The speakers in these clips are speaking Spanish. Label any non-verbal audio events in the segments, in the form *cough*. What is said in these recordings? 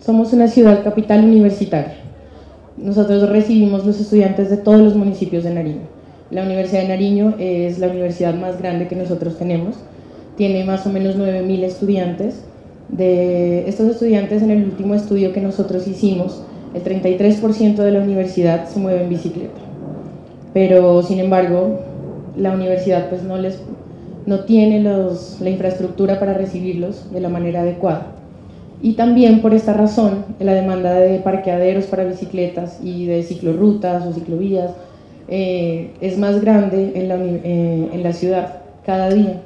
Somos una ciudad capital universitaria. Nosotros recibimos los estudiantes de todos los municipios de Nariño. La Universidad de Nariño es la universidad más grande que nosotros tenemos. Tiene más o menos 9.000 estudiantes. De estos estudiantes, en el último estudio que nosotros hicimos, el 33% de la universidad se mueve en bicicleta. Pero, sin embargo, la universidad pues, no, les, no tiene la infraestructura para recibirlos de la manera adecuada. Y también por esta razón, la demanda de parqueaderos para bicicletas y de ciclorrutas o ciclovías eh, es más grande en la, eh, en la ciudad cada día.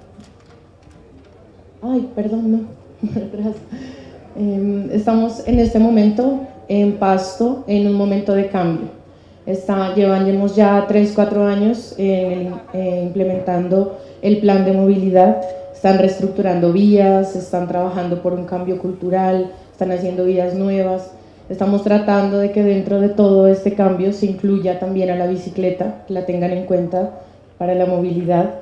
Ay, perdón, no, *laughs* eh, estamos en este momento en Pasto, en un momento de cambio. Está, llevamos ya 3, 4 años eh, implementando el plan de movilidad están reestructurando vías, están trabajando por un cambio cultural, están haciendo vías nuevas. Estamos tratando de que dentro de todo este cambio se incluya también a la bicicleta, la tengan en cuenta para la movilidad.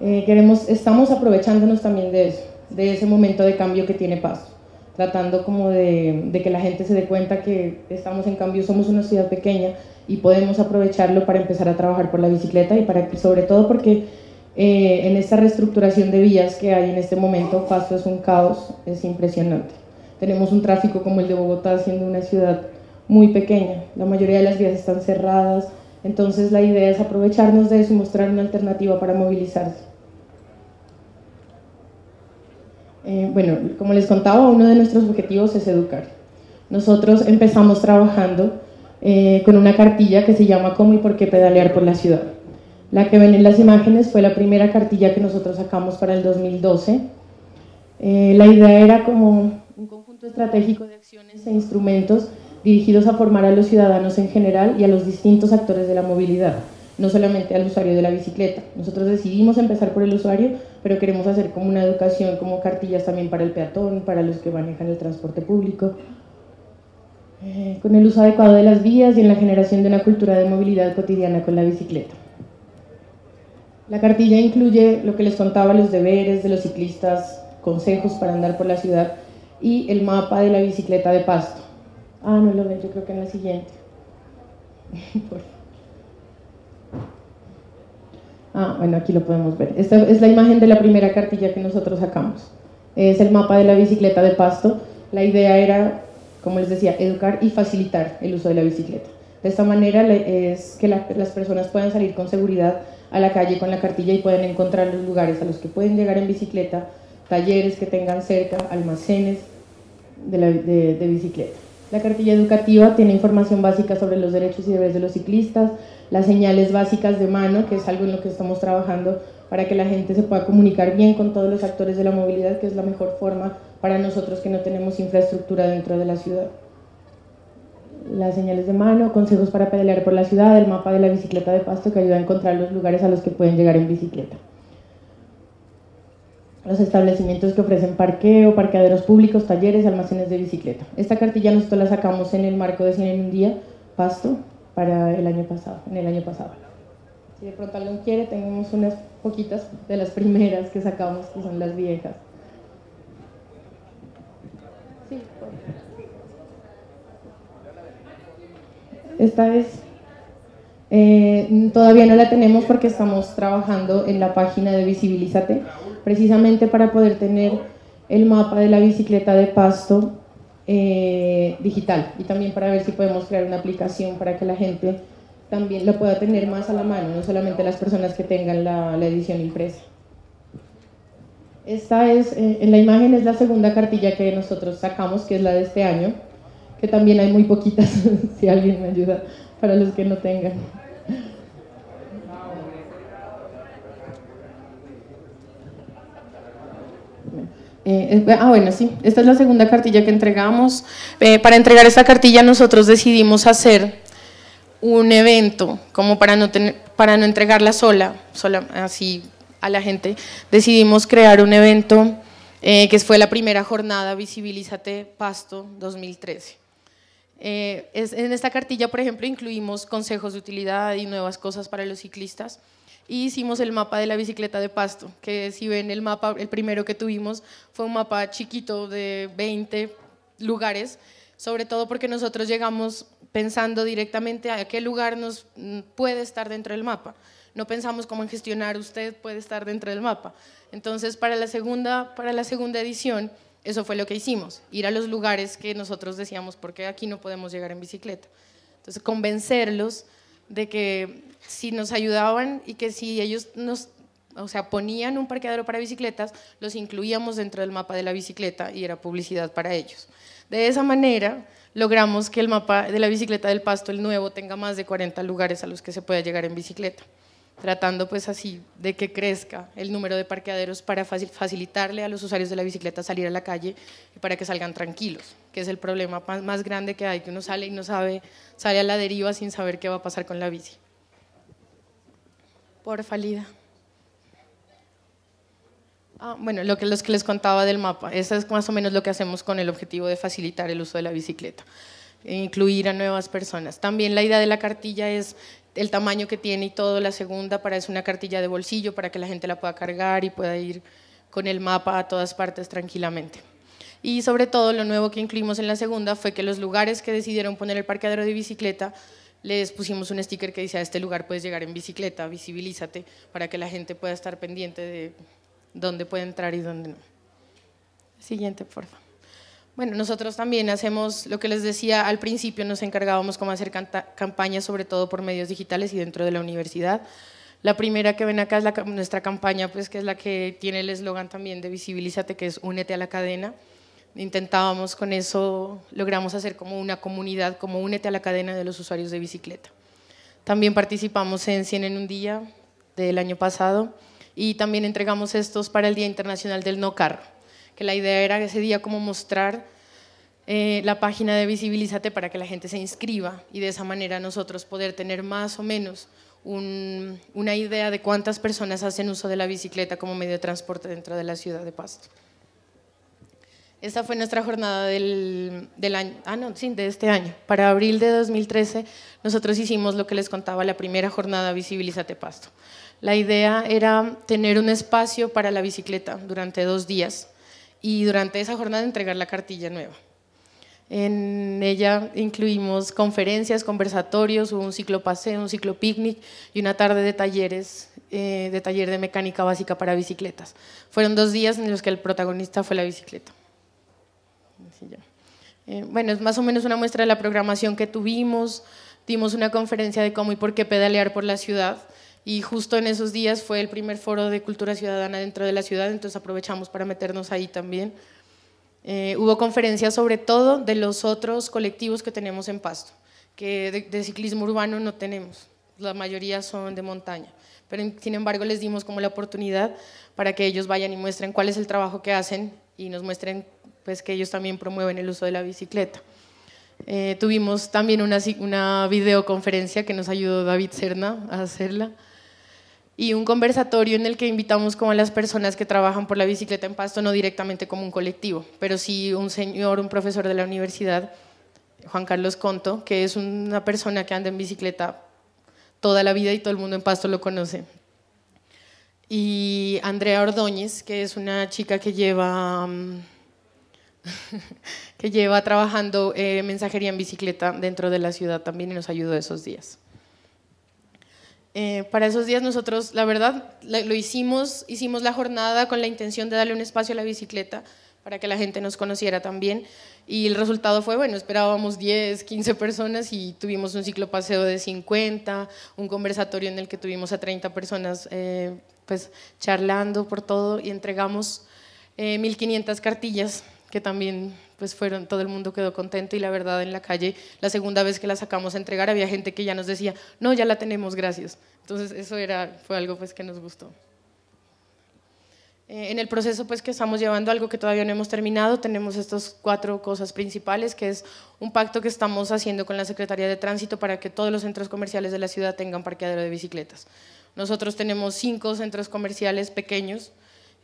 Eh, queremos, estamos aprovechándonos también de eso, de ese momento de cambio que tiene Paso, tratando como de, de que la gente se dé cuenta que estamos en cambio, somos una ciudad pequeña y podemos aprovecharlo para empezar a trabajar por la bicicleta y para sobre todo porque eh, en esta reestructuración de vías que hay en este momento, paso es un caos, es impresionante. Tenemos un tráfico como el de Bogotá, siendo una ciudad muy pequeña. La mayoría de las vías están cerradas, entonces la idea es aprovecharnos de eso y mostrar una alternativa para movilizarse. Eh, bueno, como les contaba, uno de nuestros objetivos es educar. Nosotros empezamos trabajando eh, con una cartilla que se llama ¿Cómo y por qué pedalear por la ciudad? La que ven en las imágenes fue la primera cartilla que nosotros sacamos para el 2012. Eh, la idea era como un conjunto estratégico de acciones e instrumentos dirigidos a formar a los ciudadanos en general y a los distintos actores de la movilidad, no solamente al usuario de la bicicleta. Nosotros decidimos empezar por el usuario, pero queremos hacer como una educación, como cartillas también para el peatón, para los que manejan el transporte público, eh, con el uso adecuado de las vías y en la generación de una cultura de movilidad cotidiana con la bicicleta. La cartilla incluye lo que les contaba, los deberes de los ciclistas, consejos para andar por la ciudad y el mapa de la bicicleta de pasto. Ah, no lo veo. yo creo que en la siguiente. *laughs* ah, bueno, aquí lo podemos ver. Esta es la imagen de la primera cartilla que nosotros sacamos. Es el mapa de la bicicleta de pasto. La idea era, como les decía, educar y facilitar el uso de la bicicleta. De esta manera es que las personas puedan salir con seguridad a la calle con la cartilla y pueden encontrar los lugares a los que pueden llegar en bicicleta, talleres que tengan cerca, almacenes de, bicicleta. La cartilla educativa tiene información básica sobre los derechos y deberes de los ciclistas, las señales básicas de mano, que es algo en lo que estamos trabajando para que la gente se pueda comunicar bien con todos los actores de la movilidad, que es la mejor forma para nosotros que no tenemos infraestructura dentro de la ciudad las señales de mano, consejos para pedalear por la ciudad, el mapa de la bicicleta de pasto que ayuda a encontrar los lugares a los que pueden llegar en bicicleta. Los establecimientos que ofrecen parqueo, parqueaderos públicos, talleres, almacenes de bicicleta. Esta cartilla nosotros la sacamos en el marco de 100 en un día, pasto, para el año pasado, en el año pasado. Si de pronto alguien quiere, tenemos unas poquitas de las primeras que sacamos, que son las viejas. Sí, esta es, eh, todavía no la tenemos porque estamos trabajando en la página de Visibilízate, precisamente para poder tener el mapa de la bicicleta de pasto eh, digital y también para ver si podemos crear una aplicación para que la gente también lo pueda tener más a la mano, no solamente las personas que tengan la, edición impresa. Esta es, eh, en la imagen es la segunda cartilla que nosotros sacamos, que es la de este año que también hay muy poquitas, *laughs* si alguien me ayuda, para los que no tengan. Eh, eh, ah, bueno, sí, esta es la segunda cartilla que entregamos. Eh, para entregar esta cartilla nosotros decidimos hacer un evento, como para no, tener, para no entregarla sola, sola, así a la gente, decidimos crear un evento que fue la primera jornada Visibilízate Pasto 2013. Eh, en esta cartilla, por ejemplo, incluimos consejos de utilidad y nuevas cosas para los ciclistas. hicimos el mapa de la bicicleta de pasto, que si ven el mapa, el primero que tuvimos fue un mapa chiquito de 20 lugares, sobre todo porque nosotros llegamos pensando directamente a qué lugar nos mm, puede estar dentro del mapa. No pensamos cómo en gestionar usted puede estar dentro del mapa. Entonces, para la segunda, para la segunda edición, eso fue lo que hicimos, ir a los lugares que nosotros decíamos, porque aquí no podemos llegar en bicicleta. Entonces, convencerlos de que si nos ayudaban y que si ellos nos, o sea, ponían un parqueadero para bicicletas, los incluíamos dentro del mapa de la bicicleta y era publicidad para ellos. De esa manera logramos que el mapa de la bicicleta del pasto, el nuevo, tenga más de 40 lugares a los que se pueda llegar en bicicleta tratando pues así de que crezca el número de parqueaderos para facilitarle a los usuarios de la bicicleta salir a la calle y para que salgan tranquilos, que es el problema más grande que hay, que uno sale y no sabe, sale a la deriva sin saber qué va a pasar con la bici. Por falida. Ah, bueno, lo que, los que les contaba del mapa, eso es más o menos lo que hacemos con el objetivo de facilitar el uso de la bicicleta, incluir a nuevas personas. También la idea de la cartilla es el tamaño que tiene y todo. La segunda para es una cartilla de bolsillo para que la gente la pueda cargar y pueda ir con el mapa a todas partes tranquilamente. Y sobre todo, lo nuevo que incluimos en la segunda fue que los lugares que decidieron poner el parqueadero de bicicleta, les pusimos un sticker que dice, a este lugar puedes llegar en bicicleta, visibilízate, para que la gente pueda estar pendiente de dónde puede entrar y dónde no. Siguiente, por favor. Bueno, nosotros también hacemos lo que les decía al principio, nos encargábamos como hacer campañas, sobre todo por medios digitales y dentro de la universidad. La primera que ven acá es nuestra campaña, pues que es la que tiene el eslogan también de Visibilízate, que es Únete a la cadena. Intentábamos con eso, logramos hacer como una comunidad, como Únete a la cadena de los usuarios de bicicleta. También participamos en 100 en un día del año pasado y también entregamos estos para el Día Internacional del No Carro que la idea era ese día como mostrar eh, la página de Visibilízate para que la gente se inscriba y de esa manera nosotros poder tener más o menos una idea de cuántas personas hacen uso de la bicicleta como medio de transporte dentro de la ciudad de Pasto. Esta fue nuestra jornada del, año, ah no, sí, de este año. Para abril de 2013 nosotros hicimos lo que les contaba, la primera jornada Visibilízate Pasto. La idea era tener un espacio para la bicicleta durante dos días, y durante esa jornada entregar la cartilla nueva. En ella incluimos conferencias, conversatorios, un ciclo paseo, un ciclo picnic y una tarde de talleres, eh, de taller de mecánica básica para bicicletas. Fueron dos días en los que el protagonista fue la bicicleta. Eh, bueno, es más o menos una muestra de la programación que tuvimos. Dimos una conferencia de cómo y por qué pedalear por la ciudad y justo en esos días fue el primer foro de cultura ciudadana dentro de la ciudad, entonces aprovechamos para meternos ahí también. Eh, hubo conferencias sobre todo de los otros colectivos que tenemos en Pasto, que de, ciclismo urbano no tenemos, la mayoría son de montaña, pero sin embargo les dimos como la oportunidad para que ellos vayan y muestren cuál es el trabajo que hacen y nos muestren pues que ellos también promueven el uso de la bicicleta. Eh, tuvimos también una, una videoconferencia que nos ayudó David Cerna a hacerla y un conversatorio en el que invitamos como a las personas que trabajan por la bicicleta en Pasto, no directamente como un colectivo, pero sí un señor, un profesor de la universidad, Juan Carlos Conto, que es una persona que anda en bicicleta toda la vida y todo el mundo en Pasto lo conoce. Y Andrea Ordóñez, que es una chica que lleva, mm, *laughs* que lleva trabajando eh, mensajería en bicicleta dentro de la ciudad también y nos ayudó esos días. Eh, para esos días nosotros, la verdad, lo hicimos, hicimos la jornada con la intención de darle un espacio a la bicicleta para que la gente nos conociera también. Y el resultado fue, bueno, esperábamos 10, 15 personas y tuvimos un ciclopaseo de 50, un conversatorio en el que tuvimos a 30 personas eh, pues charlando por todo y entregamos 1.500 eh, cartillas que también pues fueron, todo el mundo quedó contento y la verdad en la calle, la segunda vez que la sacamos a entregar había gente que ya nos decía, no, ya la tenemos, gracias. Entonces eso era, fue algo pues que nos gustó. Eh, en el proceso pues que estamos llevando, algo que todavía no hemos terminado, tenemos estas cuatro cosas principales, que es un pacto que estamos haciendo con la Secretaría de Tránsito para que todos los centros comerciales de la ciudad tengan parqueadero de bicicletas. Nosotros tenemos cinco centros comerciales pequeños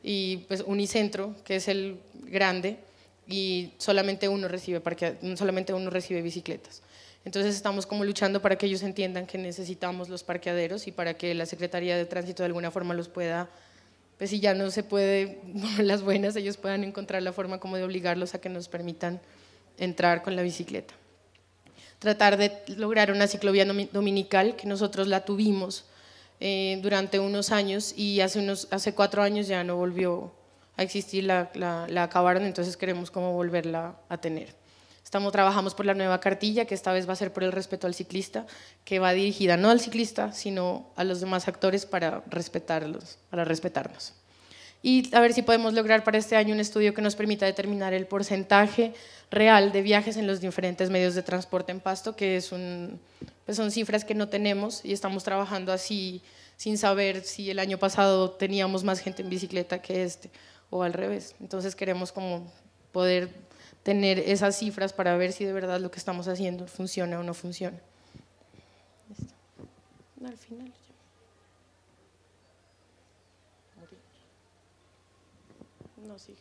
y pues Unicentro, que es el grande, y solamente uno recibe solamente uno recibe bicicletas. Entonces estamos como luchando para que ellos entiendan que necesitamos los parqueaderos y para que la Secretaría de Tránsito de alguna forma los pueda, pues si ya no se puede *laughs* las buenas, ellos puedan encontrar la forma como de obligarlos a que nos permitan entrar con la bicicleta. Tratar de lograr una ciclovía dominical, que nosotros la tuvimos eh, durante unos años y hace, unos, hace cuatro años ya no volvió a existir, la, la, acabaron, entonces queremos cómo volverla a tener. Estamos, trabajamos por la nueva cartilla, que esta vez va a ser por el respeto al ciclista, que va dirigida no al ciclista, sino a los demás actores para respetarlos, para respetarnos. Y a ver si podemos lograr para este año un estudio que nos permita determinar el porcentaje real de viajes en los diferentes medios de transporte en Pasto, que es un, pues son cifras que no tenemos y estamos trabajando así sin saber si el año pasado teníamos más gente en bicicleta que este o al revés. Entonces queremos como poder tener esas cifras para ver si de verdad lo que estamos haciendo funciona o no funciona. Listo. Al final. No sigue.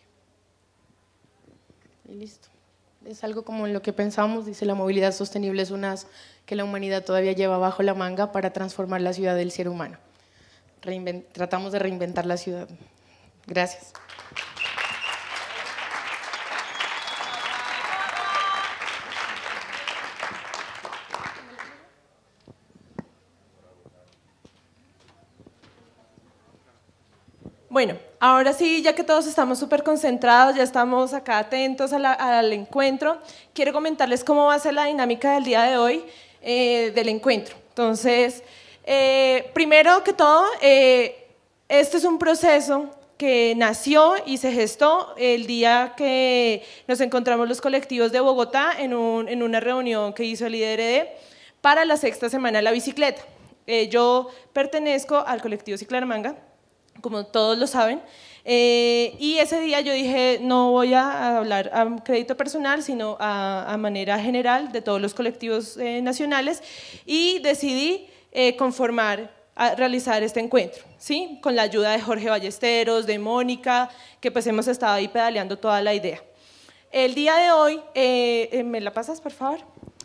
Y listo. Es algo como en lo que pensamos, dice la movilidad sostenible es una que la humanidad todavía lleva bajo la manga para transformar la ciudad del ser humano. tratamos de reinventar la ciudad. Gracias. Bueno, ahora sí, ya que todos estamos súper concentrados, ya estamos acá atentos al encuentro, quiero comentarles cómo va a ser la dinámica del día de hoy eh, del encuentro. Entonces, eh, primero que todo, este es un proceso que nació y se gestó el día que nos encontramos los colectivos de Bogotá en, un, en una reunión que hizo el IDRD para la sexta semana de la bicicleta. Eh, yo pertenezco al colectivo Ciclaramanga, como todos lo saben, eh, y ese día yo dije, no voy a hablar a crédito personal, sino a, manera general de todos los colectivos eh, nacionales, y decidí conformar realizar este encuentro, ¿sí? Con la ayuda de Jorge Ballesteros, de Mónica, que pues hemos estado ahí pedaleando toda la idea. El día de hoy, eh, eh, ¿me la pasas por favor?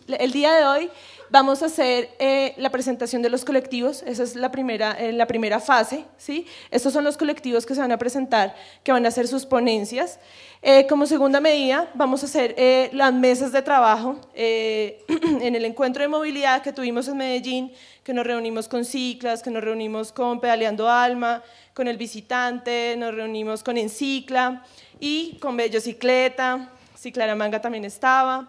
El día de hoy Vamos a hacer eh, la presentación de los colectivos, esa es la primera, eh, la primera fase. ¿sí? Estos son los colectivos que se van a presentar, que van a hacer sus ponencias. Eh, como segunda medida, vamos a hacer las mesas de trabajo *clears throat* en el encuentro de movilidad que tuvimos en Medellín, que nos reunimos con Ciclas, que nos reunimos con Pedaleando Alma, con El Visitante, nos reunimos con Encicla y con Bello Cicleta, Ciclaramanga también estaba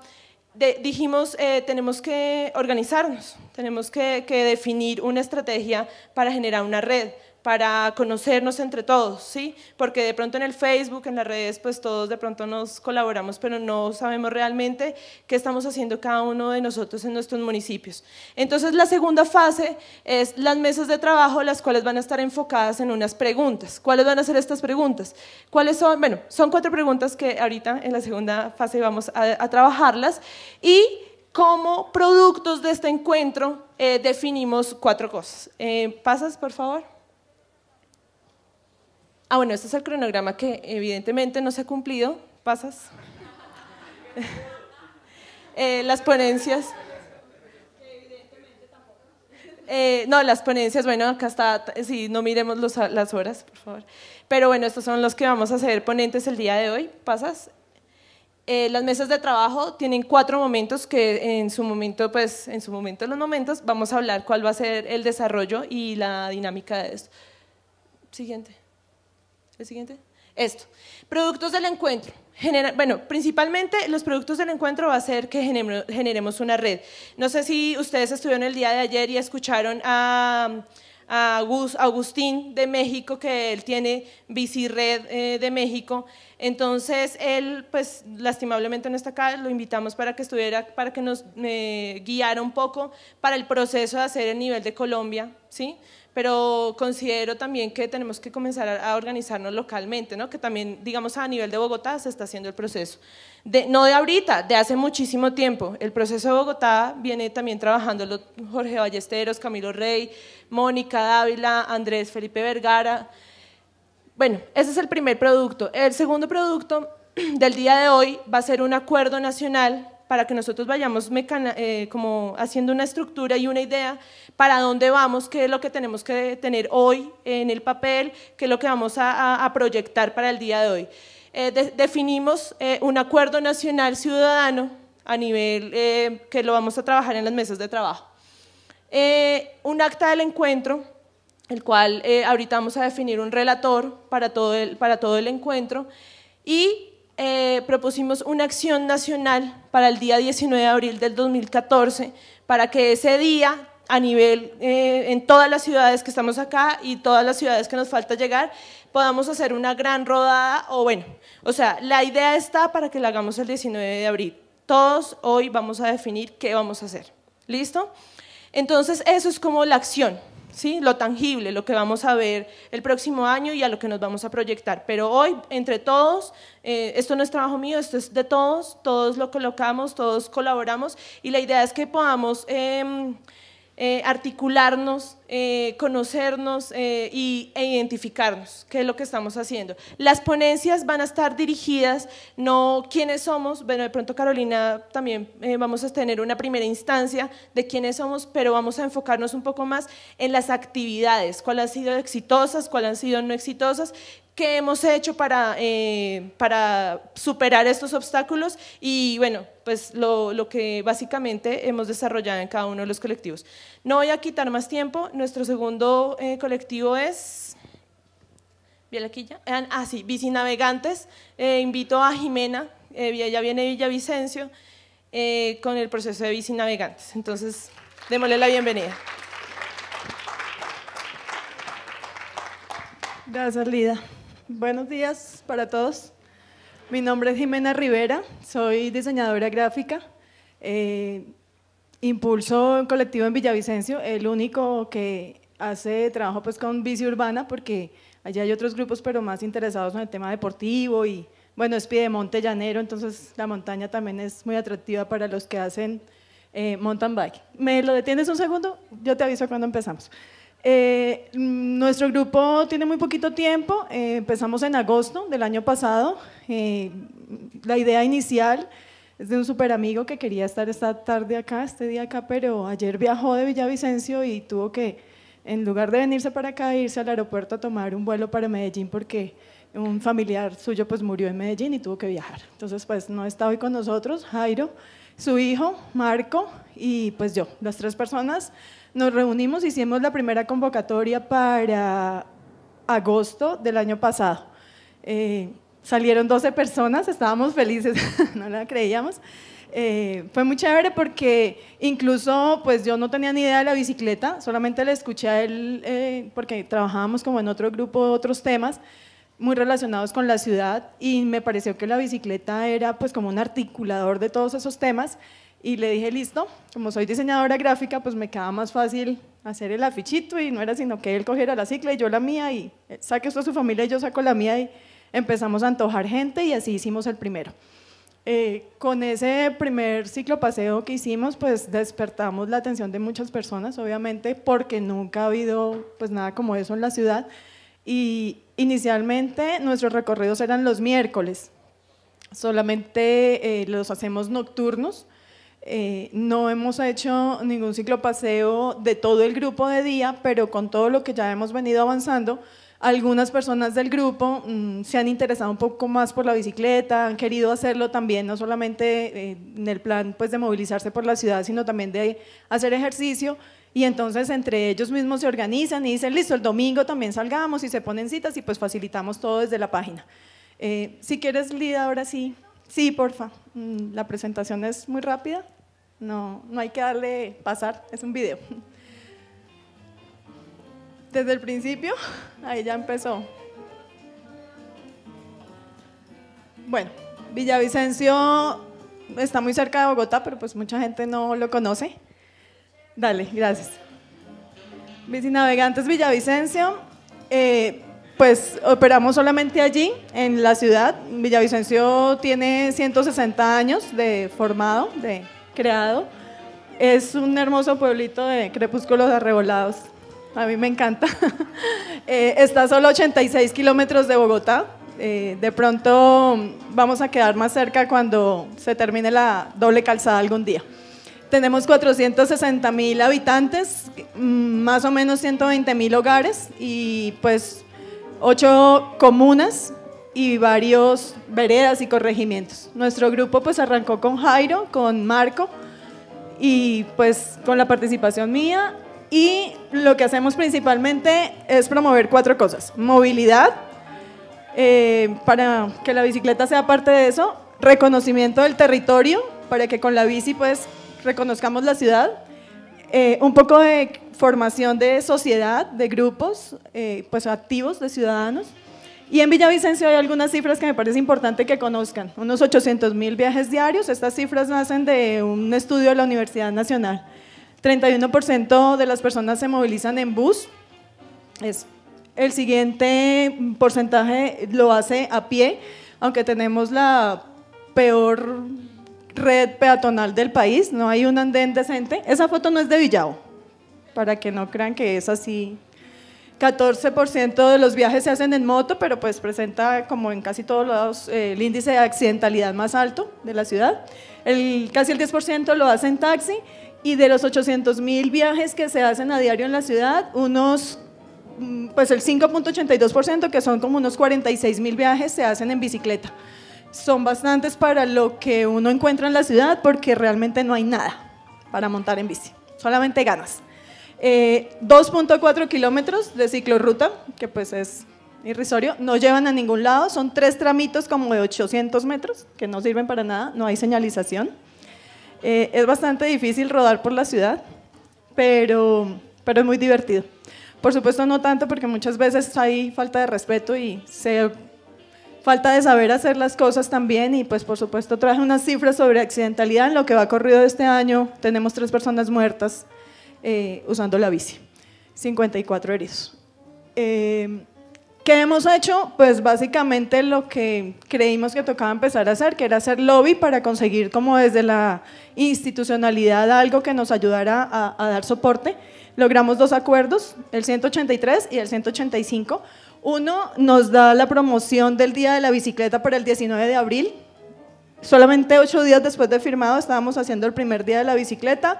dijimos, eh, tenemos que organizarnos, tenemos que, que, definir una estrategia para generar una red para conocernos entre todos, ¿sí? Porque de pronto en el Facebook, en las redes, pues todos de pronto nos colaboramos, pero no sabemos realmente qué estamos haciendo cada uno de nosotros en nuestros municipios. Entonces la segunda fase es las mesas de trabajo, las cuales van a estar enfocadas en unas preguntas. ¿Cuáles van a ser estas preguntas? ¿Cuáles son? Bueno, son cuatro preguntas que ahorita en la segunda fase vamos a, trabajarlas y como productos de este encuentro eh, definimos cuatro cosas. Eh, ¿Pasas, por favor? Ah, bueno, este es el cronograma que evidentemente no se ha cumplido. ¿Pasas? *laughs* Eh, las ponencias. Eh, no, las ponencias, bueno, acá está, si no miremos las horas, por favor. Pero bueno, estos son los que vamos a ser ponentes el día de hoy. ¿Pasas? Eh, las mesas de trabajo tienen cuatro momentos que en su momento, pues en su momento los momentos, vamos a hablar cuál va a ser el desarrollo y la dinámica de esto. Siguiente. ¿El siguiente? Esto. Productos del encuentro. bueno, principalmente los productos del encuentro va a ser que generemos una red. No sé si ustedes estuvieron el día de ayer y escucharon a, Agustín de México, que él tiene Bicired eh, de México. Entonces, él, pues, lastimablemente no está acá, lo invitamos para que estuviera, para que nos eh, guiara un poco para el proceso de hacer el nivel de Colombia, ¿sí? pero considero también que tenemos que comenzar a organizarnos localmente, que también, digamos, a nivel de Bogotá se está haciendo el proceso. no de ahorita, de hace muchísimo tiempo. El proceso de Bogotá viene también trabajando Jorge Ballesteros, Camilo Rey, Mónica Dávila, Andrés Felipe Vergara. Bueno, ese es el primer producto. El segundo producto *clears throat* del día de hoy va a ser un acuerdo nacional para que nosotros vayamos eh, como haciendo una estructura y una idea para dónde vamos, qué es lo que tenemos que tener hoy en el papel, qué es lo que vamos a, proyectar para el día de hoy. Eh, definimos eh, un acuerdo nacional ciudadano a nivel que lo vamos a trabajar en las mesas de trabajo. un acta del encuentro, el cual ahorita vamos a definir un relator para todo el, para todo el encuentro, y eh, propusimos una acción nacional para el día 19 de abril del 2014, para que ese día a nivel, eh, en todas las ciudades que estamos acá y todas las ciudades que nos falta llegar, podamos hacer una gran rodada o bueno, o sea, la idea está para que la hagamos el 19 de abril. Todos hoy vamos a definir qué vamos a hacer. ¿Listo? Entonces, eso es como la acción. ¿sí? lo tangible, lo que vamos a ver el próximo año y a lo que nos vamos a proyectar. Pero hoy, entre todos, eh, esto no es trabajo mío, esto es de todos, todos lo colocamos, todos colaboramos y la idea es que podamos... Em, eh, articularnos, eh, conocernos eh, y, e identificarnos, qué es lo que estamos haciendo. Las ponencias van a estar dirigidas, no quiénes somos, bueno, de pronto Carolina también vamos a tener una primera instancia de quiénes somos, pero vamos a enfocarnos un poco más en las actividades, cuáles han sido exitosas, cuáles han sido no exitosas, qué hemos hecho eh, para, superar estos obstáculos y bueno, pues lo, que básicamente hemos desarrollado en cada uno de los colectivos. No voy a quitar más tiempo, nuestro segundo eh, colectivo es... ¿Viene ah, ah, sí, Bicinavegantes. Eh, invito a Jimena, ella viene de Villavicencio, con el proceso de Bicinavegantes. Entonces, démosle la bienvenida. Gracias, Lida. Buenos días para todos. Mi nombre es Jimena Rivera, soy diseñadora gráfica. Eh, impulso un colectivo en Villavicencio, el único que hace trabajo pues con bici urbana, porque allá hay otros grupos, pero más interesados en el tema deportivo y bueno, es Piedemonte Llanero, entonces la montaña también es muy atractiva para los que hacen eh, mountain bike. ¿Me lo detienes un segundo? Yo te aviso cuando empezamos. Eh, nuestro grupo tiene muy poquito tiempo, eh, empezamos en agosto del año pasado. Eh, la idea inicial es de un super amigo que quería estar esta tarde acá, este día acá, pero ayer viajó de Villavicencio y tuvo que, en lugar de venirse para acá, irse al aeropuerto a tomar un vuelo para Medellín porque un familiar suyo pues murió en Medellín y tuvo que viajar. Entonces pues no está hoy con nosotros, Jairo, su hijo, Marco y pues yo, las tres personas nos reunimos, hicimos la primera convocatoria para agosto del año pasado. Eh, salieron 12 personas, estábamos felices, *laughs* no la creíamos. Eh, fue muy chévere porque incluso pues yo no tenía ni idea de la bicicleta, solamente le escuché a él eh, porque trabajábamos como en otro grupo de otros temas muy relacionados con la ciudad y me pareció que la bicicleta era pues como un articulador de todos esos temas y le dije, listo, como soy diseñadora gráfica, pues me queda más fácil hacer el afichito y no era sino que él cogiera la cicla y yo la mía y eh, saque esto a su familia y yo saco la mía y empezamos a antojar gente y así hicimos el primero. Eh, con ese primer ciclo paseo que hicimos, pues despertamos la atención de muchas personas, obviamente, porque nunca ha habido pues nada como eso en la ciudad. Y inicialmente nuestros recorridos eran los miércoles, solamente eh, los hacemos nocturnos eh, no hemos hecho ningún ciclopaseo de todo el grupo de día, pero con todo lo que ya hemos venido avanzando, algunas personas del grupo mm, se han interesado un poco más por la bicicleta, han querido hacerlo también, no solamente eh, en el plan pues, de movilizarse por la ciudad, sino también de hacer ejercicio. Y entonces entre ellos mismos se organizan y dicen, listo, el domingo también salgamos y se ponen citas y pues facilitamos todo desde la página. Eh, si quieres, Lida, ahora sí. Sí, porfa. Mm, la presentación es muy rápida. No, no hay que darle pasar, es un video. Desde el principio, ahí ya empezó. Bueno, Villavicencio está muy cerca de Bogotá, pero pues mucha gente no lo conoce. Dale, gracias. Vicinavegantes Villavicencio, eh, pues operamos solamente allí, en la ciudad. Villavicencio tiene 160 años de formado, de creado. Es un hermoso pueblito de crepúsculos arrebolados. A mí me encanta. *laughs* Eh, está a solo 86 kilómetros de Bogotá. Eh, de pronto vamos a quedar más cerca cuando se termine la doble calzada algún día. Tenemos 460 mil habitantes, mm, más o menos 120 mil hogares y pues ocho comunas y varios veredas y corregimientos. Nuestro grupo pues arrancó con Jairo, con Marco y pues con la participación mía y lo que hacemos principalmente es promover cuatro cosas. Movilidad, eh, para que la bicicleta sea parte de eso, reconocimiento del territorio, para que con la bici pues reconozcamos la ciudad, eh, un poco de formación de sociedad, de grupos, eh, pues activos, de ciudadanos, y en Villavicencio hay algunas cifras que me parece importante que conozcan. Unos 800 mil viajes diarios. Estas cifras nacen de un estudio de la Universidad Nacional. 31% de las personas se movilizan en bus. Es el siguiente porcentaje lo hace a pie, aunque tenemos la peor red peatonal del país, no hay un andén decente. Esa foto no es de Villavo, para que no crean que es así 14% de los viajes se hacen en moto, pero pues presenta como en casi todos lados eh, el índice de accidentalidad más alto de la ciudad. El, casi el 10% lo hace en taxi y de los 800 mil viajes que se hacen a diario en la ciudad, unos, mm, pues el 5.82%, que son como unos 46 mil viajes, se hacen en bicicleta. Son bastantes para lo que uno encuentra en la ciudad porque realmente no hay nada para montar en bici, solamente ganas. 2.4 eh, kilómetros de ciclorruta, que pues es irrisorio, no llevan a ningún lado, son tres tramitos como de 800 metros que no sirven para nada, no hay señalización. Eh, es bastante difícil rodar por la ciudad, pero, pero es muy divertido. Por supuesto no tanto porque muchas veces hay falta de respeto y se, falta de saber hacer las cosas también y pues por supuesto traje unas cifras sobre accidentalidad en lo que va corrido este año. Tenemos tres personas muertas, eh, usando la bici. 54 heridos. Eh, ¿Qué hemos hecho? Pues básicamente lo que creímos que tocaba empezar a hacer, que era hacer lobby para conseguir como desde la institucionalidad algo que nos ayudara a, a dar soporte. Logramos dos acuerdos, el 183 y el 185. Uno nos da la promoción del Día de la Bicicleta para el 19 de abril. Solamente ocho días después de firmado estábamos haciendo el primer Día de la Bicicleta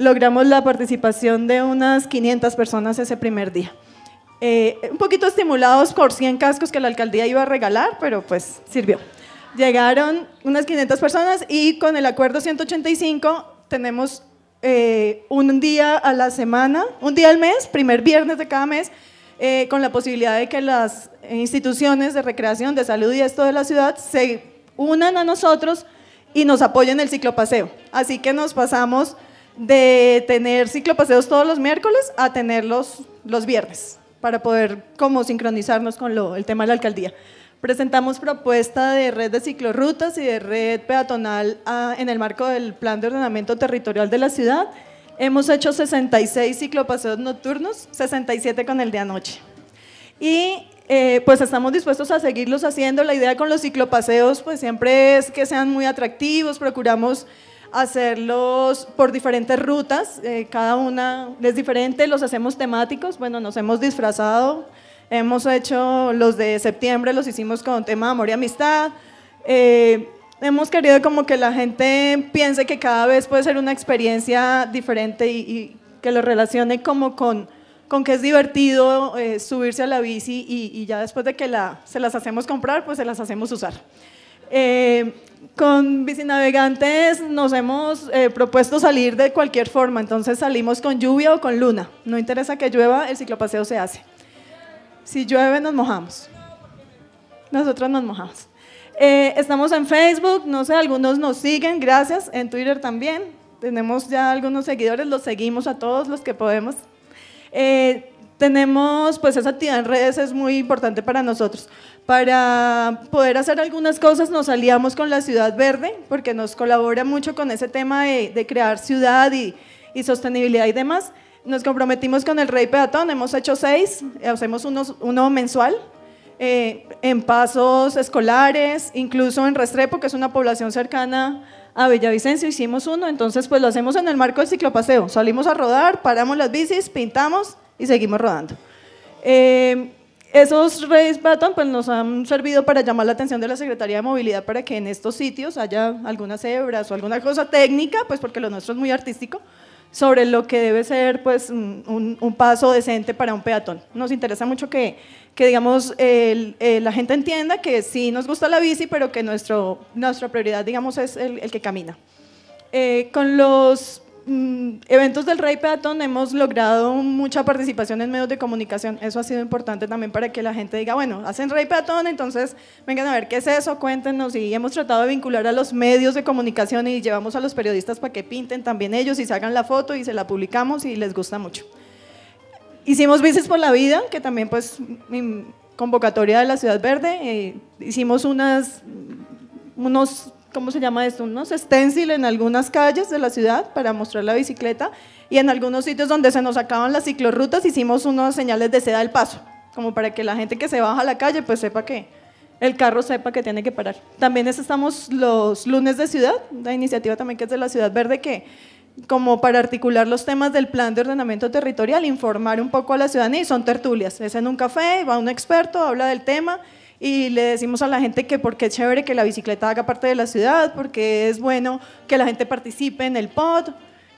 logramos la participación de unas 500 personas ese primer día. Eh, un poquito estimulados por 100 cascos que la alcaldía iba a regalar, pero pues sirvió. Llegaron unas 500 personas y con el acuerdo 185 tenemos eh, un día a la semana, un día al mes, primer viernes de cada mes, eh, con la posibilidad de que las instituciones de recreación, de salud y esto de la ciudad se unan a nosotros y nos apoyen el ciclopaseo. Así que nos pasamos de tener ciclopaseos todos los miércoles a tenerlos los viernes para poder como sincronizarnos con el tema de la alcaldía. Presentamos propuesta de red de ciclorrutas y de red peatonal ah, en el marco del Plan de Ordenamiento Territorial de la Ciudad. Hemos hecho 66 ciclopaseos nocturnos, 67 con el de anoche. Y eh, pues estamos dispuestos a seguirlos haciendo. La idea con los ciclopaseos pues siempre es que sean muy atractivos, procuramos hacerlos por diferentes rutas, eh, cada una es diferente, los hacemos temáticos, bueno, nos hemos disfrazado, hemos hecho los de septiembre, los hicimos con tema amor y amistad, eh, hemos querido como que la gente piense que cada vez puede ser una experiencia diferente y, que lo relacione como con, con que es divertido eh, subirse a la bici y, ya después de que la, se las hacemos comprar, pues se las hacemos usar con Bicinavegantes nos hemos eh, propuesto salir de cualquier forma, entonces salimos con lluvia o con luna. No interesa que llueva, el ciclopaseo se hace. Si llueve, nos mojamos. Nosotros nos mojamos. Eh, estamos en Facebook, no sé, algunos nos siguen, gracias. En Twitter también. Tenemos ya algunos seguidores, los seguimos a todos los que podemos. Eh, tenemos, pues esa actividad en redes es muy importante para nosotros. Para poder hacer algunas cosas nos aliamos con la Ciudad Verde, porque nos colabora mucho con ese tema de, crear ciudad y, sostenibilidad y demás. Nos comprometimos con el Rey Peatón, hemos hecho seis, hacemos uno mensual, eh, en pasos escolares, incluso en Restrepo, que es una población cercana a Villavicencio, hicimos uno, entonces pues lo hacemos en el marco del ciclopaseo. Salimos a rodar, paramos las bicis, pintamos y seguimos rodando. Eh, esos Race Baton pues, nos han servido para llamar la atención de la Secretaría de Movilidad para que en estos sitios haya algunas hebras o alguna cosa técnica, pues porque lo nuestro es muy artístico, sobre lo que debe ser pues, un, paso decente para un peatón. Nos interesa mucho que, que digamos, la gente entienda que sí nos gusta la bici, pero que nuestro, nuestra prioridad, digamos, es el, que camina. Eh, con los Mm, eventos del Rey Peatón hemos logrado mucha participación en medios de comunicación. Eso ha sido importante también para que la gente diga, bueno, hacen Rey Peatón, entonces vengan a ver qué es eso, cuéntenos. Y hemos tratado de vincular a los medios de comunicación y llevamos a los periodistas para que pinten también ellos y se hagan la foto y se la publicamos y les gusta mucho. Hicimos Vices por la Vida, que también pues mi convocatoria de la Ciudad Verde. Eh, hicimos unas, unos ¿cómo se llama esto? Unos stencil en algunas calles de la ciudad para mostrar la bicicleta y en algunos sitios donde se nos acaban las ciclorrutas hicimos unas señales de seda del paso, como para que la gente que se baja a la calle pues sepa que el carro sepa que tiene que parar. También estamos los lunes de ciudad, la iniciativa también que es de la Ciudad Verde que como para articular los temas del plan de ordenamiento territorial, informar un poco a la ciudadanía y son tertulias, es en un café, va un experto, habla del tema y le decimos a la gente que porque es chévere que la bicicleta haga parte de la ciudad, porque es bueno que la gente participe en el pod.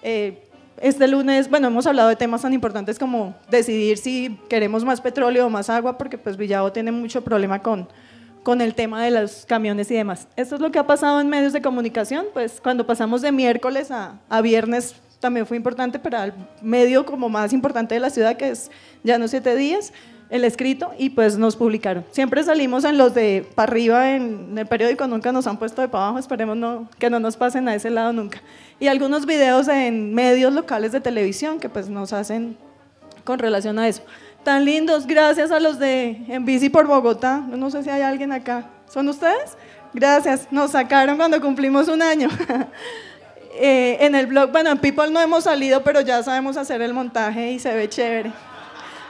Eh, este lunes, bueno, hemos hablado de temas tan importantes como decidir si queremos más petróleo o más agua, porque pues Villado tiene mucho problema con, con el tema de los camiones y demás. Esto es lo que ha pasado en medios de comunicación, pues cuando pasamos de miércoles a, a viernes también fue importante para el medio como más importante de la ciudad, que es ya no siete días el escrito y pues nos publicaron. Siempre salimos en los de para arriba en el periódico, nunca nos han puesto de para abajo, esperemos no, que no nos pasen a ese lado nunca. Y algunos videos en medios locales de televisión que pues nos hacen con relación a eso. Tan lindos, gracias a los de En Bici por Bogotá, no sé si hay alguien acá, ¿son ustedes? Gracias, nos sacaron cuando cumplimos un año. *laughs* Eh, en el blog, bueno, en People no hemos salido, pero ya sabemos hacer el montaje y se ve chévere.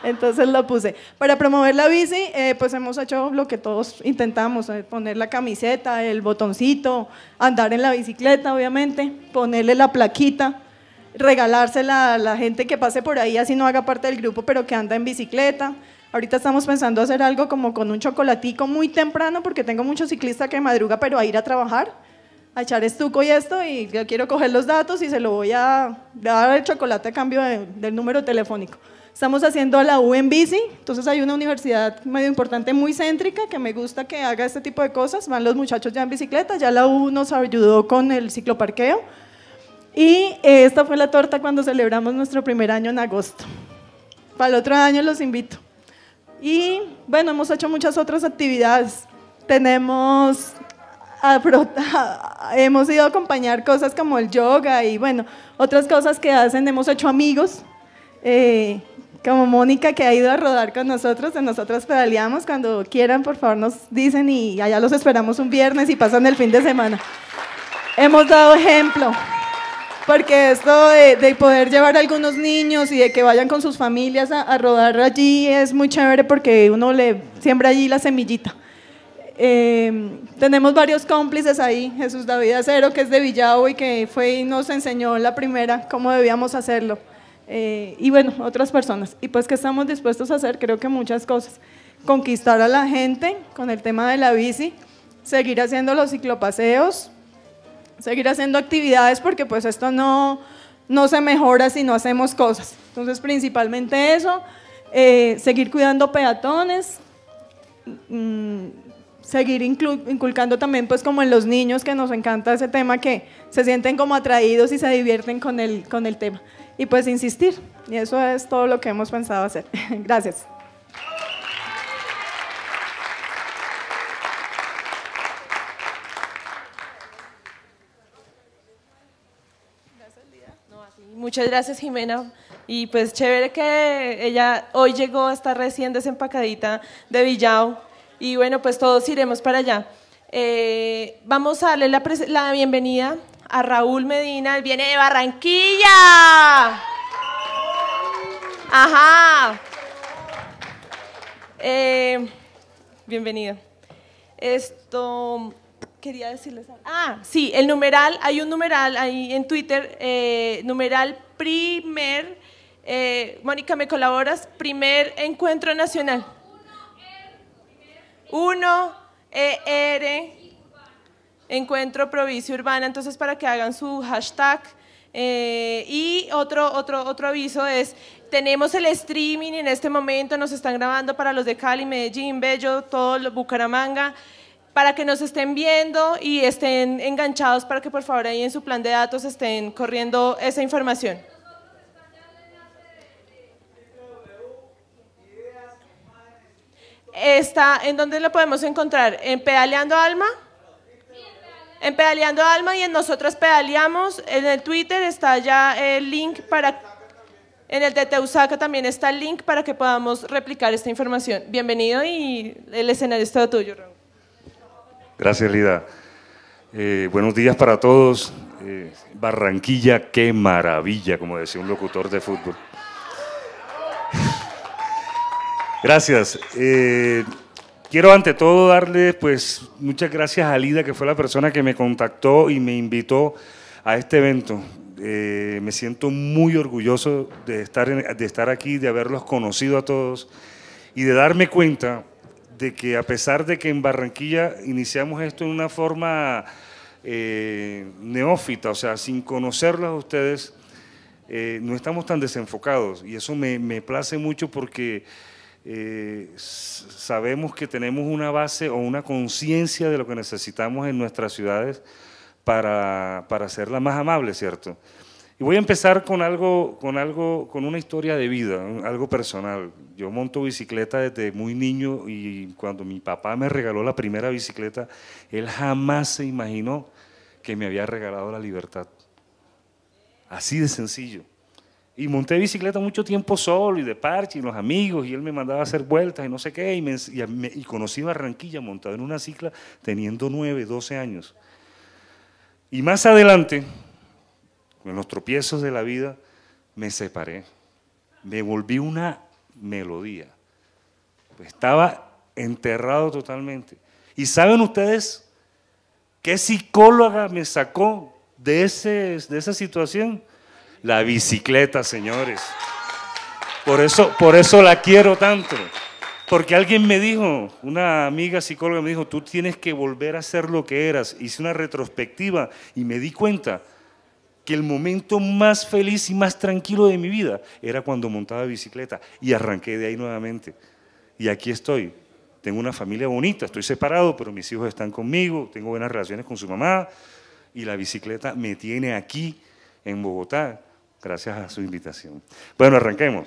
Entonces lo puse. Para promover la bici, eh, pues hemos hecho lo que todos intentamos, eh, poner la camiseta, el botoncito, andar en la bicicleta, obviamente, ponerle la plaquita, regalársela a la gente que pase por ahí, así no haga parte del grupo, pero que anda en bicicleta. Ahorita estamos pensando hacer algo como con un chocolatico muy temprano, porque tengo muchos ciclistas que madruga, pero a ir a trabajar, a echar estuco y esto, y yo quiero coger los datos y se lo voy a dar el chocolate a cambio del número telefónico. Estamos haciendo la U en bici, entonces hay una universidad medio importante, muy céntrica, que me gusta que haga este tipo de cosas. Van los muchachos ya en bicicleta, ya la U nos ayudó con el cicloparqueo. Y eh, esta fue la torta cuando celebramos nuestro primer año en agosto. Para el otro año los invito. Y bueno, hemos hecho muchas otras actividades. Tenemos *laughs* hemos ido a acompañar cosas como el yoga y bueno, otras cosas que hacen, hemos hecho amigos. Eh, como Mónica que ha ido a rodar con nosotros, nosotros pedaleamos, cuando quieran por favor nos dicen y allá los esperamos un viernes y pasan el fin de semana. Hemos dado ejemplo, porque esto de, poder llevar a algunos niños y de que vayan con sus familias a, rodar allí es muy chévere porque uno le siembra allí la semillita. Em, tenemos varios cómplices ahí, Jesús David Acero, que es de Villavo y que fue y nos enseñó la primera cómo debíamos hacerlo. Eh, y bueno, otras personas. Y pues que estamos dispuestos a hacer, creo que muchas cosas. Conquistar a la gente con el tema de la bici, seguir haciendo los ciclopaseos, seguir haciendo actividades porque pues esto no, no se mejora si no hacemos cosas. Entonces, principalmente eso, eh, seguir cuidando peatones, mm, seguir inculcando también pues como en los niños que nos encanta ese tema que se sienten como atraídos y se divierten con el, con el tema y pues insistir. Y eso es todo lo que hemos pensado hacer. *laughs* Gracias. Muchas gracias Jimena. Y pues chévere que ella hoy llegó, estar recién desempacadita de Villao. Y bueno, pues todos iremos para allá. Eh, vamos a darle la, la bienvenida a Raúl Medina, viene de Barranquilla. Ajá. Eh, bienvenido. Esto quería decirles. Ah, sí, el numeral, hay un numeral ahí en Twitter, eh, numeral primer, eh, Mónica, ¿me colaboras? Primer encuentro nacional. Uno, ER encuentro provincia urbana, entonces para que hagan su hashtag. Eh, y otro, otro, otro aviso es, tenemos el streaming en este momento, nos están grabando para los de Cali, Medellín, Bello, todo lo, Bucaramanga, para que nos estén viendo y estén enganchados para que por favor ahí en su plan de datos estén corriendo esa información. Está, ¿en dónde lo podemos encontrar? En Pedaleando Alma. En Pedaleando Alma y en Nosotras Pedaleamos, en el Twitter está ya el link para... En el de Teusaca también está el link para que podamos replicar esta información. Bienvenido y el escenario está tuyo, Raúl. Gracias, Lida. Eh, buenos días para todos. Eh, Barranquilla, qué maravilla, como decía un locutor de fútbol. *laughs* Gracias. Eh, Quiero ante todo darle pues muchas gracias a Lida, que fue la persona que me contactó y me invitó a este evento. Eh, me siento muy orgulloso de estar, de estar aquí, de haberlos conocido a todos y de darme cuenta de que a pesar de que en Barranquilla iniciamos esto en una forma eh, neófita, o sea, sin conocerlos a ustedes, eh, no estamos tan desenfocados. Y eso me, me place mucho porque eh, sabemos que tenemos una base o una conciencia de lo que necesitamos en nuestras ciudades para, para hacerla más amable, ¿cierto? Y voy a empezar con algo, con algo, con una historia de vida, algo personal. Yo monto bicicleta desde muy niño y cuando mi papá me regaló la primera bicicleta, él jamás se imaginó que me había regalado la libertad. Así de sencillo. Y monté bicicleta mucho tiempo solo y de parche y los amigos y él me mandaba a hacer vueltas y no sé qué. Y, y, me, conocí Barranquilla montado en una cicla teniendo nueve, 12 años. Y más adelante, con los tropiezos de la vida, me separé. Me volví una melodía. estaba enterrado totalmente. ¿Y saben ustedes qué psicóloga me sacó de, ese, de esa situación? la bicicleta, señores. Por eso, por eso la quiero tanto. Porque alguien me dijo, una amiga psicóloga me dijo, tú tienes que volver a ser lo que eras. Hice una retrospectiva y me di cuenta que el momento más feliz y más tranquilo de mi vida era cuando montaba bicicleta y arranqué de ahí nuevamente. Y aquí estoy. Tengo una familia bonita, estoy separado, pero mis hijos están conmigo, tengo buenas relaciones con su mamá y la bicicleta me tiene aquí en Bogotá Gracias a su invitación. Bueno, arranquemos.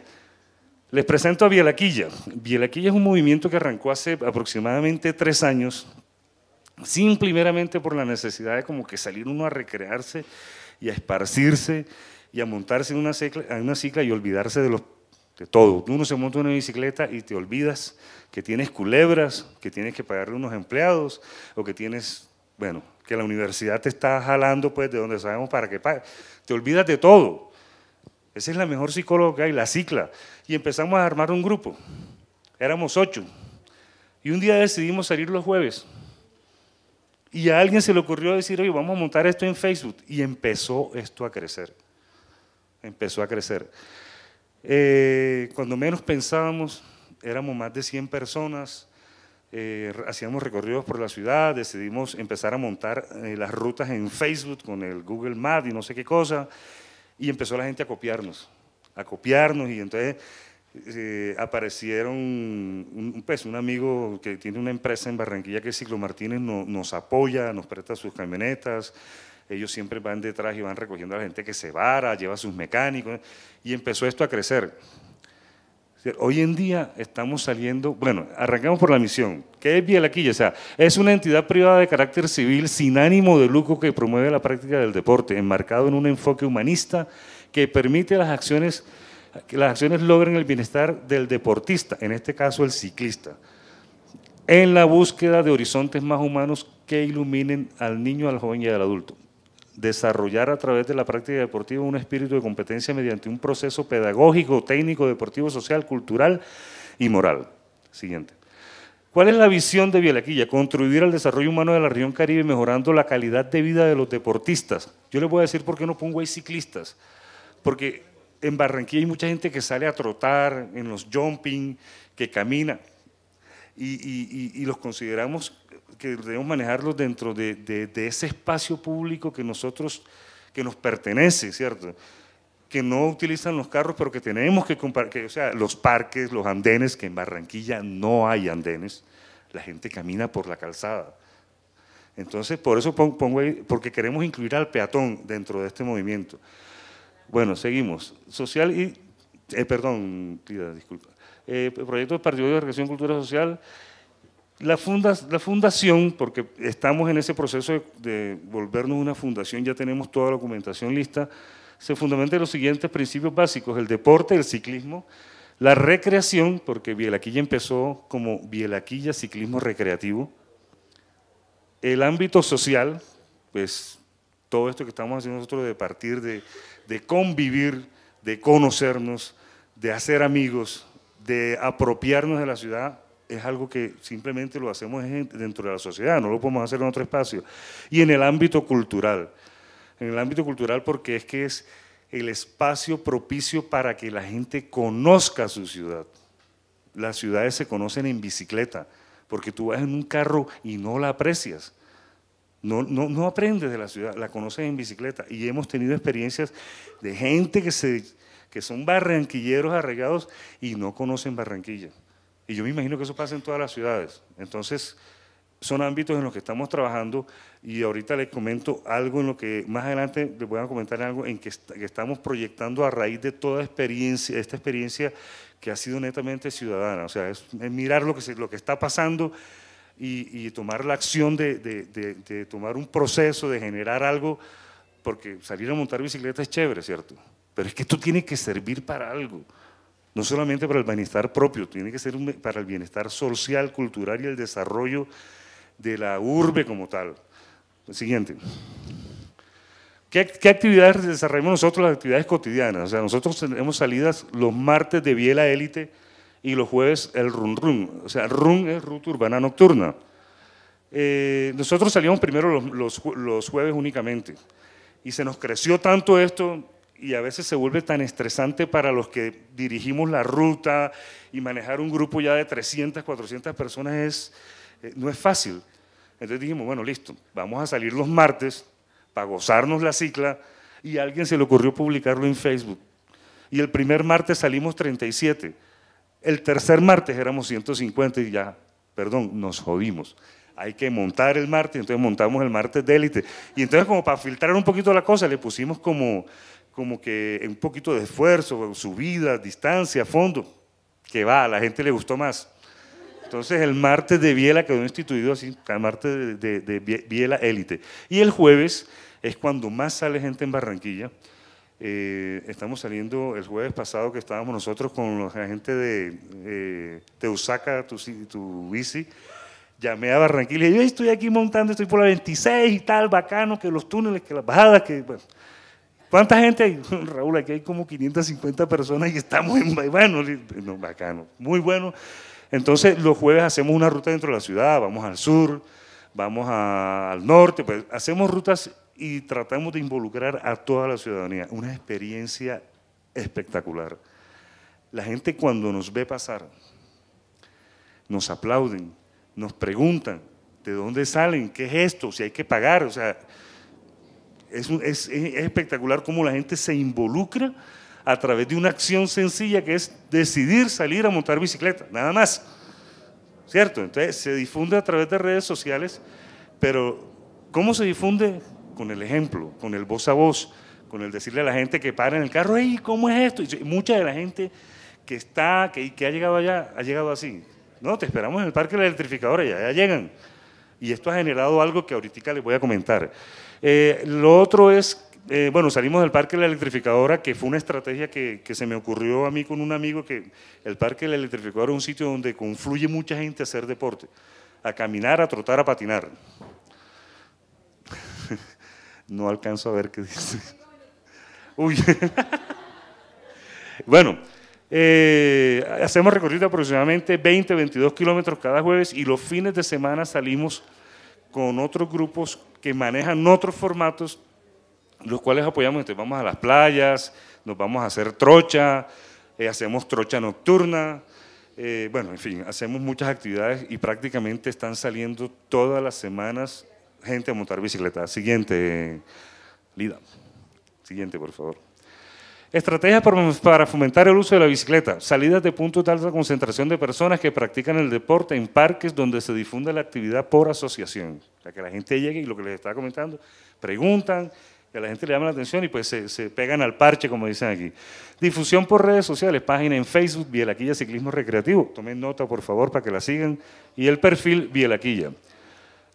Les presento a Bielaquilla. Bielaquilla es un movimiento que arrancó hace aproximadamente tres años, sin primeramente por la necesidad de como que salir uno a recrearse y a esparcirse y a montarse en una cicla, en una cicla y olvidarse de, de todo. Uno se monta en una bicicleta y te olvidas que tienes culebras, que tienes que pagarle unos empleados o que tienes, bueno, que la universidad te está jalando pues de donde sabemos para que pague. Te olvidas de todo esa es la mejor psicóloga y la cicla. Y empezamos a armar un grupo. Éramos ocho. Y un día decidimos salir los jueves. Y a alguien se le ocurrió decir, oye, vamos a montar esto en Facebook. Y empezó esto a crecer. Empezó a crecer. Eh, cuando menos pensábamos, éramos más de 100 personas. Eh, hacíamos recorridos por la ciudad, decidimos empezar a montar eh, las rutas en Facebook con el Google Maps y no sé qué cosa. Y empezó la gente a copiarnos, a copiarnos y entonces eh, aparecieron un, un, pues, un amigo que tiene una empresa en Barranquilla que es Ciclo Martínez, nos apoya, nos presta sus camionetas, ellos siempre van detrás y van recogiendo a la gente que se vara, lleva sus mecánicos, y empezó esto a crecer. Hoy en día estamos saliendo, bueno, arrancamos por la misión. que es Bielaquilla? O sea, es una entidad privada de carácter civil sin ánimo de lucro que promueve la práctica del deporte, enmarcado en un enfoque humanista que permite las acciones, que las acciones logren el bienestar del deportista, en este caso el ciclista, en la búsqueda de horizontes más humanos que iluminen al niño, al joven y al adulto desarrollar a través de la práctica deportiva un espíritu de competencia mediante un proceso pedagógico, técnico, deportivo, social, cultural y moral. Siguiente. ¿Cuál es la visión de Bielaquilla? Contribuir al desarrollo humano de la región Caribe mejorando la calidad de vida de los deportistas. Yo les voy a decir por qué no pongo ahí ciclistas. Porque en Barranquilla hay mucha gente que sale a trotar, en los jumping, que camina y, los consideramos que debemos manejarlos dentro de, ese espacio público que nosotros, que nos pertenece, ¿cierto? Que no utilizan los carros, pero que tenemos que, que o sea, los parques, los andenes, que en Barranquilla no hay andenes, la gente camina por la calzada. Entonces, por eso pongo ahí, porque queremos incluir al peatón dentro de este movimiento. Bueno, seguimos. Social y, eh, perdón, Tida, disculpa. Eh, proyecto de Partido de recreación Cultura Social. La, funda, la fundación, porque estamos en ese proceso de, de, volvernos una fundación, ya tenemos toda la documentación lista, se fundamenta en los siguientes principios básicos, el deporte, el ciclismo, la recreación, porque Bielaquilla empezó como Bielaquilla Ciclismo Recreativo, el ámbito social, pues todo esto que estamos haciendo nosotros de partir, de, de convivir, de conocernos, de hacer amigos, de apropiarnos de la ciudad es algo que simplemente lo hacemos dentro de la sociedad, no lo podemos hacer en otro espacio. Y en el ámbito cultural, en el ámbito cultural porque es que es el espacio propicio para que la gente conozca su ciudad. Las ciudades se conocen en bicicleta, porque tú vas en un carro y no la aprecias. No, no, no aprendes de la ciudad, la conoces en bicicleta. Y hemos tenido experiencias de gente que se que son barranquilleros arraigados y no conocen Barranquilla. Y yo me imagino que eso pasa en todas las ciudades. Entonces, son ámbitos en los que estamos trabajando y ahorita les comento algo en lo que más adelante les voy a comentar algo en que, estamos proyectando a raíz de toda experiencia, esta experiencia que ha sido netamente ciudadana. O sea, es, mirar lo que, lo que está pasando y, tomar la acción de, de tomar un proceso, de generar algo, porque salir a montar bicicleta es chévere, ¿cierto? Pero es que esto tiene que servir para algo. No solamente para el bienestar propio, tiene que ser para el bienestar social, cultural y el desarrollo de la urbe como tal. siguiente. ¿Qué, actividades desarrollamos nosotros? Las actividades cotidianas. O sea, nosotros tenemos salidas los martes de Biela Élite y los jueves el Run Run. O sea, Run es ruta urbana nocturna. Eh, nosotros salíamos primero los, los, jueves únicamente. Y se nos creció tanto esto y a veces se vuelve tan estresante para los que dirigimos la ruta y manejar un grupo ya de 300, 400 personas es, eh, no es fácil. Entonces dijimos, bueno, listo, vamos a salir los martes para gozarnos la cicla y a alguien se le ocurrió publicarlo en Facebook. Y el primer martes salimos 37, el tercer martes éramos 150 y ya, perdón, nos jodimos hay que montar el martes, entonces montamos el martes de élite. Y entonces como para filtrar un poquito la cosa, le pusimos como como que un poquito de esfuerzo, subida, distancia, fondo, que va, a la gente le gustó más. Entonces el martes de Biela quedó instituido así, el martes de, de, Biela élite. Y el jueves es cuando más sale gente en Barranquilla. Eh, estamos saliendo el jueves pasado que estábamos nosotros con la gente de eh, Teusaca, tu, bici, llamé a Barranquilla y yo estoy aquí montando, estoy por la 26 y tal, bacano, que los túneles, que las bajadas, que... ¿Cuánta gente hay? *laughs* Raúl, aquí hay como 550 personas y estamos en bueno, bacano, muy bueno. Entonces los jueves hacemos una ruta dentro de la ciudad, vamos al sur, vamos al norte, pues hacemos rutas y tratamos de involucrar a toda la ciudadanía. Una experiencia espectacular. La gente cuando nos ve pasar, nos aplauden, nos preguntan de dónde salen, qué es esto, si hay que pagar, o sea, es, espectacular cómo la gente se involucra a través de una acción sencilla que es decidir salir a montar bicicleta, nada más. ¿Cierto? Entonces se difunde a través de redes sociales, pero ¿cómo se difunde? Con el ejemplo, con el voz a voz, con el decirle a la gente que para en el carro, ¡Ey, ¿cómo es esto? Y mucha de la gente que está, que, que ha llegado allá, ha llegado así. No, te esperamos en el parque de la electrificadora, ya, ya llegan. Y esto ha generado algo que ahorita les voy a comentar. Eh, lo otro es, eh, bueno, salimos del Parque de la Electrificadora, que fue una estrategia que, se me ocurrió a mí con un amigo, que el Parque de la Electrificadora es un sitio donde confluye mucha gente a hacer deporte, a caminar, a trotar, a patinar. *laughs* no alcanzo a ver qué dice. *laughs* bueno, eh, hacemos recorrido aproximadamente 20, 22 kilómetros cada jueves y los fines de semana salimos con otros grupos que manejan otros formatos, los cuales apoyamos. Entonces vamos a las playas, nos vamos a hacer trocha, eh, hacemos trocha nocturna, eh, bueno, en fin, hacemos muchas actividades y prácticamente están saliendo todas las semanas gente a montar bicicleta. Siguiente, Lida. Siguiente, por favor. Estrategias para fomentar el uso de la bicicleta, salidas de puntos de alta concentración de personas que practican el deporte en parques donde se difunda la actividad por asociación. O sea, que la gente llegue y lo que les estaba comentando, preguntan, que la gente le llama la atención y pues se, se pegan al parche, como dicen aquí. Difusión por redes sociales, página en Facebook, Bielaquilla Ciclismo Recreativo. Tomen nota, por favor, para que la sigan. Y el perfil Bielaquilla.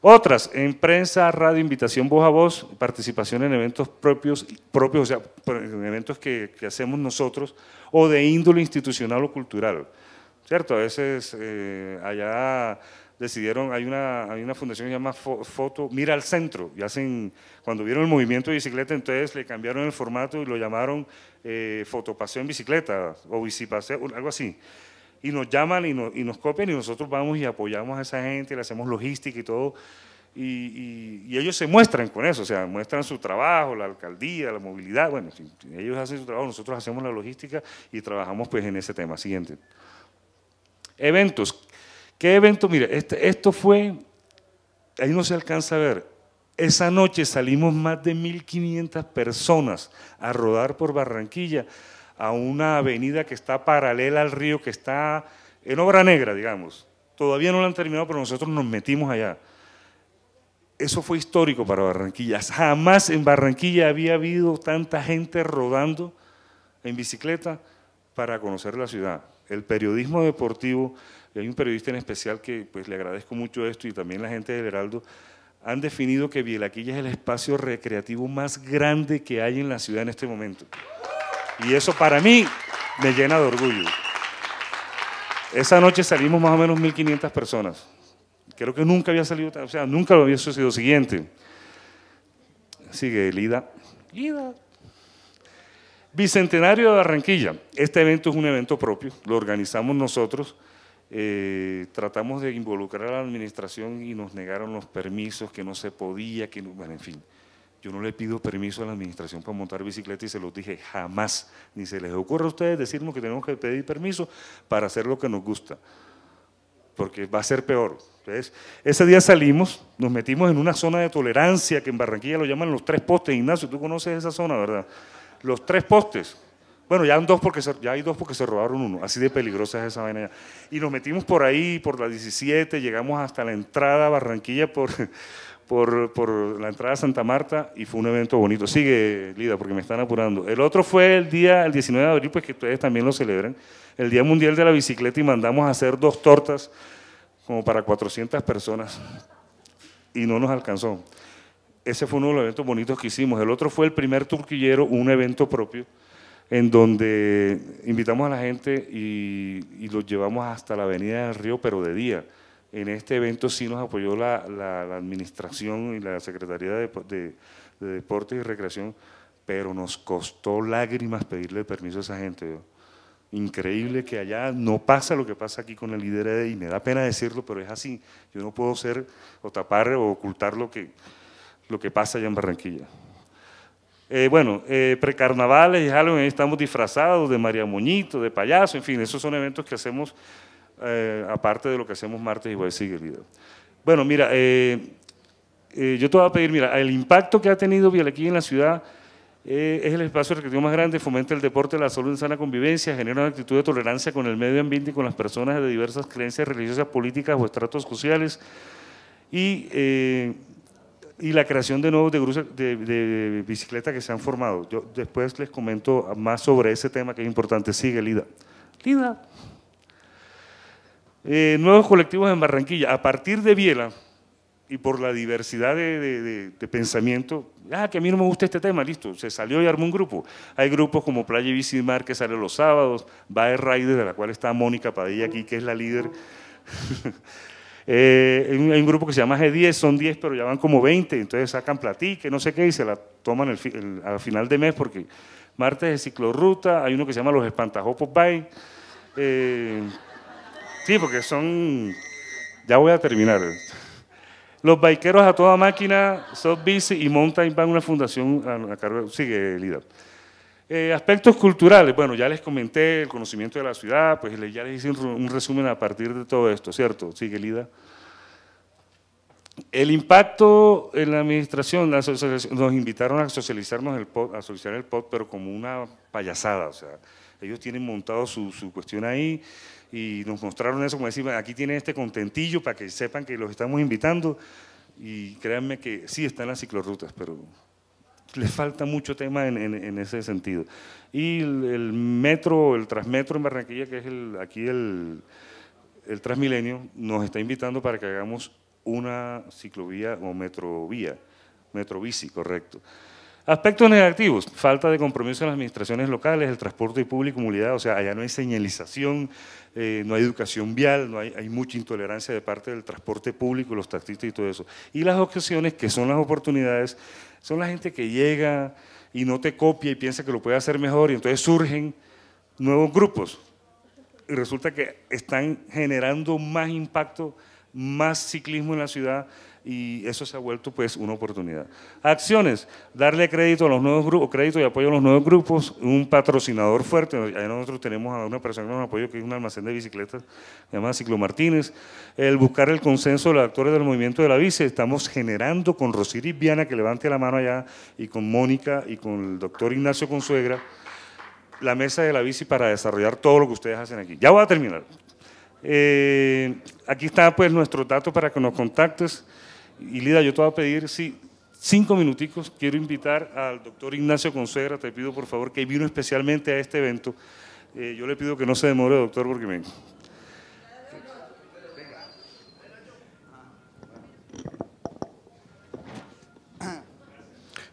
Otras, en prensa, radio, invitación voz a voz, participación en eventos propios, propios o sea, en eventos que, hacemos nosotros, o de índole institucional o cultural. ¿Cierto? A veces eh, allá decidieron, hay una, hay una fundación que se llama Foto, Mira al Centro, y hacen, cuando vieron el movimiento de bicicleta, entonces le cambiaron el formato y lo llamaron eh, Fotopaseo en Bicicleta, o Bicipaseo, algo así y nos llaman y, y, nos copian y nosotros vamos y apoyamos a esa gente, le hacemos logística y todo. Y, y, ellos se muestran con eso, o sea, muestran su trabajo, la alcaldía, la movilidad, bueno, ellos hacen su trabajo, nosotros hacemos la logística y trabajamos pues en ese tema. Siguiente. Eventos. ¿Qué evento? Mire, este, esto fue, ahí no se alcanza a ver, esa noche salimos más de 1.500 personas a rodar por Barranquilla a una avenida que está paralela al río, que está en obra negra, digamos. Todavía no la han terminado, pero nosotros nos metimos allá. Eso fue histórico para Barranquilla. Jamás en Barranquilla había habido tanta gente rodando en bicicleta para conocer la ciudad. El periodismo deportivo, y hay un periodista en especial que pues, le agradezco mucho esto y también la gente del Heraldo, han definido que Vielaquilla es el espacio recreativo más grande que hay en la ciudad en este momento. Y eso para mí me llena de orgullo. Esa noche salimos más o menos 1.500 personas. Creo que nunca había salido, o sea, nunca lo había sucedido. Siguiente. Sigue, Lida. Lida. Bicentenario de Barranquilla. Este evento es un evento propio, lo organizamos nosotros. Eh, tratamos de involucrar a la administración y nos negaron los permisos, que no se podía, que no, bueno, en fin. Yo no le pido permiso a la administración para montar bicicleta y se los dije jamás. Ni se les ocurre a ustedes decirnos que tenemos que pedir permiso para hacer lo que nos gusta. Porque va a ser peor. ese día salimos, nos metimos en una zona de tolerancia que en Barranquilla lo llaman los tres postes. Ignacio, tú conoces esa zona, ¿verdad? Los tres postes. Bueno, ya, dos porque ya hay dos porque se robaron uno. Así de peligrosa es esa vaina. Y nos metimos por ahí, por las 17, llegamos hasta la entrada a Barranquilla por por, por, la entrada a Santa Marta y fue un evento bonito. Sigue, Lida, porque me están apurando. El otro fue el día, el 19 de abril, pues que ustedes también lo celebren, el Día Mundial de la Bicicleta y mandamos a hacer dos tortas como para 400 personas y no nos alcanzó. Ese fue uno de los eventos bonitos que hicimos. El otro fue el primer turquillero, un evento propio, en donde invitamos a la gente y, y los llevamos hasta la avenida del río, pero de día en este evento sí nos apoyó la, administración y la Secretaría de, Deportes y Recreación, pero nos costó lágrimas pedirle permiso a esa gente. Increíble que allá no pasa lo que pasa aquí con el líder y me da pena decirlo, pero es así. Yo no puedo ser o tapar o ocultar lo que, lo que pasa allá en Barranquilla. Eh, bueno, eh, precarnavales estamos disfrazados de María Moñito, de payaso, en fin, esos son eventos que hacemos eh, aparte de lo que hacemos martes y jueves video. Bueno, mira, eh, eh, yo te voy a pedir, mira, el impacto que ha tenido Vialequí en la ciudad es el espacio recreativo más grande, fomenta el deporte, la salud la sana convivencia, genera una actitud de tolerancia con el medio ambiente y con las personas de diversas creencias religiosas, políticas o estratos sociales. Y la creación de nuevos de, de, de bicicletas que se han formado. Yo después les comento más sobre ese tema que es importante. Sigue, Lida. Lida. Eh, nuevos colectivos en Barranquilla, a partir de Biela, y por la diversidad de, pensamiento, ah, que a mí no me gusta este tema, listo, se salió y armó un grupo. Hay grupos como Playa y Mar que sale los sábados, Bae Raider, de la cual está Mónica Padilla aquí, que es la líder. *laughs* Eh, hay, un, grupo que se llama G10, son 10, pero ya van como 20, entonces sacan platique, no sé qué, y se la toman al final de mes, porque martes es ciclorruta, hay uno que se llama Los Espantajopos Bay. Eh, Sí, porque son... Ya voy a terminar. Los bikeros a toda máquina, Soft Bici y Mountain van una fundación a cargo... Sigue, Lida. Eh, aspectos culturales, bueno, ya les comenté el conocimiento de la ciudad, pues ya les hice un, resumen a partir de todo esto, ¿cierto? Sigue, Lida. El impacto en la administración, nos invitaron a socializarnos el pod, a socializar el pod, pero como una payasada, o sea, ellos tienen montado su, su cuestión ahí, y nos mostraron eso, como decir, aquí tienen este contentillo para que sepan que los estamos invitando y créanme que sí están las ciclorrutas, pero le falta mucho tema en, ese sentido. Y el, metro, el Transmetro en Barranquilla, que es el, aquí el, el Transmilenio, nos está invitando para que hagamos una ciclovía o metrovía, metrobici, correcto. Aspectos negativos, falta de compromiso en las administraciones locales, el transporte y público, movilidad, o sea, allá no hay señalización, eh, no hay educación vial, no hay, hay, mucha intolerancia de parte del transporte público, los taxistas y todo eso. Y las ocasiones, que son las oportunidades, son la gente que llega y no te copia y piensa que lo puede hacer mejor y entonces surgen nuevos grupos. Y resulta que están generando más impacto, más ciclismo en la ciudad, y eso se ha vuelto pues una oportunidad. Acciones, darle crédito a los nuevos grupos, crédito y apoyo a los nuevos grupos, un patrocinador fuerte, nosotros tenemos a una persona que nos apoya que es un almacén de bicicletas llamada Ciclo Martínez, el buscar el consenso de los actores del movimiento de la bici, estamos generando con Rosiri Viana que levante la mano allá y con Mónica y con el doctor Ignacio Consuegra la mesa de la bici para desarrollar todo lo que ustedes hacen aquí. Ya voy a terminar. Eh, aquí está pues nuestro dato para que nos contactes. Y Lida, yo te voy a pedir, si cinco minuticos, quiero invitar al doctor Ignacio Consuegra, te pido por favor que vino especialmente a este evento. Eh, yo le pido que no se demore, doctor, porque me...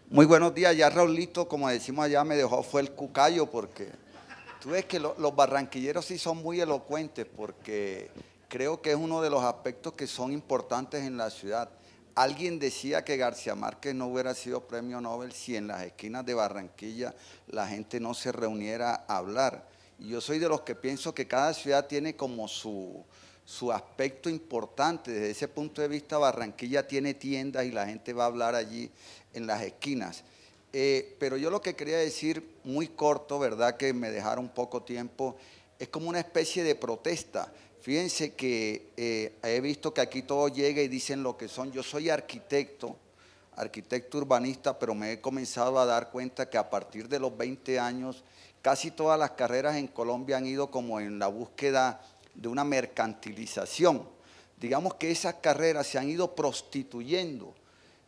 Muy buenos días, ya Raulito, como decimos allá, me dejó fue el cucayo porque tú ves que los barranquilleros sí son muy elocuentes porque creo que es uno de los aspectos que son importantes en la ciudad Alguien decía que García Márquez no hubiera sido premio Nobel si en las esquinas de Barranquilla la gente no se reuniera a hablar. Y yo soy de los que pienso que cada ciudad tiene como su, su aspecto importante. Desde ese punto de vista, Barranquilla tiene tiendas y la gente va a hablar allí en las esquinas. Eh, pero yo lo que quería decir, muy corto, ¿verdad? Que me dejaron poco tiempo, es como una especie de protesta. Fíjense que eh, he visto que aquí todo llega y dicen lo que son. Yo soy arquitecto, arquitecto urbanista, pero me he comenzado a dar cuenta que a partir de los 20 años, casi todas las carreras en Colombia han ido como en la búsqueda de una mercantilización. Digamos que esas carreras se han ido prostituyendo.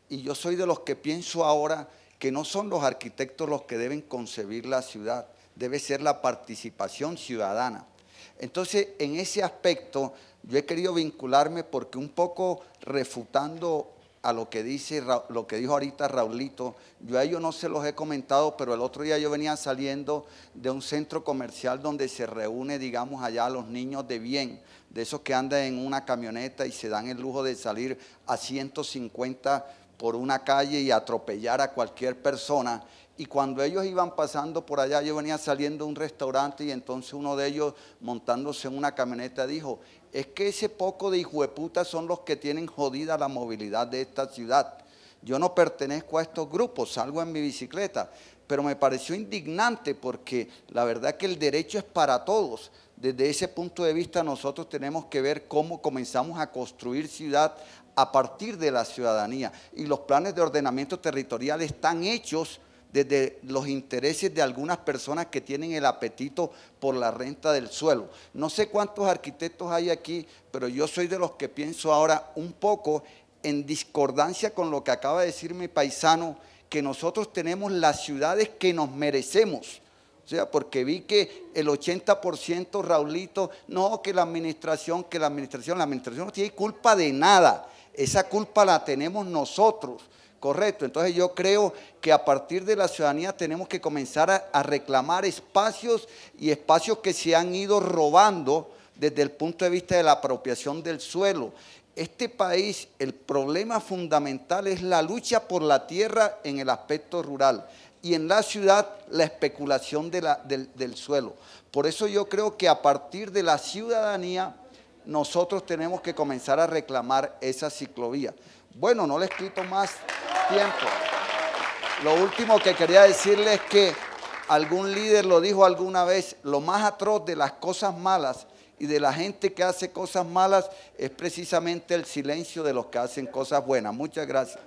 Y yo soy de los que pienso ahora que no son los arquitectos los que deben concebir la ciudad, debe ser la participación ciudadana. Entonces, en ese aspecto, yo he querido vincularme porque un poco refutando a lo que, dice, lo que dijo ahorita Raulito, yo a ellos no se los he comentado, pero el otro día yo venía saliendo de un centro comercial donde se reúne, digamos, allá los niños de bien, de esos que andan en una camioneta y se dan el lujo de salir a 150 por una calle y atropellar a cualquier persona. Y cuando ellos iban pasando por allá, yo venía saliendo de un restaurante y entonces uno de ellos montándose en una camioneta dijo, es que ese poco de hijueputas son los que tienen jodida la movilidad de esta ciudad. Yo no pertenezco a estos grupos, salgo en mi bicicleta, pero me pareció indignante porque la verdad que el derecho es para todos. Desde ese punto de vista nosotros tenemos que ver cómo comenzamos a construir ciudad a partir de la ciudadanía. Y los planes de ordenamiento territorial están hechos desde los intereses de algunas personas que tienen el apetito por la renta del suelo. No sé cuántos arquitectos hay aquí, pero yo soy de los que pienso ahora un poco en discordancia con lo que acaba de decir mi paisano, que nosotros tenemos las ciudades que nos merecemos. O sea, porque vi que el 80%, Raulito, no, que la administración, que la administración, la administración no tiene culpa de nada. Esa culpa la tenemos nosotros, correcto. Entonces yo creo que a partir de la ciudadanía tenemos que comenzar a, reclamar espacios y espacios que se han ido robando desde el punto de vista de la apropiación del suelo. Este país, el problema fundamental es la lucha por la tierra en el aspecto rural y en la ciudad la especulación del suelo. Por eso yo creo que a partir de la ciudadanía nosotros tenemos que comenzar a reclamar esa ciclovía. Bueno, no les quito más tiempo. Lo último que quería decirles es que algún líder lo dijo alguna vez, lo más atroz de las cosas malas y de la gente que hace cosas malas es precisamente el silencio de los que hacen cosas buenas. Muchas gracias.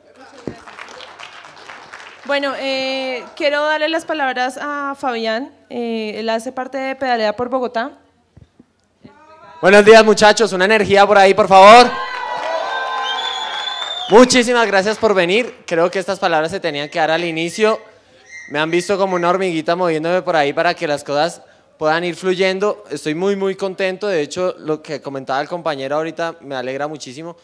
Bueno, eh, quiero darle las palabras a Fabián. Eh, él hace parte de Pedalea por Bogotá. Buenos días muchachos, una energía por ahí, por favor. Muchísimas gracias por venir. Creo que estas palabras se tenían que dar al inicio. Me han visto como una hormiguita moviéndome por ahí para que las cosas puedan ir fluyendo. Estoy muy, muy contento. De hecho, lo que comentaba el compañero ahorita me alegra muchísimo.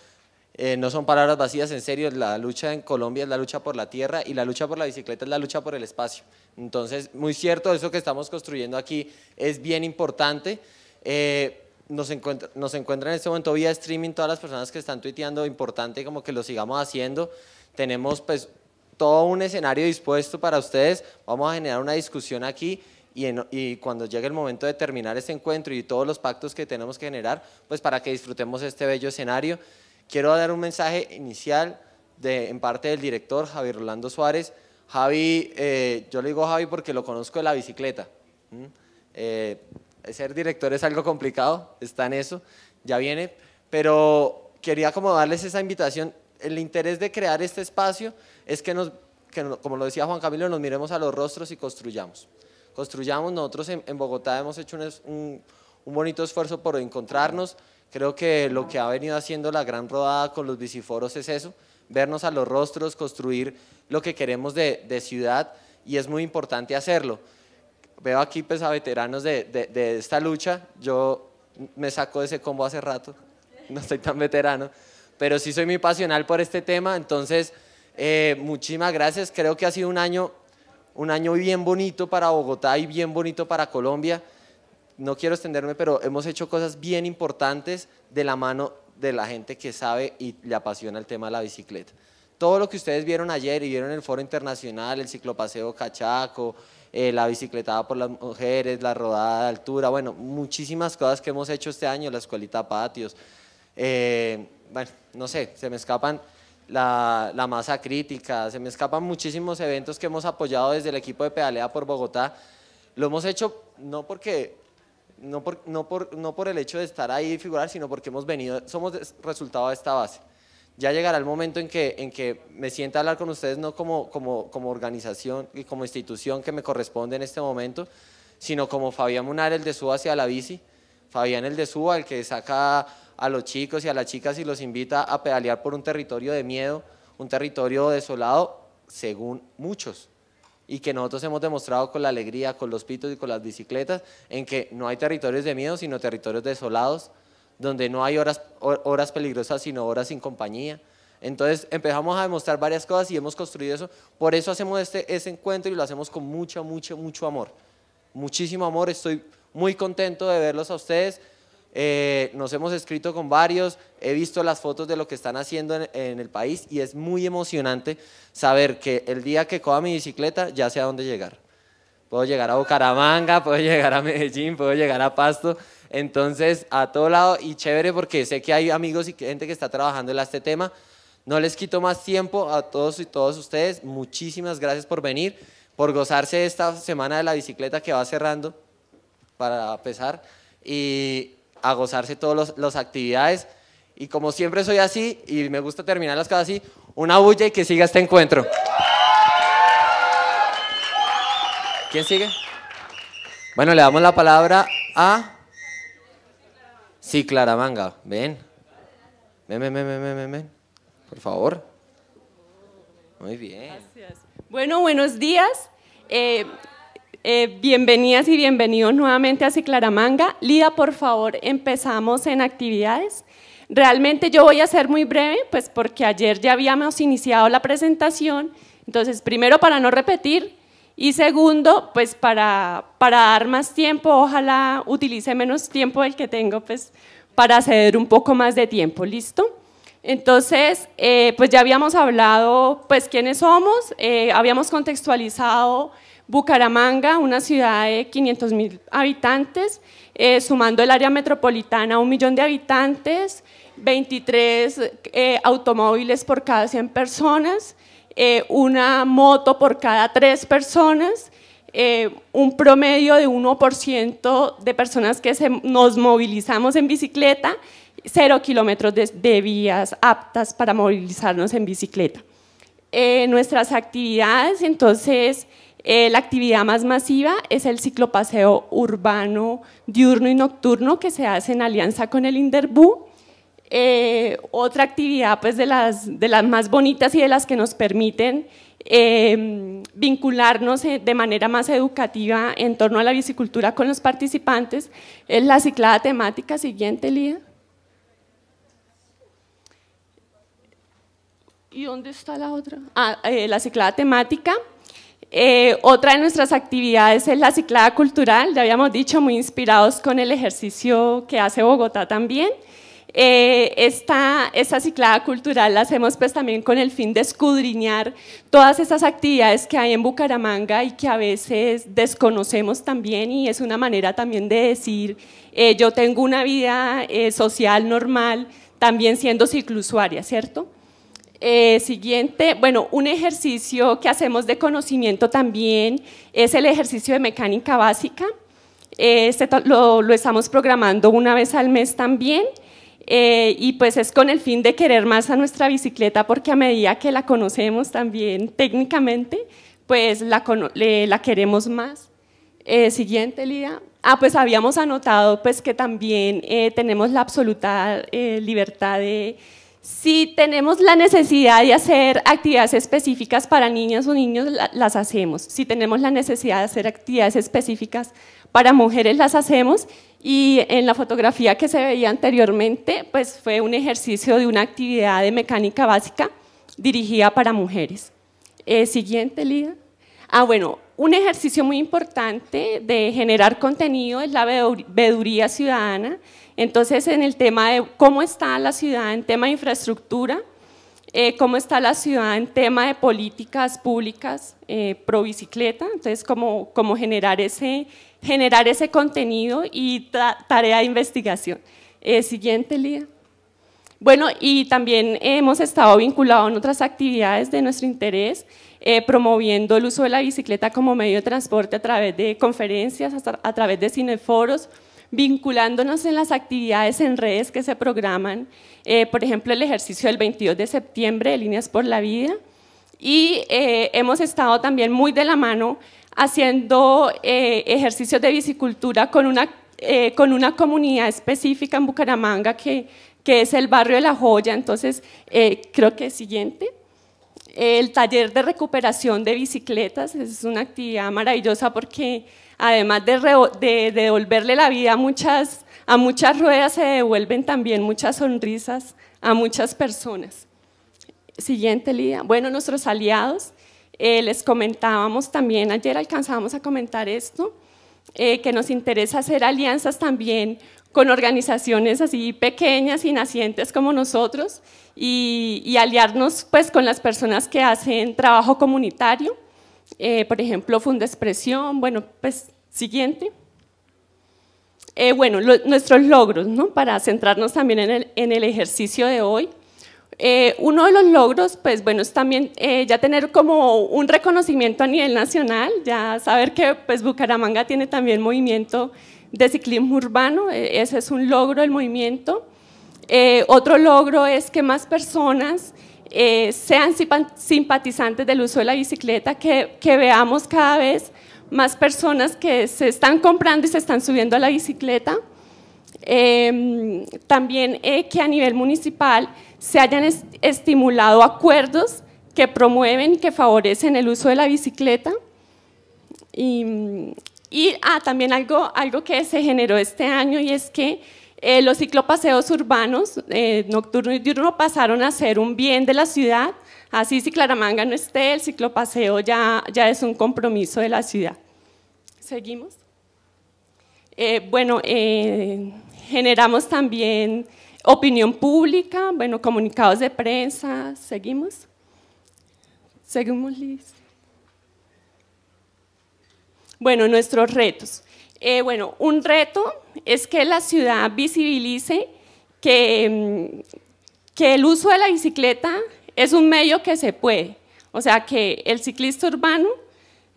Eh, no son palabras vacías, en serio, la lucha en Colombia es la lucha por la tierra y la lucha por la bicicleta es la lucha por el espacio. Entonces, muy cierto, eso que estamos construyendo aquí es bien importante. Eh, nos, encuentra, nos encuentran en este momento vía streaming todas las personas que están tuiteando, importante como que lo sigamos haciendo. Tenemos pues todo un escenario dispuesto para ustedes, vamos a generar una discusión aquí y, y, cuando llegue el momento de terminar este encuentro y todos los pactos que tenemos que generar, pues para que disfrutemos este bello escenario. Quiero dar un mensaje inicial de, en parte del director Javier Rolando Suárez. Javi, eh, yo le digo Javi porque lo conozco de la bicicleta. Eh, ser director es algo complicado, está en eso, ya viene, pero quería como darles esa invitación. El interés de crear este espacio es que nos, como lo decía Juan Camilo, nos miremos a los rostros y construyamos. Construyamos, nosotros en, Bogotá hemos hecho un, bonito esfuerzo por encontrarnos. Creo que lo que ha venido haciendo la gran rodada con los biciforos es eso, vernos a los rostros, construir lo que queremos de ciudad y es muy importante hacerlo veo aquí pues, a veteranos de, de, esta lucha. Yo me saco de ese combo hace rato, *laughs* no soy tan veterano, pero sí soy muy pasional por este tema. Entonces, eh, muchísimas gracias. Creo que ha sido un año, un año bien bonito para Bogotá y bien bonito para Colombia. No quiero extenderme, pero hemos hecho cosas bien importantes de la mano de la gente que sabe y le apasiona el tema de la bicicleta. Todo lo que ustedes vieron ayer y vieron el Foro Internacional, el ciclopaseo cachaco, eh, la bicicletada por las mujeres, la rodada de altura, bueno, muchísimas cosas que hemos hecho este año, la escuelita patios. Eh, bueno, no sé, se me escapan la, masa crítica, se me escapan muchísimos eventos que hemos apoyado desde el equipo de Pedalea por Bogotá. Lo hemos hecho no porque... No por, no por, no por el hecho de estar ahí y figurar, sino porque hemos venido, somos resultado de esta base ya llegará el momento en que, en que me sienta a hablar con ustedes, no como, como organización y como institución que me corresponde en este momento, sino como Fabián Munar, el de Suba hacia la bici, Fabián el de Suba, el que saca a los chicos y a las chicas y los invita a pedalear por un territorio de miedo, un territorio desolado, según muchos. Y que nosotros hemos demostrado con la alegría, con los pitos y con las bicicletas, en que no hay territorios de miedo, sino territorios desolados, donde no hay horas, horas peligrosas, sino horas sin compañía. Entonces empezamos a demostrar varias cosas y hemos construido eso. Por eso hacemos este, encuentro y lo hacemos con mucho, mucho, mucho amor. Muchísimo amor, estoy muy contento de verlos a ustedes. Eh, nos hemos escrito con varios, he visto las fotos de lo que están haciendo en, el país y es muy emocionante saber que el día que coja mi bicicleta ya sé a dónde llegar. Puedo llegar a Bucaramanga, puedo *laughs* llegar a Medellín, puedo llegar a Pasto entonces, a todo lado y chévere porque sé que hay amigos y gente que está trabajando en este tema. No les quito más tiempo a todos y todos ustedes. Muchísimas gracias por venir, por gozarse esta semana de la bicicleta que va cerrando para pesar y a gozarse todas las actividades. Y como siempre soy así y me gusta terminar las cosas así, una bulla y que siga este encuentro. ¿Quién sigue? Bueno, le damos la palabra a... Sí, Claramanga, ven. Ven, ven, ven, ven, ven, ven. Por favor. Muy bien. Gracias. Bueno, buenos días. Eh, eh, bienvenidas y bienvenidos nuevamente a Ciclaramanga. Lida, por favor, empezamos en actividades. Realmente yo voy a ser muy breve, pues porque ayer ya habíamos iniciado la presentación. Entonces, primero para no repetir, y segundo, pues para, para dar más tiempo, ojalá utilice menos tiempo del que tengo, pues para ceder un poco más de tiempo, ¿listo? Entonces, eh, pues ya habíamos hablado, pues quiénes somos, eh, habíamos contextualizado Bucaramanga, una ciudad de 500 mil habitantes, eh, sumando el área metropolitana, un millón de habitantes, 23 automóviles por cada 100 personas, eh, una moto por cada tres personas, eh, un promedio de 1% de personas que nos movilizamos en bicicleta, cero kilómetros de, vías aptas para movilizarnos en bicicleta. Eh, nuestras actividades, entonces, la actividad más masiva es el ciclopaseo urbano diurno y nocturno que se hace en alianza con el interbú eh, otra actividad pues, de, las, más bonitas y de las que nos permiten em, vincularnos eh, de manera más educativa en torno a la bicicultura con los participantes es la ciclada temática siguiente, Lía. ¿Y dónde está la otra? Ah, eh, la ciclada temática. otra de nuestras actividades es la ciclada cultural, ya habíamos dicho, muy inspirados con el ejercicio que hace Bogotá también. Eh, esta, ciclada cultural la hacemos pues también con el fin de escudriñar todas esas actividades que hay en Bucaramanga y que a veces desconocemos también y es una manera también de decir, eh, yo tengo una vida eh, social normal también siendo ciclusuaria, ¿cierto? siguiente, bueno, un ejercicio que hacemos de conocimiento también es el ejercicio de mecánica básica. Este lo, estamos programando una vez al mes también. Eh, y pues es con el fin de querer más a nuestra bicicleta porque a medida que la conocemos también técnicamente, pues la, la queremos más. Eh, siguiente, Lidia. Ah, pues habíamos anotado pues que también eh, tenemos la absoluta libertad de, si tenemos la necesidad de hacer actividades específicas para niñas o niños, las hacemos. Si tenemos la necesidad de hacer actividades específicas para mujeres, las hacemos. Y en la fotografía que se veía anteriormente, pues fue un ejercicio de una actividad de mecánica básica dirigida para mujeres. Eh, siguiente, Lida. Ah, bueno, un ejercicio muy importante de generar contenido es la veeduría ciudadana. Entonces, en el tema de cómo está la ciudad en tema de infraestructura, eh, cómo está la ciudad en tema de políticas públicas eh, pro bicicleta, entonces cómo, cómo generar ese, generar ese contenido y tarea de investigación. Eh, siguiente, Lía. Bueno, y también hemos estado vinculados en otras actividades de nuestro interés, eh, promoviendo el uso de la bicicleta como medio de transporte a través de conferencias, a través de cineforos, vinculándonos en las actividades en redes que se programan, eh, por ejemplo, el ejercicio del 22 de septiembre de Líneas por la Vida, y hemos estado también muy de la mano haciendo eh, ejercicios de bicicultura eh, con una, comunidad específica en Bucaramanga que, es el barrio de La Joya. Entonces, eh, creo que siguiente. El taller de recuperación de bicicletas es una actividad maravillosa porque además de, devolverle la vida a muchas, a muchas ruedas, se devuelven también muchas sonrisas a muchas personas. Siguiente, Lidia. Bueno, nuestros aliados. Eh, les comentábamos también, ayer alcanzábamos a comentar esto, eh, que nos interesa hacer alianzas también con organizaciones así pequeñas y nacientes como nosotros y, aliarnos pues con las personas que hacen trabajo comunitario, eh, por ejemplo expresión bueno, pues siguiente. bueno, nuestros logros, ¿no? para centrarnos también en el ejercicio de hoy. Eh, uno de los logros, pues bueno, es también eh, ya tener como un reconocimiento a nivel nacional, ya saber que pues Bucaramanga tiene también movimiento de ciclismo urbano, e, ese es un logro del movimiento. Eh, otro logro es que más personas sean simpatizantes del uso de la bicicleta, que, que veamos cada vez más personas que se están comprando y se están subiendo a la bicicleta. Em, también que a nivel municipal se hayan estimulado acuerdos que promueven, que favorecen el uso de la bicicleta. Y, ah, también algo, algo que se generó este año y es que eh, los ciclopaseos urbanos, eh, nocturno y diurno, pasaron a ser un bien de la ciudad. Así si Claramanga no esté, el ciclopaseo ya, ya es un compromiso de la ciudad. ¿Seguimos? Eh, bueno, eh, generamos también opinión pública, bueno, comunicados de prensa, seguimos. Seguimos, listos. Bueno, nuestros retos. Eh, bueno, un reto es que la ciudad visibilice que, mm, que el uso de la bicicleta es un medio que se puede. O sea, que el ciclista urbano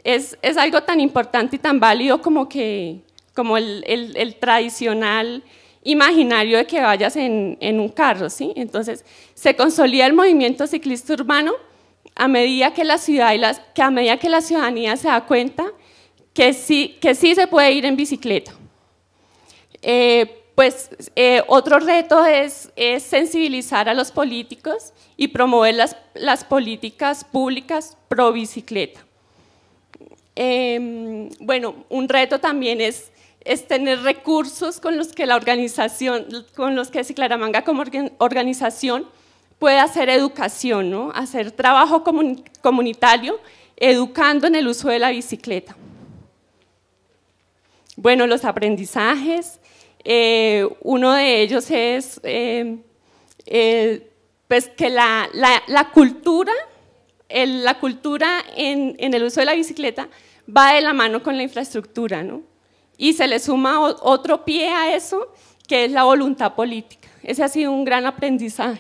es, algo tan importante y tan válido como, que, como el tradicional imaginario de que vayas en, un carro, ¿sí? Entonces, se consolida el movimiento ciclista urbano a medida que la ciudad y que a medida que la ciudadanía se da cuenta que sí, que sí se puede ir en bicicleta. Eh, pues eh, otro reto es, sensibilizar a los políticos y promover las, políticas públicas pro bicicleta. Em, bueno, un reto también es es tener recursos con los que la organización, con los que Ciclaramanga como organización puede hacer educación, ¿no? hacer trabajo comunitario, educando en el uso de la bicicleta. Bueno, los aprendizajes, eh, uno de ellos es eh, pues, que la, cultura, la cultura en, en, el uso de la bicicleta va de la mano con la infraestructura, ¿no? Y se le suma otro pie a eso, que es la voluntad política. Ese ha sido un gran aprendizaje.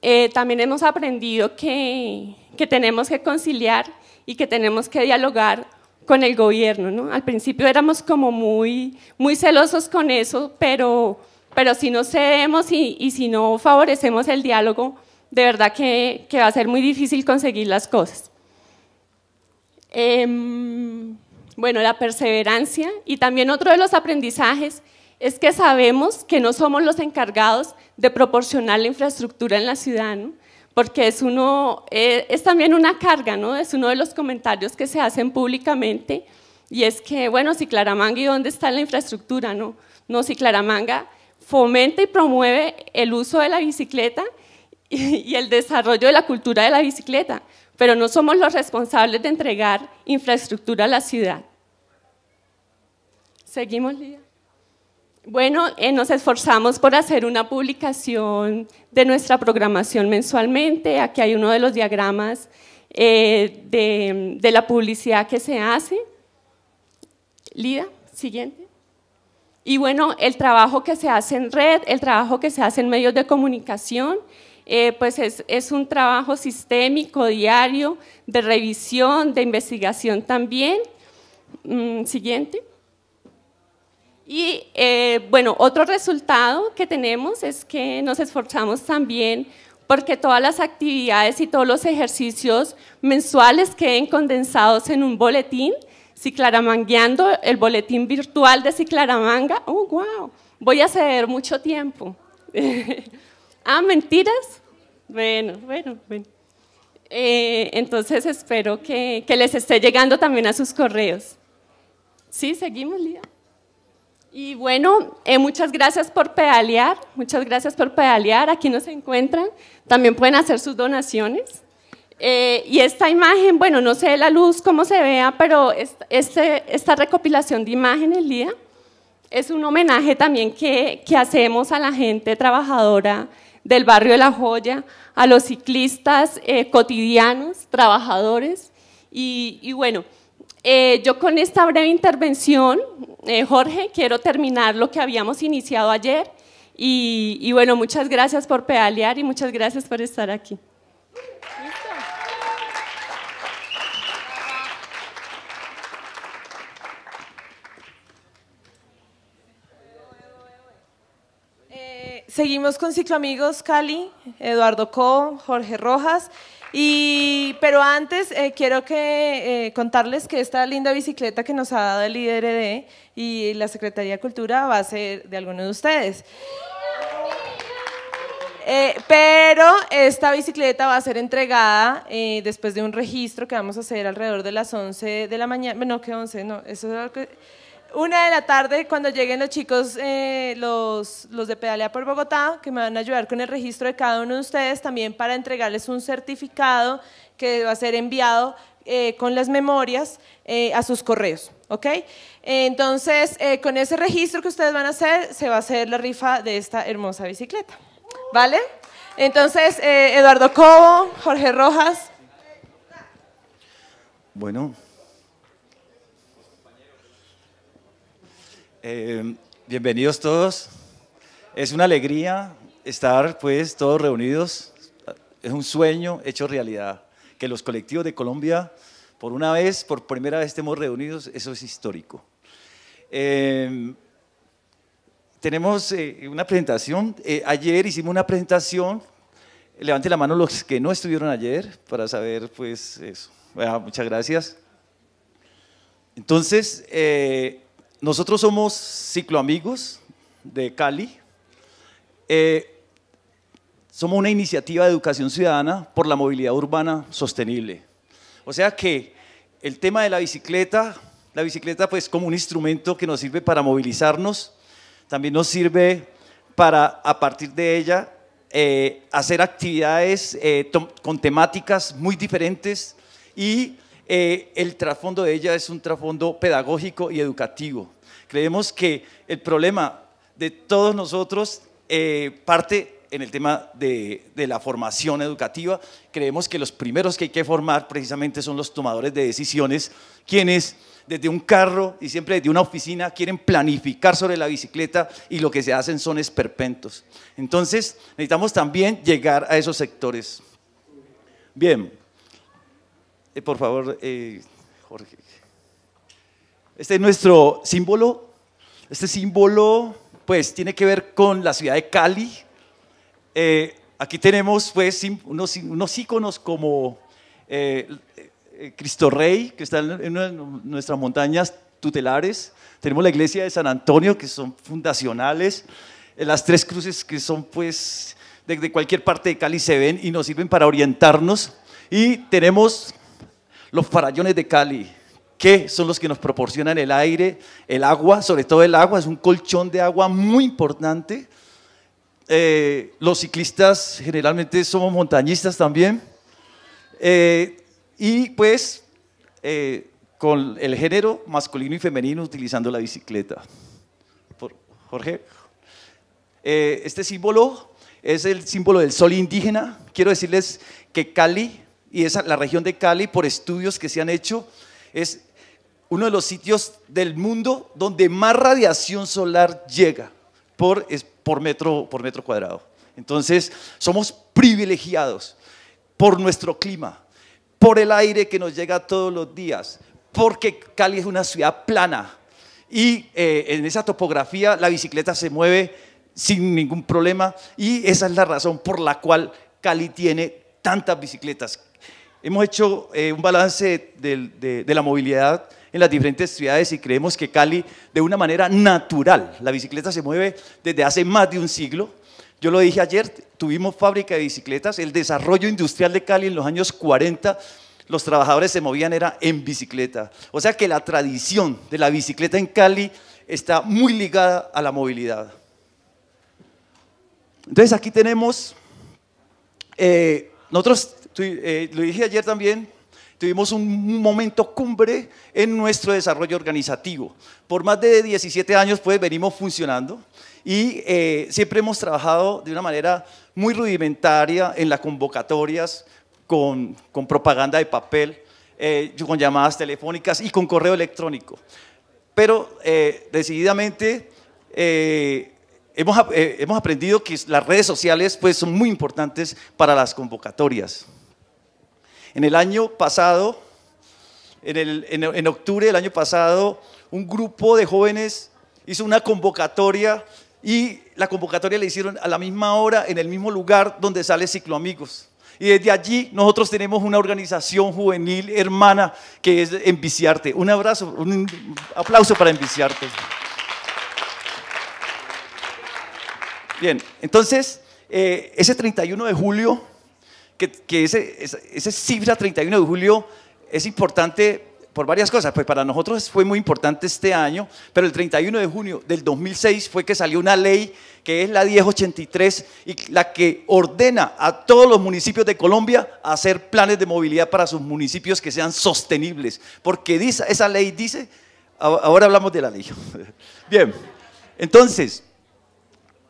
Eh, también hemos aprendido que, que, tenemos que conciliar y que tenemos que dialogar con el gobierno. Al principio éramos como muy, muy celosos con eso, pero, pero si no cedemos y, y si no favorecemos el diálogo, de verdad que, que, va a ser muy difícil conseguir las cosas. Em, bueno, la perseverancia y también otro de los aprendizajes es que sabemos que no somos los encargados de proporcionar la infraestructura en la ciudad, porque eh, es, también una carga, ¿no? es uno de los comentarios que se hacen públicamente, y es que, bueno, si Claramanga, ¿y dónde está la infraestructura? No, no si Claramanga fomenta y promueve el uso de la bicicleta y el desarrollo de la cultura de la bicicleta, pero no somos los responsables de entregar infraestructura a la ciudad. Seguimos, Lida. Bueno, eh, nos esforzamos por hacer una publicación de nuestra programación mensualmente. Aquí hay uno de los diagramas eh, de, de, la publicidad que se hace. Lida, siguiente. Y bueno, el trabajo que se hace en red, el trabajo que se hace en medios de comunicación eh, pues es, un trabajo sistémico, diario, de revisión, de investigación también. Mm, siguiente. Y eh, bueno, otro resultado que tenemos es que nos esforzamos también porque todas las actividades y todos los ejercicios mensuales queden condensados en un boletín, Ciclaramangueando, el boletín virtual de Ciclaramanga. ¡Oh, wow! Voy a ceder mucho tiempo. *laughs* Ah, mentiras. Bueno, bueno, bueno. Eh, entonces espero que, les esté llegando también a sus correos. Sí, seguimos, Lía. Y bueno, eh, muchas gracias por pedalear, muchas gracias por pedalear, aquí nos encuentran, también pueden hacer sus donaciones. Eh, y esta imagen, bueno, no sé la luz cómo se vea, pero este, esta recopilación de imágenes, Lía, es un homenaje también que, que hacemos a la gente trabajadora del barrio de La Joya, a los ciclistas eh, cotidianos, trabajadores. Y, bueno, eh, yo con esta breve intervención, eh, Jorge, quiero terminar lo que habíamos iniciado ayer. Y, y bueno, muchas gracias por pedalear y muchas gracias por estar aquí. Seguimos con Cicloamigos Cali, Eduardo Co, Jorge Rojas. Y, pero antes eh, quiero que, eh, contarles que esta linda bicicleta que nos ha dado el IDRD e y la Secretaría de Cultura va a ser de alguno de ustedes. Eh, pero esta bicicleta va a ser entregada después de un registro que vamos a hacer alrededor de las 11 de la mañana, no, que 11, no, eso es que una de la tarde, cuando lleguen los chicos, eh, los, de Pedalea por Bogotá, que me van a ayudar con el registro de cada uno de ustedes, también para entregarles un certificado que va a ser enviado eh, con las memorias eh, a sus correos, ¿ok? Entonces, con ese registro que ustedes van a hacer, se va a hacer la rifa de esta hermosa bicicleta, ¿vale? Entonces, Eduardo Cobo, Jorge Rojas. Bueno, Em, bienvenidos todos. Es una alegría estar pues todos reunidos. Es un sueño hecho realidad. Que los colectivos de Colombia, por una vez, por primera vez estemos reunidos, eso es histórico. Em, tenemos eh, una presentación. Eh, ayer hicimos una presentación. Levante la mano los que no estuvieron ayer para saber pues eso. muchas gracias. Entonces, eh, nosotros somos cicloamigos de Cali. Eh, somos una iniciativa de educación ciudadana por la movilidad urbana sostenible. O sea que el tema de la bicicleta, la bicicleta pues como un instrumento que nos sirve para movilizarnos, también nos sirve para a partir de ella eh, hacer actividades eh, con temáticas muy diferentes y el trasfondo de ella es un trasfondo pedagógico y educativo. Creemos que el problema de todos nosotros eh, parte en el tema de, la formación educativa. Creemos que los primeros que hay que formar precisamente son los tomadores de decisiones, quienes desde un carro y siempre desde una oficina quieren planificar sobre la bicicleta y lo que se hacen son esperpentos. Entonces necesitamos también llegar a esos sectores. Bien, eh, por favor, eh, Jorge. Este es nuestro símbolo. Este símbolo, pues, tiene que ver con la ciudad de Cali. Eh, aquí tenemos, pues, unos, unos íconos como eh, eh, Cristo Rey, que están en, nuestras montañas tutelares. Tenemos la iglesia de San Antonio, que son fundacionales. Las tres cruces que son, pues, desde cualquier parte de Cali se ven y nos sirven para orientarnos. Y tenemos los farallones de Cali, que son los que nos proporcionan el aire, el agua, sobre todo el agua, es un colchón de agua muy importante. Eh, los ciclistas generalmente somos montañistas también. Eh, y pues eh, con el género masculino y femenino utilizando la bicicleta. Jorge, este símbolo es el símbolo del sol indígena. Quiero decirles que Cali y esa, la región de Cali, por estudios que se han hecho, es uno de los sitios del mundo donde más radiación solar llega por, por, metro, por metro cuadrado. Entonces, somos privilegiados por nuestro clima, por el aire que nos llega todos los días, porque Cali es una ciudad plana y eh, en esa topografía la bicicleta se mueve sin ningún problema y esa es la razón por la cual Cali tiene tantas bicicletas. Hemos hecho eh, un balance de la movilidad en las diferentes ciudades y creemos que Cali, de una manera natural, la bicicleta se mueve desde hace más de un siglo. Yo lo dije ayer, tuvimos fábrica de bicicletas, el desarrollo industrial de Cali en los años 40 los trabajadores se movían era en bicicleta. O sea que la tradición de la bicicleta en Cali está muy ligada a la movilidad. Entonces aquí tenemos, eh, nosotros, eh, lo dije ayer también, Tuvimos un momento cumbre en nuestro desarrollo organizativo. Por más de 17 años, pues, venimos funcionando y eh, siempre hemos trabajado de una manera muy rudimentaria en las convocatorias, con, propaganda de papel, eh, con llamadas telefónicas y con correo electrónico. Pero eh, decididamente hemos, hemos aprendido que las redes sociales pues, son muy importantes para las convocatorias. En el año pasado, en, octubre del año pasado, un grupo de jóvenes hizo una convocatoria y la convocatoria la hicieron a la misma hora, en el mismo lugar donde sale Cicloamigos. Y desde allí nosotros tenemos una organización juvenil hermana que es Enviciarte. Un abrazo, un aplauso para Enviciarte. Bien, entonces, eh, ese 31 de julio que, ese, ese, cifra 31 de julio es importante por varias cosas. Pues para nosotros fue muy importante este año, pero el 31 de junio del 2006 fue que salió una ley que es la 1083 y la que ordena a todos los municipios de Colombia hacer planes de movilidad para sus municipios que sean sostenibles. Porque dice, esa ley dice, ahora hablamos de la ley. *laughs* Bien, entonces,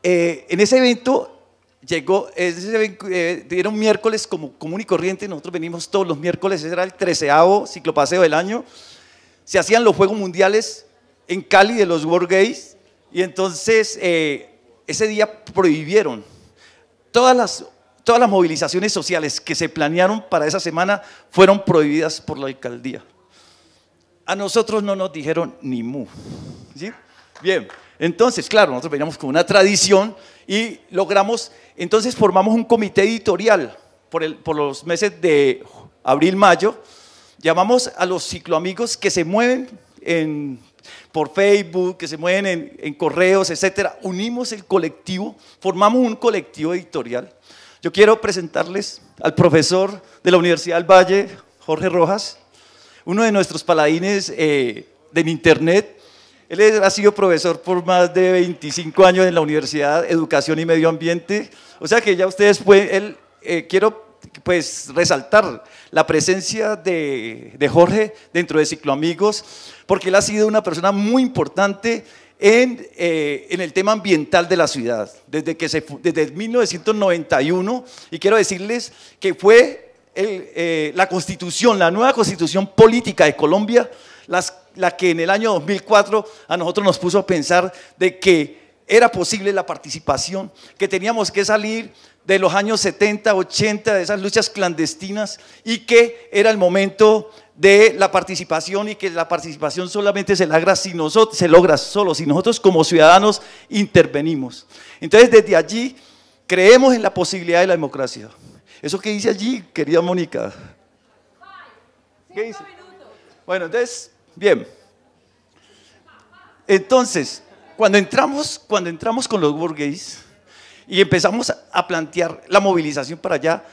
eh, en ese evento Llegó, ese, eh, miércoles como común y corriente, nosotros venimos todos los miércoles, ese era el treceavo ciclopaseo del año. Se hacían los Juegos Mundiales en Cali de los World Gays y entonces eh, ese día prohibieron todas las, todas las movilizaciones sociales que se planearon para esa semana fueron prohibidas por la alcaldía. A nosotros no nos dijeron ni mu. ¿sí? Bien. Entonces, claro, nosotros veníamos con una tradición y logramos, entonces formamos un comité editorial por, los meses de abril, mayo. Llamamos a los cicloamigos que se mueven por Facebook, que se mueven en, correos, etcétera. Unimos el colectivo, formamos un colectivo editorial. Yo quiero presentarles al profesor de la Universidad del Valle, Jorge Rojas, uno de nuestros paladines eh, del Internet, él ha sido profesor por más de 25 años en la Universidad Educación y Medio Ambiente. O sea que ya ustedes pueden, él, eh, quiero pues resaltar la presencia de, Jorge dentro de Cicloamigos, porque él ha sido una persona muy importante en, eh, el tema ambiental de la ciudad, desde, que se, desde 1991, y quiero decirles que fue eh, la constitución, la nueva constitución política de Colombia, las la que en el año 2004 a nosotros nos puso a pensar de que era posible la participación, que teníamos que salir de los años 70, 80, de esas luchas clandestinas y que era el momento de la participación y que la participación solamente se logra, si nosotros, se logra solo si nosotros como ciudadanos intervenimos. Entonces desde allí creemos en la posibilidad de la democracia. Eso que dice allí, querida Mónica. ¿Qué dice? Bueno, entonces Bien. Entonces, cuando entramos, cuando entramos con los burgueses y empezamos a plantear la movilización para allá,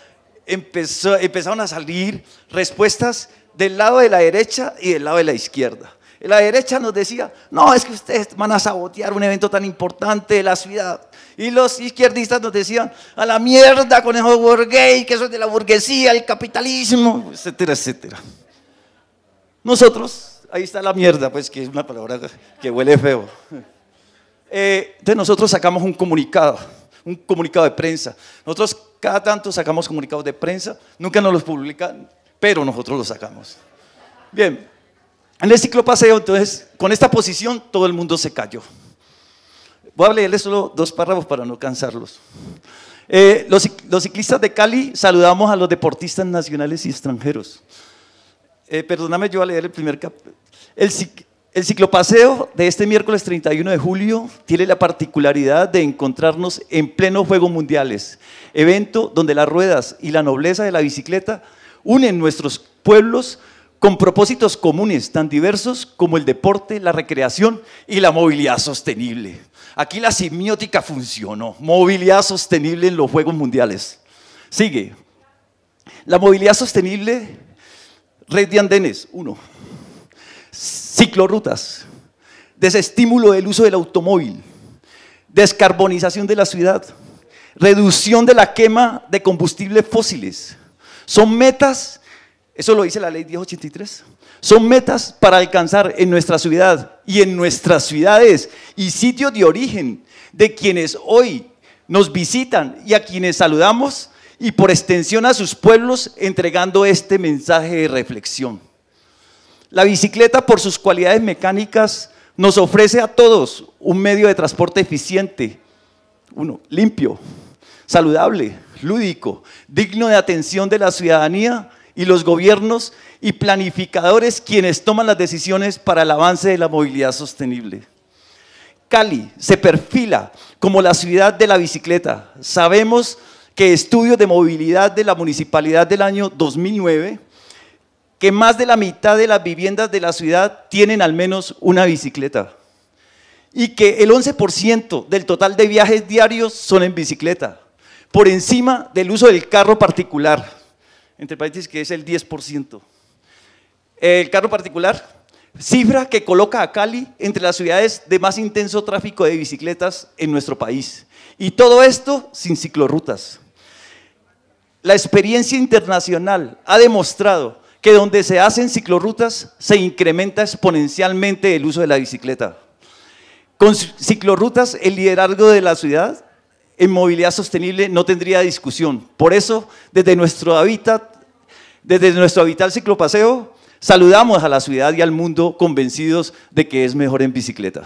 empezaron a salir respuestas del lado de la derecha y del lado de la izquierda. La derecha nos decía, no, es que ustedes van a sabotear un evento tan importante de la ciudad. Y los izquierdistas nos decían, a la mierda con esos burgués, que eso es de la burguesía, el capitalismo, etcétera, etcétera. Nosotros ahí está la mierda, pues que es una palabra que huele feo. Eh, entonces nosotros sacamos un comunicado, un comunicado de prensa. Nosotros cada tanto sacamos comunicados de prensa, nunca nos los publican, pero nosotros los sacamos. Bien, en el ciclo paseo, entonces, con esta posición todo el mundo se cayó. Voy a leerles solo dos párrafos para no cansarlos. Eh, los, ciclistas de Cali saludamos a los deportistas nacionales y extranjeros. Eh, perdóname, yo voy a leer el primer, capítulo. El, ciclopaseo de este miércoles 31 de julio tiene la particularidad de encontrarnos en pleno Juegos Mundiales, evento donde las ruedas y la nobleza de la bicicleta unen nuestros pueblos con propósitos comunes tan diversos como el deporte, la recreación y la movilidad sostenible. Aquí la simbiótica funcionó, movilidad sostenible en los Juegos Mundiales. Sigue, la movilidad sostenible, red de andenes, uno Ciclorutas, desestímulo del uso del automóvil, descarbonización de la ciudad, reducción de la quema de combustibles fósiles. Son metas, eso lo dice la ley 1083, son metas para alcanzar en nuestra ciudad y en nuestras ciudades y sitios de origen de quienes hoy nos visitan y a quienes saludamos y por extensión a sus pueblos entregando este mensaje de reflexión. La bicicleta, por sus cualidades mecánicas, nos ofrece a todos un medio de transporte eficiente, uno, limpio, saludable, lúdico, digno de atención de la ciudadanía y los gobiernos y planificadores quienes toman las decisiones para el avance de la movilidad sostenible. Cali se perfila como la ciudad de la bicicleta. Sabemos que estudios de movilidad de la municipalidad del año 2009 que más de la mitad de las viviendas de la ciudad tienen al menos una bicicleta y que el 11% del total de viajes diarios son en bicicleta, por encima del uso del carro particular, entre países que es el 10%. El carro particular, cifra que coloca a Cali entre las ciudades de más intenso tráfico de bicicletas en nuestro país. Y todo esto sin ciclorrutas. La experiencia internacional ha demostrado que donde se hacen ciclorrutas se incrementa exponencialmente el uso de la bicicleta. Con ciclorrutas, el liderazgo de la ciudad en movilidad sostenible no tendría discusión. Por eso, desde nuestro hábitat, desde nuestro hábitat ciclopaseo, saludamos a la ciudad y al mundo convencidos de que es mejor en bicicleta.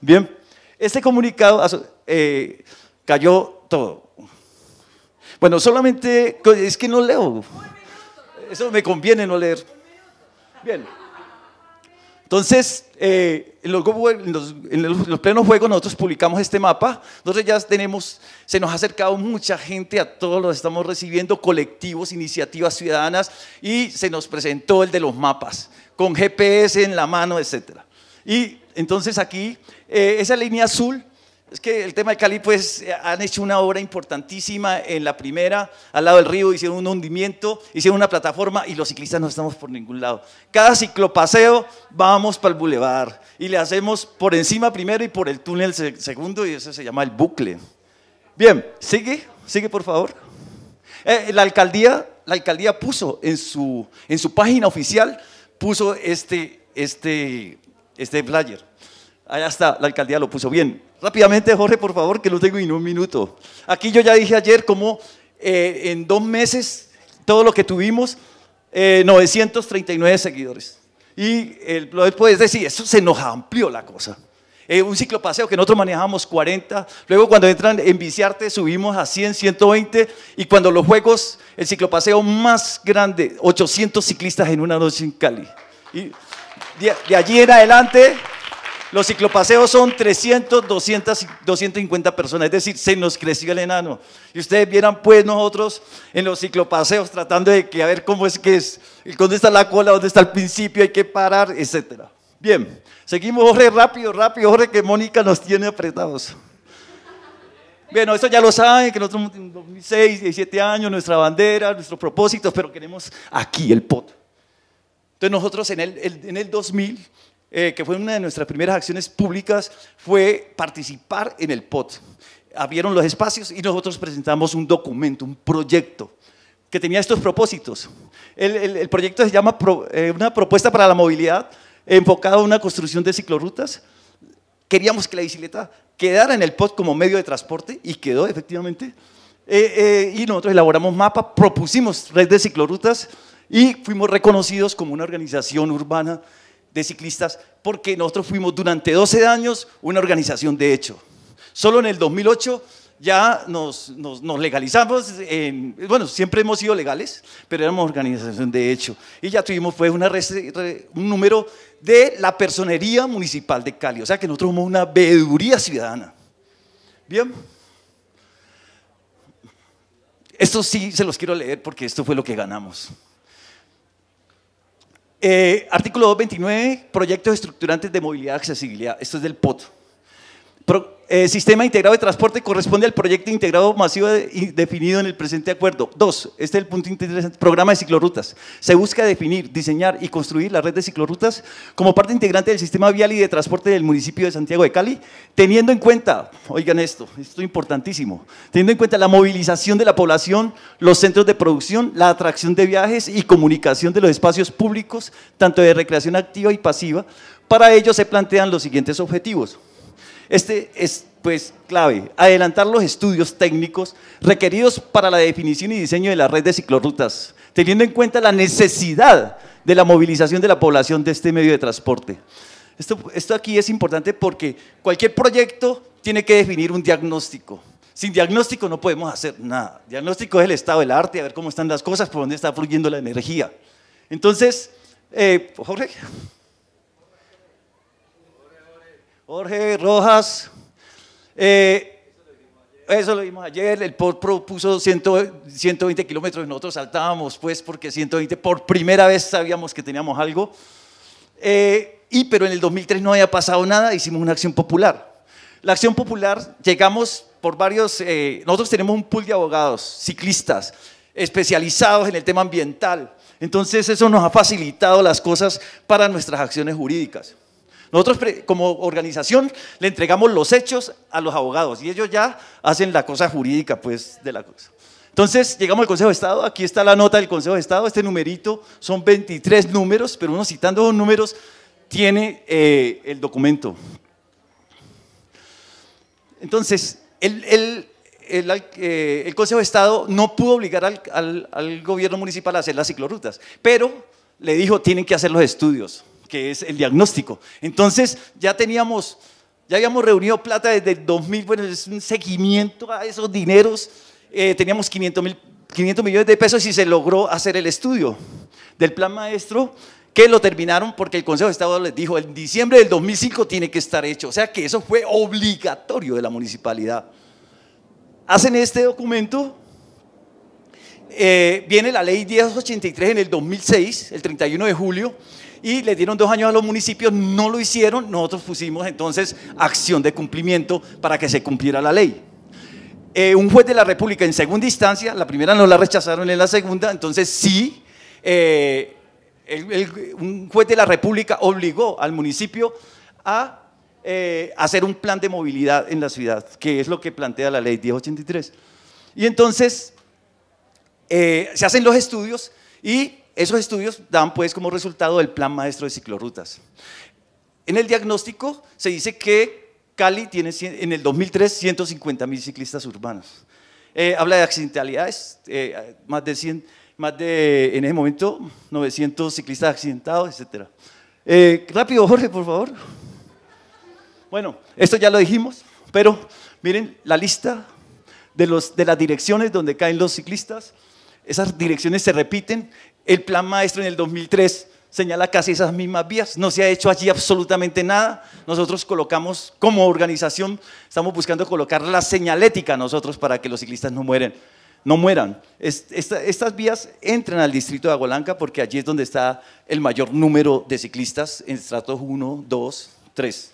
Bien, este comunicado eh, cayó todo. Bueno, solamente es que no leo. Eso me conviene no leer. Bien. Entonces, eh, en, los, plenos juegos nosotros publicamos este mapa, entonces ya tenemos, se nos ha acercado mucha gente, a todos los estamos recibiendo, colectivos, iniciativas ciudadanas, y se nos presentó el de los mapas, con GPS en la mano, etc. Y entonces aquí, eh, esa línea azul es que el tema de Cali, pues, han hecho una obra importantísima en la primera, al lado del río, hicieron un hundimiento, hicieron una plataforma y los ciclistas no estamos por ningún lado. Cada ciclopaseo vamos para el bulevar y le hacemos por encima primero y por el túnel segundo y eso se llama el bucle. Bien, sigue, sigue por favor. Eh, la alcaldía, la alcaldía puso en su, en su página oficial, puso este, este, este flyer. Allá está, la alcaldía lo puso bien. Rápidamente, Jorge, por favor, que lo tengo en un minuto. Aquí yo ya dije ayer cómo eh, en dos meses, todo lo que tuvimos, 939 eh, seguidores. Y el puedes decir, eso se nos amplió la cosa. Eh, un ciclopaseo que nosotros manejábamos 40, luego cuando entran en Viciarte subimos a 100, 120 y cuando los juegos, el ciclopaseo más grande, 800 ciclistas en una noche en Cali. Y de, de allí en adelante los ciclopaseos son 300, 200, 250 personas, es decir, se nos creció el enano. Y ustedes vieran pues nosotros en los ciclopaseos tratando de que a ver cómo es que es, dónde está la cola, dónde está el principio, hay que parar, etcétera. Bien, seguimos, Jorge, rápido, rápido, Jorge, que Mónica nos tiene apretados. Bueno, eso ya lo saben, que nosotros en 2006, 17 años, nuestra bandera, nuestros propósitos, pero queremos aquí el POT. Entonces nosotros en el, en el 2000 eh, que fue una de nuestras primeras acciones públicas, fue participar en el POT. Abrieron los espacios y nosotros presentamos un documento, un proyecto que tenía estos propósitos. El, proyecto se llama eh, Una propuesta para la movilidad enfocada a una construcción de ciclorrutas. Queríamos que la bicicleta quedara en el POT como medio de transporte y quedó efectivamente. Eh, y nosotros elaboramos mapa, propusimos red de ciclorrutas y fuimos reconocidos como una organización urbana de ciclistas porque nosotros fuimos durante 12 años una organización de hecho. Solo en el 2008 ya nos, legalizamos, bueno, siempre hemos sido legales, pero éramos organización de hecho. Y ya tuvimos pues una un número de la personería municipal de Cali, o sea que nosotros somos una veeduría ciudadana. Bien. Esto sí se los quiero leer porque esto fue lo que ganamos. Eh, artículo 229, proyectos estructurantes de movilidad y accesibilidad. Esto es del POT. Eh, sistema integrado de transporte corresponde al proyecto integrado masivo y definido en el presente acuerdo. Dos, este es el punto interesante, programa de Ciclorutas. Se busca definir, diseñar y construir la red de ciclorutas como parte integrante del sistema vial y de transporte del municipio de Santiago de Cali, teniendo en cuenta, oigan esto, esto es importantísimo, teniendo en cuenta la movilización de la población, los centros de producción, la atracción de viajes y comunicación de los espacios públicos, tanto de recreación activa y pasiva. Para ello se plantean los siguientes objetivos este es, pues, clave. Adelantar los estudios técnicos requeridos para la definición y diseño de la red de ciclorrutas, teniendo en cuenta la necesidad de la movilización de la población de este medio de transporte. Esto, aquí es importante porque cualquier proyecto tiene que definir un diagnóstico. Sin diagnóstico no podemos hacer nada. Diagnóstico es el estado del arte, a ver cómo están las cosas, por dónde está fluyendo la energía. Entonces, eh, Jorge. Jorge Rojas. Eh, eso lo vimos ayer, el POR propuso 120 kilómetros, nosotros saltábamos pues porque 120, por primera vez sabíamos que teníamos algo, eh, y pero en el 2003 no había pasado nada, hicimos una acción popular. La acción popular, llegamos por varios, eh, nosotros tenemos un pool de abogados, ciclistas, especializados en el tema ambiental, entonces eso nos ha facilitado las cosas para nuestras acciones jurídicas. Nosotros como organización le entregamos los hechos a los abogados y ellos ya hacen la cosa jurídica pues de la cosa. Entonces llegamos al Consejo de Estado, aquí está la nota del Consejo de Estado, este numerito son 23 números, pero uno citando dos números tiene eh, el documento. Entonces, eh, el, Consejo de Estado no pudo obligar al, al gobierno municipal a hacer las ciclorutas, pero le dijo, tienen que hacer los estudios que es el diagnóstico. Entonces, ya teníamos, ya habíamos reunido plata desde el 2000, bueno, es un seguimiento a esos dineros. Eh, teníamos 500, mil, 500 millones de pesos y se logró hacer el estudio del plan maestro que lo terminaron porque el Consejo de Estado les dijo en diciembre del 2005 tiene que estar hecho. O sea que eso fue obligatorio de la municipalidad. Hacen este documento, eh, viene la ley 1083 en el 2006, el 31 de julio, y le dieron dos años a los municipios, no lo hicieron, nosotros pusimos entonces acción de cumplimiento para que se cumpliera la ley. Eh, un juez de la República en segunda instancia, la primera no la rechazaron en la segunda, entonces sí, eh, un juez de la República obligó al municipio a eh, hacer un plan de movilidad en la ciudad, que es lo que plantea la ley 1083. Y entonces se hacen los estudios y esos estudios dan pues como resultado el plan maestro de ciclorrutas. En el diagnóstico se dice que Cali tiene en el 2003 150 mil ciclistas urbanos. Eh, habla de accidentalidades, eh, más de 100, más de en ese momento 900 ciclistas accidentados, etc. Eh, rápido, Jorge, por favor. Bueno, esto ya lo dijimos, pero miren la lista de las direcciones donde caen los ciclistas. Esas direcciones se repiten el plan maestro en el 2003 señala casi esas mismas vías. No se ha hecho allí absolutamente nada. Nosotros colocamos, como organización, estamos buscando colocar la señalética nosotros para que los ciclistas no mueren. No mueran. estas vías entran al distrito de Agolanca porque allí es donde está el mayor número de ciclistas en estratos 1, 2, 3.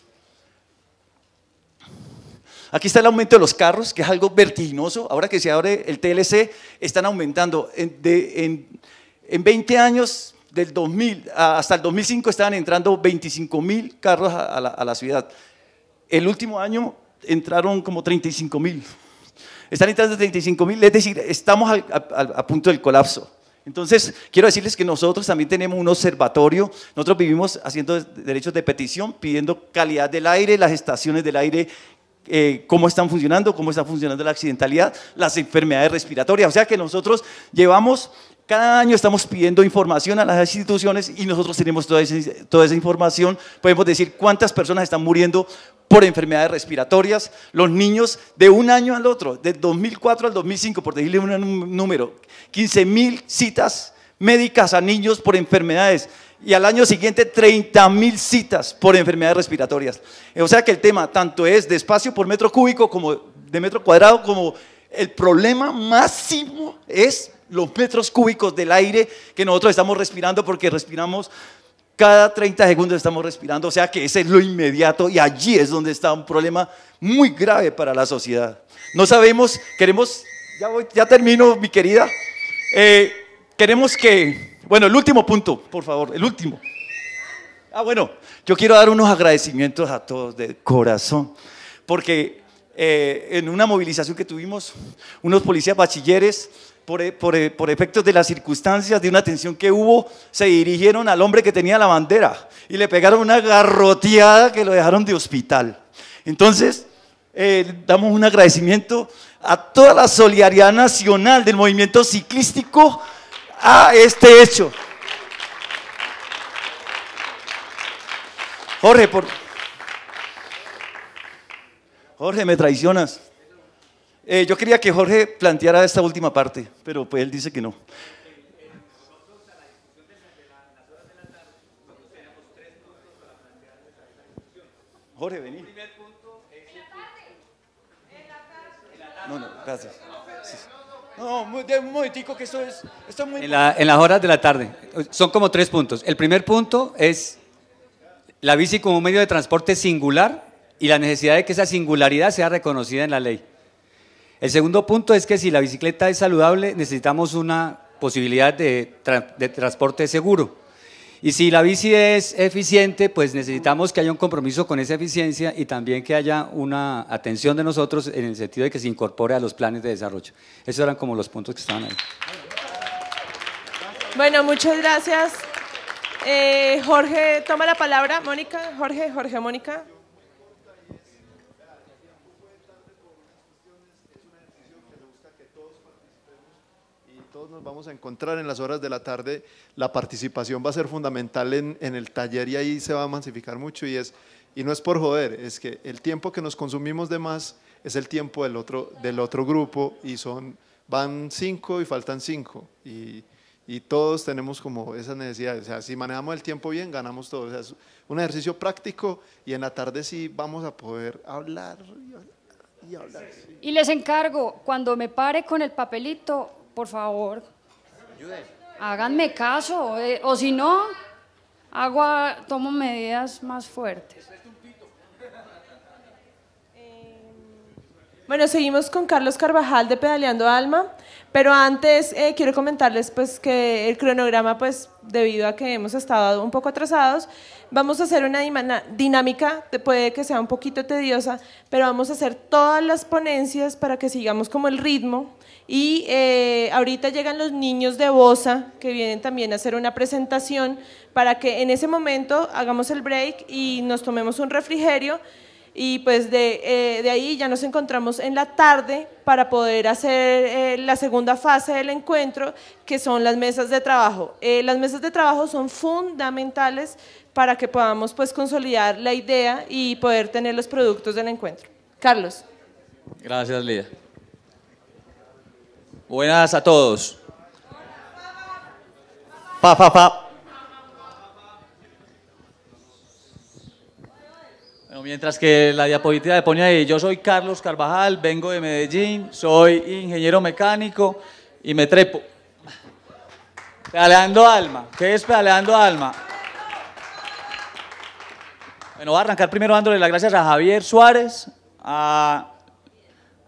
Aquí está el aumento de los carros, que es algo vertiginoso. Ahora que se abre el TLC, están aumentando. en en 20 años, del 2000 hasta el 2005, estaban entrando 25.000 carros a la, ciudad. El último año entraron como 35.000. Están entrando 35 mil, es decir, estamos a punto del colapso. Entonces, quiero decirles que nosotros también tenemos un observatorio. Nosotros vivimos haciendo derechos de petición, pidiendo calidad del aire, las estaciones del aire, eh, cómo están funcionando, cómo está funcionando la accidentalidad, las enfermedades respiratorias. O sea que nosotros llevamos cada año estamos pidiendo información a las instituciones y nosotros tenemos toda esa, información. Podemos decir cuántas personas están muriendo por enfermedades respiratorias, los niños de un año al otro, de 2004 al 2005, por decirle un número, 15 mil citas médicas a niños por enfermedades y al año siguiente 30 mil citas por enfermedades respiratorias. O sea que el tema tanto es de espacio por metro cúbico como de metro cuadrado, como el problema máximo es los metros cúbicos del aire que nosotros estamos respirando porque respiramos cada 30 segundos estamos respirando, o sea que ese es lo inmediato y allí es donde está un problema muy grave para la sociedad. No sabemos, queremos, ya, termino mi querida, eh, queremos que, bueno, el último punto, por favor, el último. Ah, bueno, yo quiero dar unos agradecimientos a todos de corazón, porque eh, en una movilización que tuvimos, unos policías bachilleres por, e, por, e, por, efectos de las circunstancias, de una tensión que hubo, se dirigieron al hombre que tenía la bandera y le pegaron una garroteada que lo dejaron de hospital. Entonces, eh, damos un agradecimiento a toda la solidaridad nacional del movimiento ciclístico a este hecho. Jorge, por... Jorge, me traicionas. Eh, yo quería que Jorge planteara esta última parte, pero pues él dice que no. Jorge, vení. No, no, gracias. No, no, No, un momentico que eso es, En, en, las horas de la tarde. Son como tres puntos. El primer punto es la bici como un medio de transporte singular y la necesidad de que esa singularidad sea reconocida en la ley. El segundo punto es que si la bicicleta es saludable, necesitamos una posibilidad de, transporte seguro. Y si la bici es eficiente, pues necesitamos que haya un compromiso con esa eficiencia y también que haya una atención de nosotros en el sentido de que se incorpore a los planes de desarrollo. Esos eran como los puntos que estaban ahí. Bueno, muchas gracias. Eh, Jorge, toma la palabra. Mónica, Jorge, Jorge, Mónica. nos vamos a encontrar en las horas de la tarde. La participación va a ser fundamental en, en el taller y ahí se va a mansificar mucho y es y no es por joder, es que el tiempo que nos consumimos de más es el tiempo del otro, del otro grupo y son, van cinco y faltan cinco. Y, y todos tenemos como esas necesidades. O sea, si manejamos el tiempo bien, ganamos todo. es un ejercicio práctico y en la tarde sí vamos a poder hablar y hablar. y les encargo, cuando me pare con el papelito, por favor. Háganme caso, eh, o si no, hago tomo medidas más fuertes. Este eh, bueno, seguimos con Carlos Carvajal de Pedaleando Alma, pero antes eh, quiero comentarles pues que el cronograma, pues debido a que hemos estado un poco atrasados, vamos a hacer una dinámica, puede que sea un poquito tediosa, pero vamos a hacer todas las ponencias para que sigamos como el ritmo y eh, ahorita llegan los niños de Bosa, que vienen también a hacer una presentación, para que en ese momento hagamos el break y nos tomemos un refrigerio. Y pues de, eh, de ahí ya nos encontramos en la tarde para poder hacer eh, la segunda fase del encuentro, que son las mesas de trabajo. las mesas de trabajo son fundamentales para que podamos pues consolidar la idea y poder tener los productos del encuentro. Carlos. Gracias, Lidia. Buenas a todos. Pa, Bueno, mientras que la diapositiva de ponía ahí, yo soy Carlos Carvajal, vengo de Medellín, soy ingeniero mecánico y me trepo. Pedaleando alma. ¿Qué es pedaleando alma? Bueno, voy a arrancar primero dándole las gracias a Javier Suárez, a,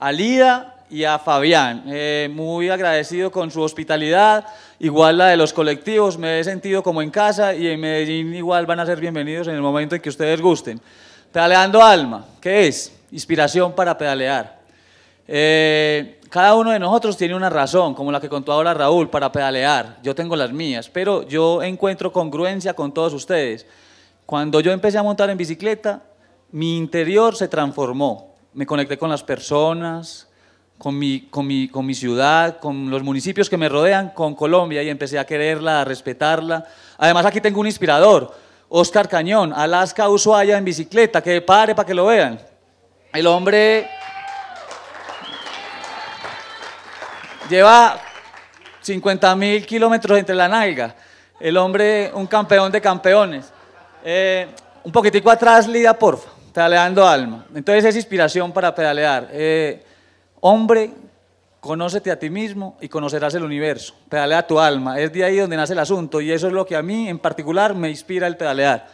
a Lida y a Fabián. Eh, muy agradecido con su hospitalidad, igual la de los colectivos, me he sentido como en casa y en Medellín igual van a ser bienvenidos en el momento en que ustedes gusten. Pedaleando Alma, ¿qué es? Inspiración para pedalear. Eh, cada uno de nosotros tiene una razón, como la que contó ahora Raúl, para pedalear. Yo tengo las mías, pero yo encuentro congruencia con todos ustedes. Cuando yo empecé a montar en bicicleta, mi interior se transformó. Me conecté con las personas, con mi, con, mi, ciudad, con los municipios que me rodean, con Colombia, y empecé a quererla, a respetarla. Además, aquí tengo un inspirador, Oscar Cañón, Alaska Ushuaia en bicicleta, que pare para que lo vean. El hombre lleva 50 mil kilómetros entre la nalga. El hombre, un campeón de campeones. Eh, un poquitico atrás, Lida, porfa, pedaleando alma. Entonces es inspiración para pedalear. Eh, Hombre, conócete a ti mismo y conocerás el universo. Pedalea tu alma. Es de ahí donde nace el asunto y eso es lo que a mí en particular me inspira el pedalear.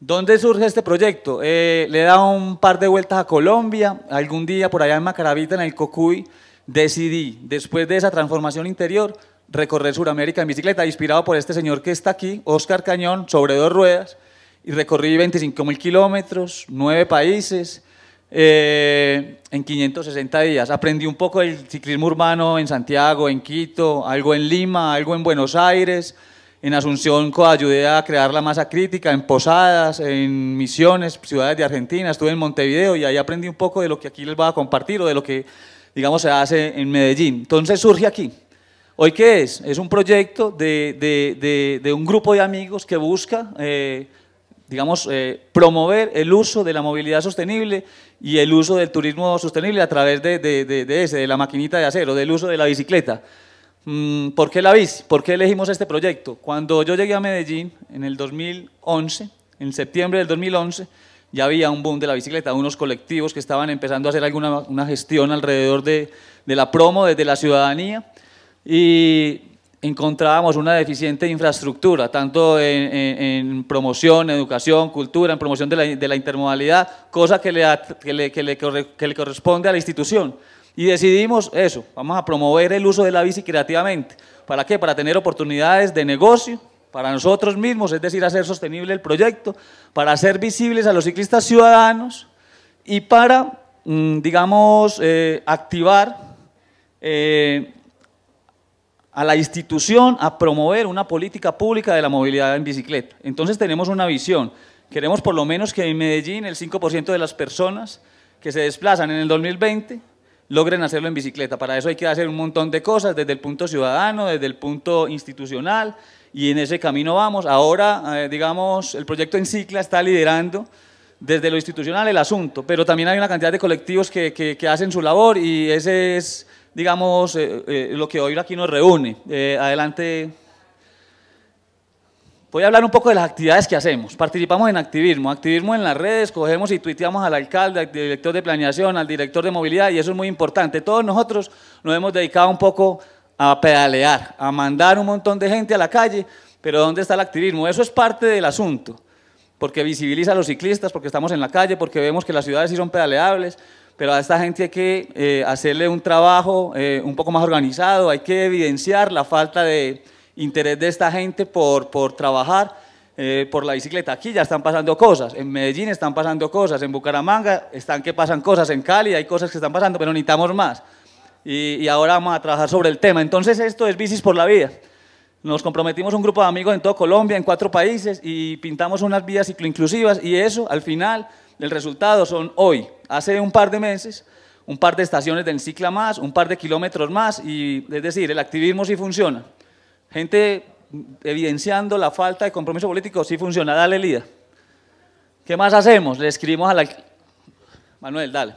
¿Dónde surge este proyecto? Eh, le he dado un par de vueltas a Colombia. Algún día por allá en Macaravita, en el Cocuy, decidí, después de esa transformación interior, recorrer Sudamérica en bicicleta, inspirado por este señor que está aquí, Oscar Cañón, sobre dos ruedas, y recorrí 25 mil kilómetros, nueve países, eh, en 560 días. Aprendí un poco del ciclismo urbano en Santiago, en Quito, algo en Lima, algo en Buenos Aires. En Asunción ayudé a crear la masa crítica, en Posadas, en Misiones, ciudades de Argentina, estuve en Montevideo y ahí aprendí un poco de lo que aquí les voy a compartir o de lo que, digamos, se hace en Medellín. Entonces surge aquí. ¿Hoy qué es? Es un proyecto de, un grupo de amigos que busca, eh, digamos, eh, promover el uso de la movilidad sostenible y el uso del turismo sostenible a través de, de, de, de ese, de la maquinita de acero, del uso de la bicicleta. Mm, ¿Por qué la bici? ¿Por qué elegimos este proyecto? Cuando yo llegué a Medellín en el 2011, en septiembre del 2011, ya había un boom de la bicicleta, unos colectivos que estaban empezando a hacer alguna una gestión alrededor de, de la promo desde la ciudadanía y encontrábamos una deficiente infraestructura, tanto en, promoción, educación, cultura, en promoción de la, intermodalidad, cosa que le, corresponde a la institución. Y decidimos eso, vamos a promover el uso de la bici creativamente. ¿Para qué? Para tener oportunidades de negocio para nosotros mismos, es decir, hacer sostenible el proyecto, para hacer visibles a los ciclistas ciudadanos y para, mm, digamos, eh, activar... Eh, a la institución a promover una política pública de la movilidad en bicicleta. Entonces tenemos una visión. Queremos por lo menos que en Medellín el 5% de las personas que se desplazan en el 2020 logren hacerlo en bicicleta. Para eso hay que hacer un montón de cosas desde el punto ciudadano, desde el punto institucional y en ese camino vamos. Ahora, eh, digamos, el proyecto Encicla está liderando desde lo institucional el asunto, pero también hay una cantidad de colectivos que hacen su labor y ese es digamos, eh, eh, lo que hoy aquí nos reúne. Eh, adelante. Voy a hablar un poco de las actividades que hacemos. Participamos en activismo, activismo en las redes, cogemos y tuiteamos al alcalde, al director de planeación, al director de movilidad, y eso es muy importante. Todos nosotros nos hemos dedicado un poco a pedalear, a mandar un montón de gente a la calle, pero ¿dónde está el activismo? Eso es parte del asunto, porque visibiliza a los ciclistas, porque estamos en la calle, porque vemos que las ciudades sí son pedaleables, pero a esta gente hay que eh, hacerle un trabajo eh, un poco más organizado, hay que evidenciar la falta de interés de esta gente por, por trabajar eh, por la bicicleta. Aquí ya están pasando cosas, en Medellín están pasando cosas, en Bucaramanga están que pasan cosas, en Cali hay cosas que están pasando, pero necesitamos más. Y, y ahora vamos a trabajar sobre el tema. Entonces esto es Bicis por la Vida. Nos comprometimos un grupo de amigos en toda Colombia, en cuatro países, y pintamos unas vías cicloinclusivas y eso, al final, el resultado son hoy hace un par de meses, un par de estaciones de encicla más, un par de kilómetros más, y es decir, el activismo sí funciona. Gente evidenciando la falta de compromiso político sí funciona. Dale, Lida. ¿Qué más hacemos? Le escribimos al alcalde. Manuel, dale.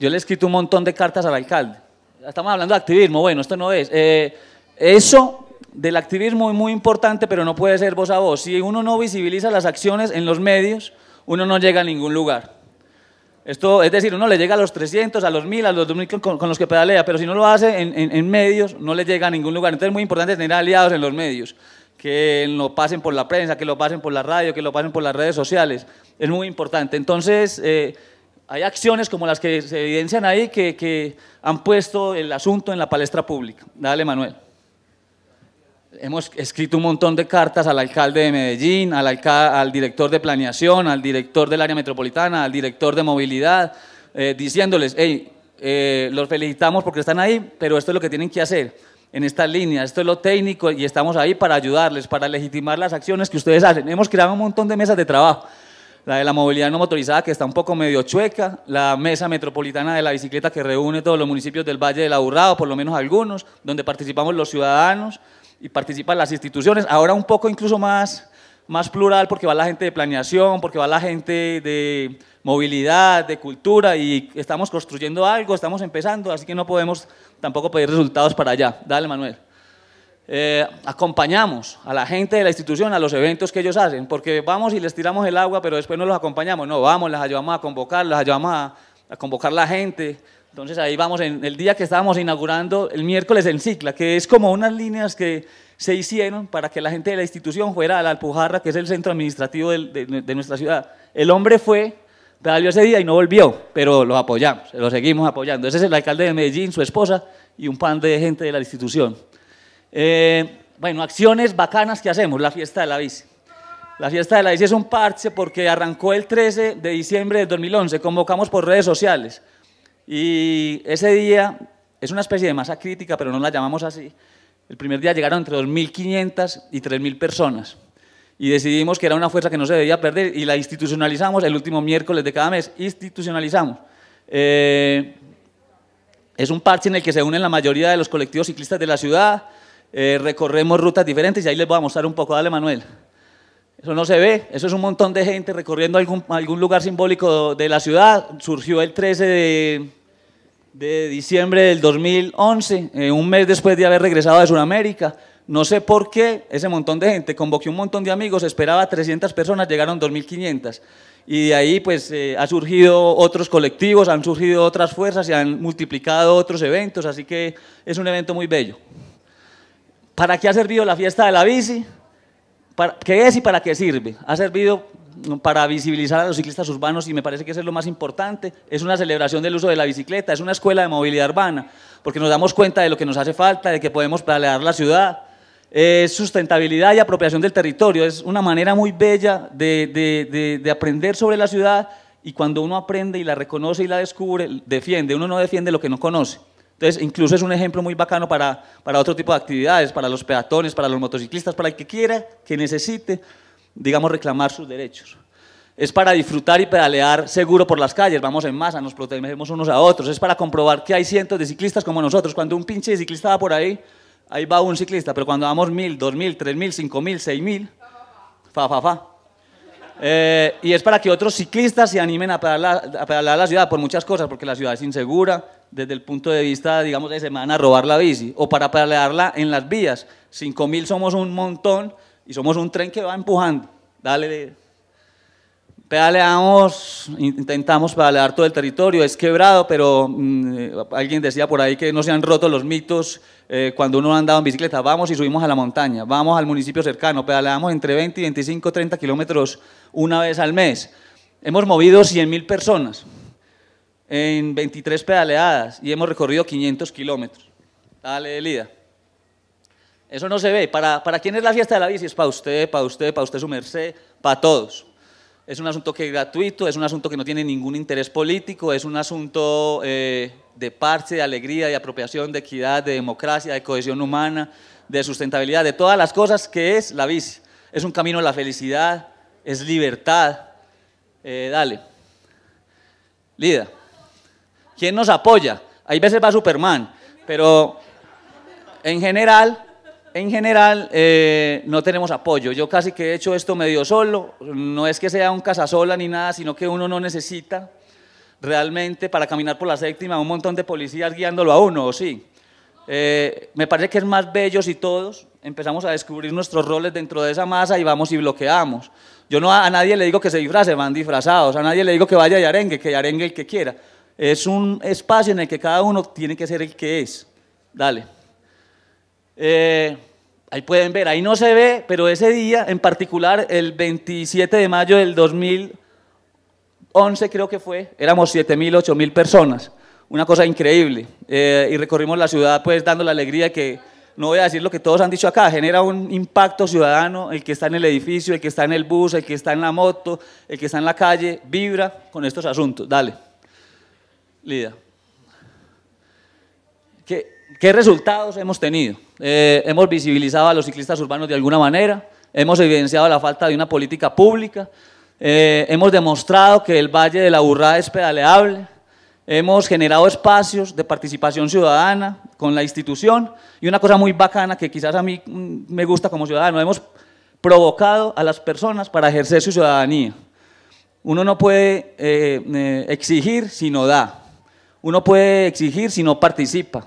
Yo le he escrito un montón de cartas al alcalde. Estamos hablando de activismo, bueno, esto no es. Eh, eso del activismo es muy importante, pero no puede ser voz a voz. Si uno no visibiliza las acciones en los medios, uno no llega a ningún lugar. Esto, es decir, uno le llega a los 300, a los 1000, a los 2000 con, los que pedalea, pero si no lo hace en, medios, no le llega a ningún lugar. Entonces es muy importante tener aliados en los medios, que lo pasen por la prensa, que lo pasen por la radio, que lo pasen por las redes sociales. Es muy importante. Entonces, eh, hay acciones como las que se evidencian ahí que han puesto el asunto en la palestra pública. Dale, Manuel. Hemos escrito un montón de cartas al alcalde de Medellín, al, director de planeación, al director del área metropolitana, al director de movilidad, eh, diciéndoles, hey, eh, los felicitamos porque están ahí, pero esto es lo que tienen que hacer en esta línea, esto es lo técnico y estamos ahí para ayudarles, para legitimar las acciones que ustedes hacen. Hemos creado un montón de mesas de trabajo, la de la movilidad no motorizada que está un poco medio chueca, la mesa metropolitana de la bicicleta que reúne todos los municipios del Valle del Aburrado, por lo menos algunos, donde participamos los ciudadanos, y participan las instituciones, ahora un poco incluso más, más plural porque va la gente de planeación, porque va la gente de movilidad, de cultura y estamos construyendo algo, estamos empezando, así que no podemos tampoco pedir resultados para allá. Dale, Manuel. Eh, acompañamos a la gente de la institución a los eventos que ellos hacen, porque vamos y les tiramos el agua, pero después no los acompañamos. No, vamos, les ayudamos a convocar, les ayudamos a convocar la gente, entonces ahí vamos, en el día que estábamos inaugurando el miércoles en Cicla, que es como unas líneas que se hicieron para que la gente de la institución fuera a la Alpujarra, que es el centro administrativo de, nuestra ciudad. El hombre fue, salió ese día y no volvió, pero lo apoyamos, lo seguimos apoyando. Ese es el alcalde de Medellín, su esposa y un pan de gente de la institución. Eh, bueno, acciones bacanas que hacemos, la fiesta de la bici. La fiesta de la bici es un parche porque arrancó el 13 de diciembre de 2011, convocamos por redes sociales. Y ese día es una especie de masa crítica, pero no la llamamos así. El primer día llegaron entre 2.500 y 3.000 personas y decidimos que era una fuerza que no se debía perder y la institucionalizamos el último miércoles de cada mes. Institucionalizamos. Eh, es un parche en el que se unen la mayoría de los colectivos ciclistas de la ciudad, eh, recorremos rutas diferentes y ahí les voy a mostrar un poco. Dale, Manuel. Eso no se ve, eso es un montón de gente recorriendo algún, lugar simbólico de la ciudad. Surgió el 13 de, diciembre del 2011, eh, un mes después de haber regresado de Sudamérica. No sé por qué ese montón de gente, convoqué un montón de amigos, esperaba 300 personas, llegaron 2.500. Y de ahí pues eh, ha surgido otros colectivos, han surgido otras fuerzas y han multiplicado otros eventos, así que es un evento muy bello. ¿Para qué ha servido la fiesta de la bici? ¿Qué es y para qué sirve? Ha servido mm, para visibilizar a los ciclistas urbanos y me parece que eso es lo más importante. Es una celebración del uso de la bicicleta, es una escuela de movilidad urbana, porque nos damos cuenta de lo que nos hace falta, de que podemos planear la ciudad. Es sustentabilidad y apropiación del territorio, es una manera muy bella de aprender sobre la ciudad y cuando uno aprende y la reconoce y la descubre, defiende, uno no defiende lo que no conoce. Entonces, incluso es un ejemplo muy bacano para, otro tipo de actividades, para los peatones, para los motociclistas, para el que quiera, que necesite, digamos, reclamar sus derechos. Es para disfrutar y pedalear seguro por las calles, vamos en masa, nos protegemos unos a otros. Es para comprobar que hay cientos de ciclistas como nosotros. Cuando un pinche ciclista va por ahí, ahí va un ciclista, pero cuando vamos mil, dos mil, tres mil, cinco mil, seis mil, fa, fa, fa. Eh, y es para que otros ciclistas se animen a pedalear la ciudad por muchas cosas, porque la ciudad es insegura, desde el punto de vista, digamos, de semana robar la bici o para pedalearla en las vías. 5.000 somos un montón y somos un tren que va empujando. Dale, pedaleamos, intentamos pedalear todo el territorio, es quebrado, pero mm, alguien decía por ahí que no se han roto los mitos eh, cuando uno ha en bicicleta. Vamos y subimos a la montaña, vamos al municipio cercano, pedaleamos entre 20 y 25, 30 kilómetros una vez al mes. Hemos movido 100.000 personas en 23 pedaleadas y hemos recorrido 500 kilómetros. Dale, Lida. Eso no se ve. ¿Para, ¿Para quién es la fiesta de la bici? Es para usted, para usted, para usted su merced, para todos. Es un asunto que es gratuito, es un asunto que no tiene ningún interés político, es un asunto eh, de parche, de alegría, de apropiación, de equidad, de democracia, de cohesión humana, de sustentabilidad, de todas las cosas que es la bici. Es un camino a la felicidad, es libertad. Eh, dale. Lida. ¿Quién nos apoya? Hay veces va Superman, pero en general, en general eh, no tenemos apoyo. Yo casi que he hecho esto medio solo. No es que sea un cazasola ni nada, sino que uno no necesita realmente para caminar por la séptima un montón de policías guiándolo a uno, ¿o sí? Eh, me parece que es más bello si todos empezamos a descubrir nuestros roles dentro de esa masa y vamos y bloqueamos. Yo no a, nadie le digo que se disfrace, van disfrazados. A nadie le digo que vaya a arengue, que arengue el que quiera. Es un espacio en el que cada uno tiene que ser el que es. Dale. Eh, ahí pueden ver, ahí no se ve, pero ese día en particular, el 27 de mayo del 2011 creo que fue, éramos 7.000, 8.000 personas. Una cosa increíble. Eh, y recorrimos la ciudad pues dando la alegría que, no voy a decir lo que todos han dicho acá, genera un impacto ciudadano, el que está en el edificio, el que está en el bus, el que está en la moto, el que está en la calle, vibra con estos asuntos. Dale. Lida. ¿Qué, resultados hemos tenido? Eh, hemos visibilizado a los ciclistas urbanos de alguna manera, hemos evidenciado la falta de una política pública, eh, hemos demostrado que el Valle de la Burrada es pedaleable, hemos generado espacios de participación ciudadana con la institución y una cosa muy bacana que quizás a mí mm, me gusta como ciudadano, hemos provocado a las personas para ejercer su ciudadanía. Uno no puede eh, exigir si no da uno puede exigir si no participa.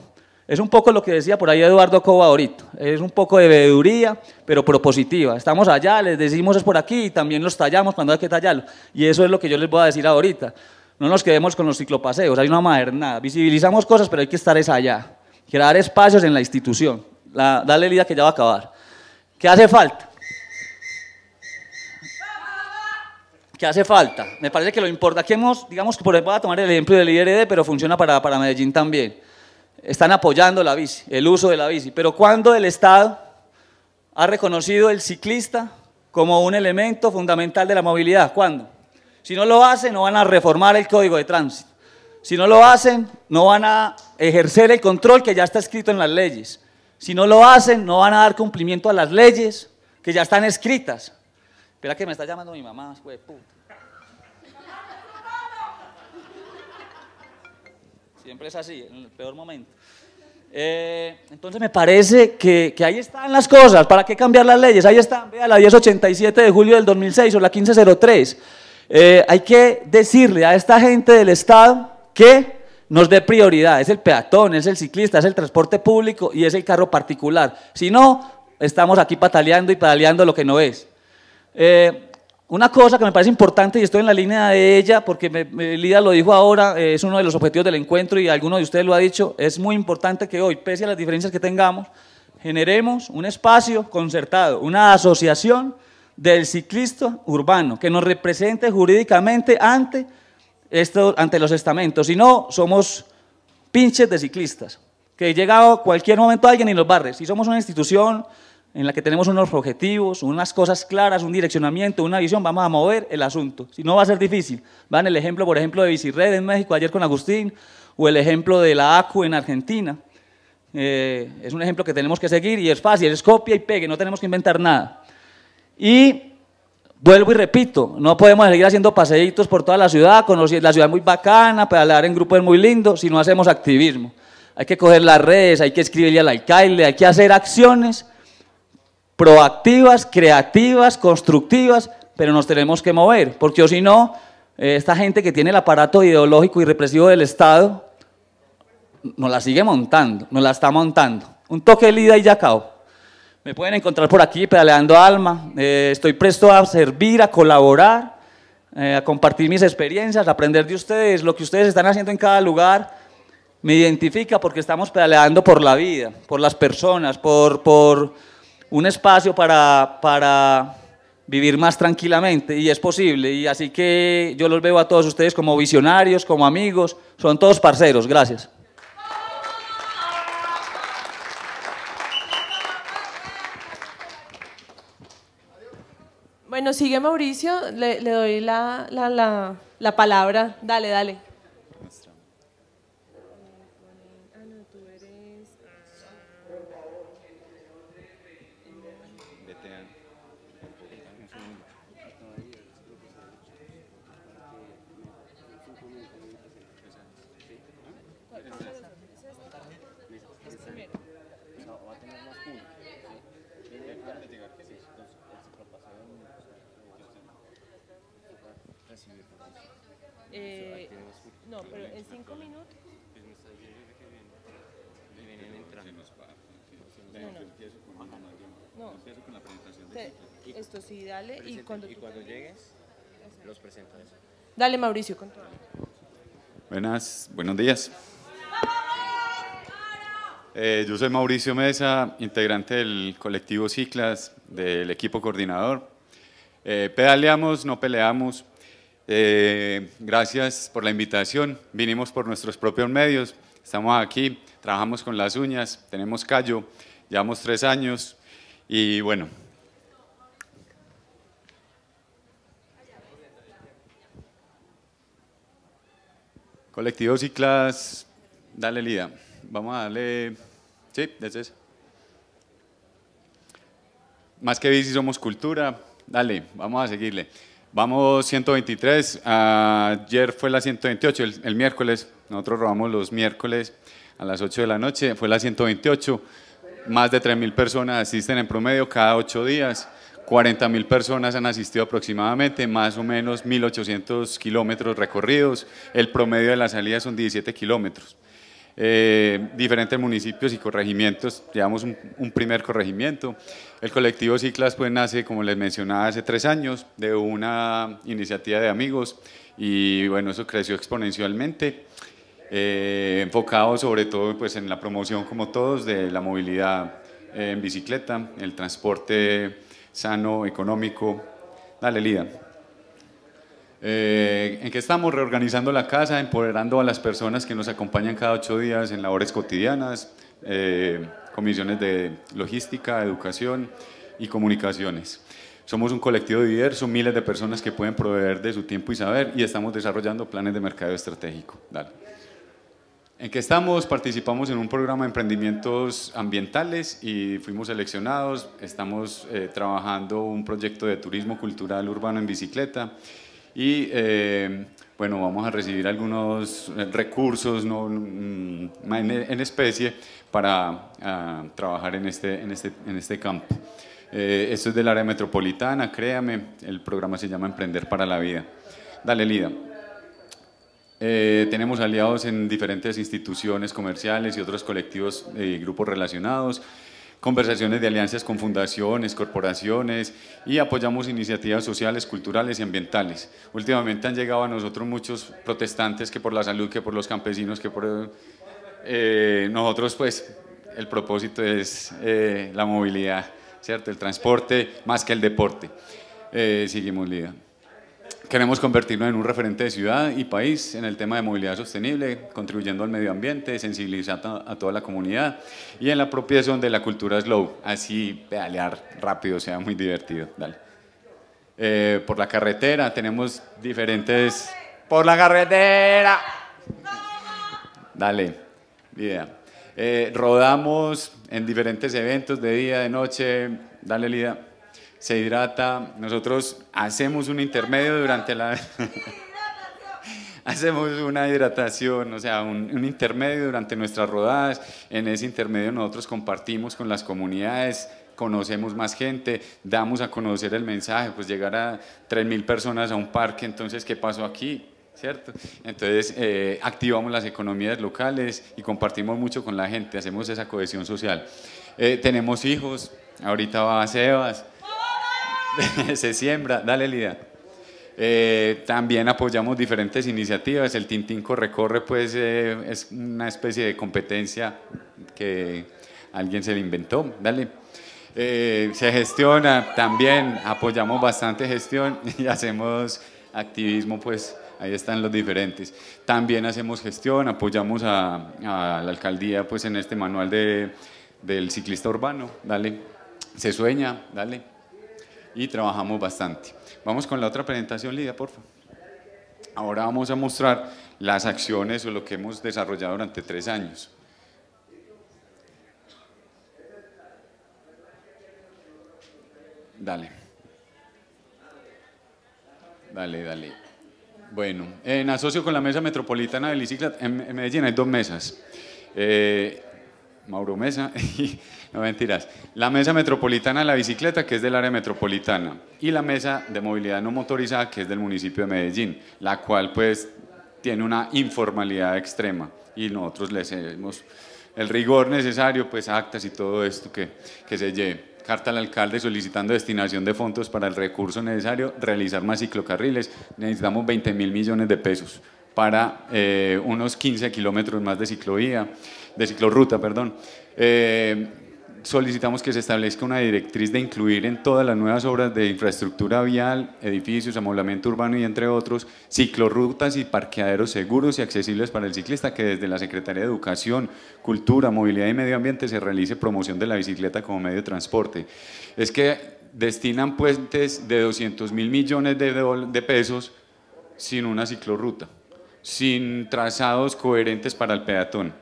Es un poco lo que decía por ahí Eduardo Coba ahorita. Es un poco de veeduría, pero propositiva. Estamos allá, les decimos es por aquí y también los tallamos cuando hay que tallarlo. Y eso es lo que yo les voy a decir ahorita. No nos quedemos con los ciclopaseos, hay una nada. Visibilizamos cosas, pero hay que estar es allá. Crear espacios en la institución. La, dale que ya va a acabar. ¿Qué hace falta? ¿Qué hace falta. Me parece que lo importa. que hemos, digamos que por ejemplo, voy a tomar el ejemplo del IRD, pero funciona para, Medellín también. Están apoyando la bici, el uso de la bici. Pero ¿cuándo el Estado ha reconocido el ciclista como un elemento fundamental de la movilidad, ¿cuándo? Si no lo hacen, no van a reformar el código de tránsito. Si no lo hacen, no van a ejercer el control que ya está escrito en las leyes. Si no lo hacen, no van a dar cumplimiento a las leyes que ya están escritas. Espera que me está llamando mi mamá, Siempre es así, en el peor momento. Eh, entonces me parece que, ahí están las cosas. ¿Para qué cambiar las leyes? Ahí están, vea la 1087 de julio del 2006 o la 1503. Eh, hay que decirle a esta gente del Estado que nos dé prioridad. Es el peatón, es el ciclista, es el transporte público y es el carro particular. Si no, estamos aquí pataleando y pataleando lo que no es. Eh, una cosa que me parece importante y estoy en la línea de ella porque me, lo dijo ahora, eh, es uno de los objetivos del encuentro y alguno de ustedes lo ha dicho, es muy importante que hoy, pese a las diferencias que tengamos, generemos un espacio concertado, una asociación del ciclista urbano que nos represente jurídicamente ante, esto, ante los estamentos. Si no, somos pinches de ciclistas, que llega a cualquier momento alguien y los barrios Si somos una institución en la que tenemos unos objetivos, unas cosas claras, un direccionamiento, una visión, vamos a mover el asunto. Si no, va a ser difícil. Van el ejemplo, por ejemplo, de Bicirred en México ayer con Agustín, o el ejemplo de la ACU en Argentina. Eh, es un ejemplo que tenemos que seguir y es fácil, es copia y pegue, no tenemos que inventar nada. Y vuelvo y repito, no podemos seguir haciendo paseitos por toda la ciudad, conocer la ciudad muy bacana, hablar en grupos es muy lindo, si no hacemos activismo. Hay que coger las redes, hay que escribirle al alcalde, hay que hacer acciones proactivas, creativas, constructivas, pero nos tenemos que mover, porque o si no, eh, esta gente que tiene el aparato ideológico y represivo del Estado, nos la sigue montando, nos la está montando. Un toque de lida y ya acabo. Me pueden encontrar por aquí pedaleando alma. Eh, estoy presto a servir, a colaborar, eh, a compartir mis experiencias, a aprender de ustedes. Lo que ustedes están haciendo en cada lugar me identifica porque estamos pedaleando por la vida, por las personas, por, por, un espacio para, para vivir más tranquilamente y es posible. Y así que yo los veo a todos ustedes como visionarios, como amigos, son todos parceros. Gracias. Bueno, sigue Mauricio, le, doy la, la, la, la palabra. Dale, dale. dale. Y cuando, llegues, los presento. Dale, Mauricio, con todo. Buenas, buenos días. Eh, yo soy Mauricio Mesa, integrante del colectivo Ciclas, del equipo coordinador. Eh, pedaleamos, no peleamos. Eh, gracias por la invitación. Vinimos por nuestros propios medios. Estamos aquí, trabajamos con las uñas, tenemos callo, llevamos tres años y bueno, Colectivo Ciclas, dale Lida. Vamos a darle... Sí, desde eso. Más que bici somos cultura. Dale, vamos a seguirle. Vamos 123. Ayer fue la 128, el, miércoles. Nosotros robamos los miércoles a las 8 de la noche. Fue la 128. Más de 3.000 personas asisten en promedio cada 8 días. 40.000 personas han asistido aproximadamente, más o menos 1.800 kilómetros recorridos, el promedio de la salida son 17 kilómetros. Eh, diferentes municipios y corregimientos, llevamos un, primer corregimiento. El colectivo Ciclas pues nace, como les mencionaba, hace tres años de una iniciativa de amigos y bueno, eso creció exponencialmente, eh, enfocado sobre todo pues en la promoción como todos de la movilidad eh, en bicicleta, el transporte sano, económico. Dale, Lida. Eh, ¿En qué estamos? Reorganizando la casa, empoderando a las personas que nos acompañan cada ocho días en labores cotidianas, eh, comisiones de logística, educación y comunicaciones. Somos un colectivo diverso, miles de personas que pueden proveer de su tiempo y saber y estamos desarrollando planes de mercado estratégico. Dale en qué estamos, participamos en un programa de emprendimientos ambientales y fuimos seleccionados, estamos eh, trabajando un proyecto de turismo cultural urbano en bicicleta y eh, bueno, vamos a recibir algunos eh, recursos ¿no? Mm, mm, en, especie para ah, trabajar en este, en este, este campo. esto es del área metropolitana, créame, el programa se llama Emprender para la Vida. Dale, Lida. Eh, tenemos aliados en diferentes instituciones comerciales y otros colectivos y eh, grupos relacionados, conversaciones de alianzas con fundaciones, corporaciones y apoyamos iniciativas sociales, culturales y ambientales. Últimamente han llegado a nosotros muchos protestantes que por la salud, que por los campesinos, que por... Eh, nosotros pues el propósito es la movilidad, ¿cierto? El transporte más que el deporte. seguimos lidiando. Queremos convertirnos en un referente de ciudad y país en el tema de movilidad sostenible, contribuyendo al medio ambiente, sensibilizando a toda la comunidad y en la apropiación de la cultura slow. Así pedalear rápido sea muy divertido. Dale. Eh, por la carretera tenemos diferentes... ¡Por la carretera! Dale, idea. Eh, rodamos en diferentes eventos de día, de noche. Dale, Lida se hidrata. Nosotros hacemos un intermedio durante la... *laughs* hacemos una hidratación, o sea, un, intermedio durante nuestras rodadas. En ese intermedio nosotros compartimos con las comunidades, conocemos más gente, damos a conocer el mensaje, pues llegar a 3.000 personas a un parque, entonces, ¿qué pasó aquí? ¿Cierto? Entonces, eh, activamos las economías locales y compartimos mucho con la gente, hacemos esa cohesión social. Eh, tenemos hijos, ahorita va a Sebas, *laughs* se siembra. Dale, Lidia. Eh, también apoyamos diferentes iniciativas. El Tintinco Recorre, pues, eh, es una especie de competencia que alguien se le inventó. Dale. Eh, se gestiona también, apoyamos bastante gestión *laughs* y hacemos activismo, pues ahí están los diferentes. También hacemos gestión, apoyamos a, la alcaldía pues en este manual del ciclista urbano, dale, se sueña, dale y trabajamos bastante. Vamos con la otra presentación, Lidia, por favor. Ahora vamos a mostrar las acciones o lo que hemos desarrollado durante tres años. Dale. Dale, dale. Bueno, en asocio con la Mesa Metropolitana de Bicicleta, en, Medellín hay dos mesas. Eh, Mauro Mesa *laughs* y no mentiras. La mesa metropolitana de la bicicleta, que es del área metropolitana, y la mesa de movilidad no motorizada, que es del municipio de Medellín, la cual pues tiene una informalidad extrema y nosotros le hacemos el rigor necesario, pues actas y todo esto que, que se lleve. Carta al alcalde solicitando destinación de fondos para el recurso necesario, realizar más ciclocarriles. Necesitamos 20 mil millones de pesos para eh, unos 15 kilómetros más de ciclovía, de ciclorruta, perdón. Eh, solicitamos que se establezca una directriz de incluir en todas las nuevas obras de infraestructura vial, edificios, amoblamiento urbano y entre otros, ciclorrutas y parqueaderos seguros y accesibles para el ciclista, que desde la Secretaría de Educación, Cultura, Movilidad y Medio Ambiente se realice promoción de la bicicleta como medio de transporte. Es que destinan puentes de 200 mil millones de, pesos sin una ciclorruta, sin trazados coherentes para el peatón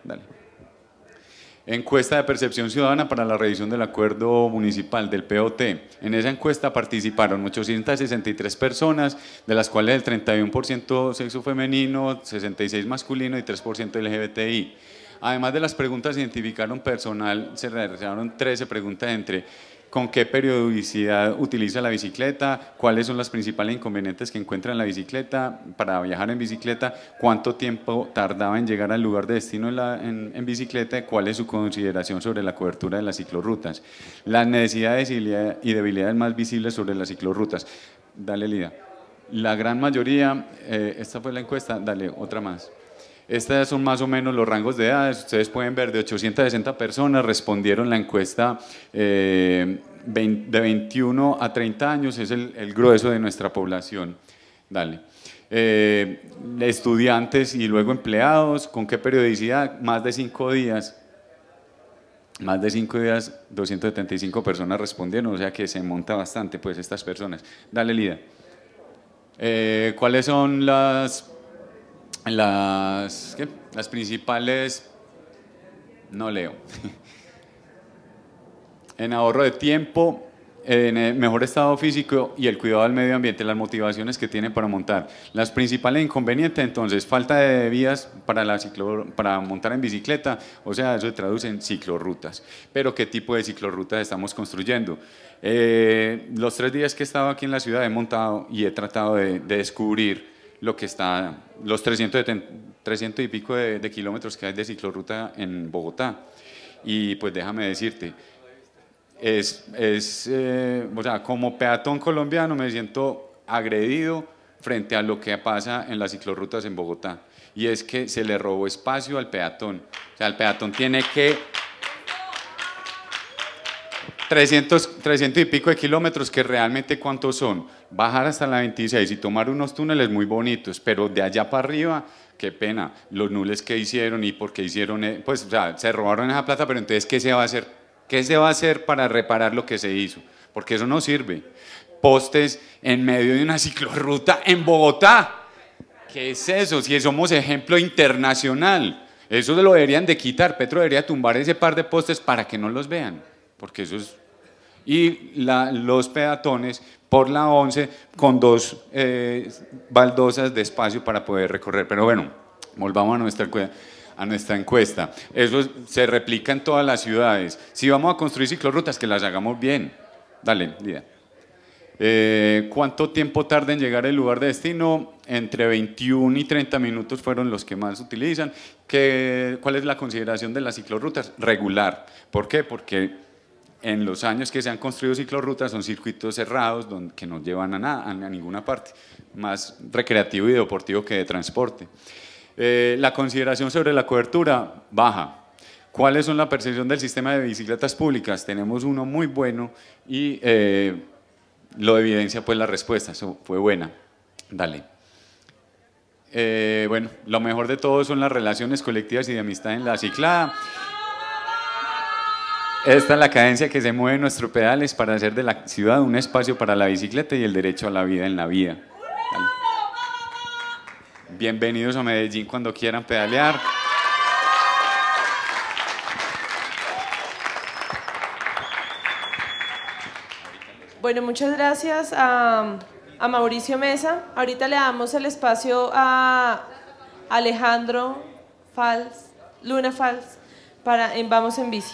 encuesta de percepción ciudadana para la revisión del acuerdo municipal del POT. En esa encuesta participaron 863 personas, de las cuales el 31% sexo femenino, 66 masculino y 3% LGBTI. Además de las preguntas, identificaron personal, se realizaron 13 preguntas entre con qué periodicidad utiliza la bicicleta, cuáles son los principales inconvenientes que encuentra en la bicicleta para viajar en bicicleta, cuánto tiempo tardaba en llegar al lugar de destino en, bicicleta, cuál es su consideración sobre la cobertura de las ciclorrutas, las necesidades y, debilidades más visibles sobre las ciclorrutas. Dale, Lida. La gran mayoría, eh, esta fue la encuesta, dale otra más. Estos son más o menos los rangos de edades. Ustedes pueden ver de 860 personas respondieron la encuesta eh, de 21 a 30 años, es el, grueso de nuestra población. Dale. Eh, estudiantes y luego empleados, ¿con qué periodicidad? Más de cinco días. Más de cinco días, 275 personas respondieron, o sea que se monta bastante pues estas personas. Dale, Lida. Eh, ¿Cuáles son las las, Las principales, no leo. *laughs* en ahorro de tiempo, en eh, mejor estado físico y el cuidado del medio ambiente, las motivaciones que tienen para montar. Las principales inconvenientes, entonces, falta de vías para, la ciclo, para montar en bicicleta, o sea, eso se traduce en ciclorrutas. Pero, ¿qué tipo de ciclorrutas estamos construyendo? Eh, los tres días que he estado aquí en la ciudad he montado y he tratado de, de descubrir lo que está, los 300, y pico de, kilómetros que hay de ciclorruta en Bogotá. Y pues déjame decirte, es, es eh, o sea, como peatón colombiano me siento agredido frente a lo que pasa en las ciclorrutas en Bogotá. Y es que se le robó espacio al peatón. O sea, el peatón tiene que 300, 300 y pico de kilómetros, que realmente cuántos son bajar hasta la 26 y tomar unos túneles muy bonitos, pero de allá para arriba, qué pena, los nules que hicieron y por qué hicieron, eh, pues o sea, se robaron esa plata, pero entonces, ¿qué se va a hacer? ¿Qué se va a hacer para reparar lo que se hizo? Porque eso no sirve. Postes en medio de una ciclorruta en Bogotá. ¿Qué es eso? Si somos ejemplo internacional. Eso lo deberían de quitar. Petro debería tumbar ese par de postes para que no los vean. Porque eso es y la, los peatones por la 11 con dos eh, baldosas de espacio para poder recorrer. Pero bueno, volvamos a nuestra a nuestra encuesta. Eso se replica en todas las ciudades. Si vamos a construir ciclorrutas, que las hagamos bien. Dale, Lida. Eh, ¿Cuánto tiempo tarda en llegar al lugar de destino? Entre 21 y 30 minutos fueron los que más utilizan. ¿Qué, ¿Cuál es la consideración de las ciclorrutas? Regular. ¿Por qué? Porque en los años que se han construido ciclorrutas son circuitos cerrados que no llevan a, nada, a ninguna parte, más recreativo y deportivo que de transporte. Eh, la consideración sobre la cobertura, baja. ¿Cuáles son la percepción del sistema de bicicletas públicas? Tenemos uno muy bueno y eh, lo evidencia pues la respuesta, eso fue buena. Dale. Eh, bueno, lo mejor de todo son las relaciones colectivas y de amistad en la ciclada. Esta es la cadencia que se mueve en nuestros pedales para hacer de la ciudad un espacio para la bicicleta y el derecho a la vida en la vía. Bienvenidos a Medellín cuando quieran pedalear. Bueno, muchas gracias a, Mauricio Mesa. Ahorita le damos el espacio a Alejandro Fals, Luna Fals, para en Vamos en Bici.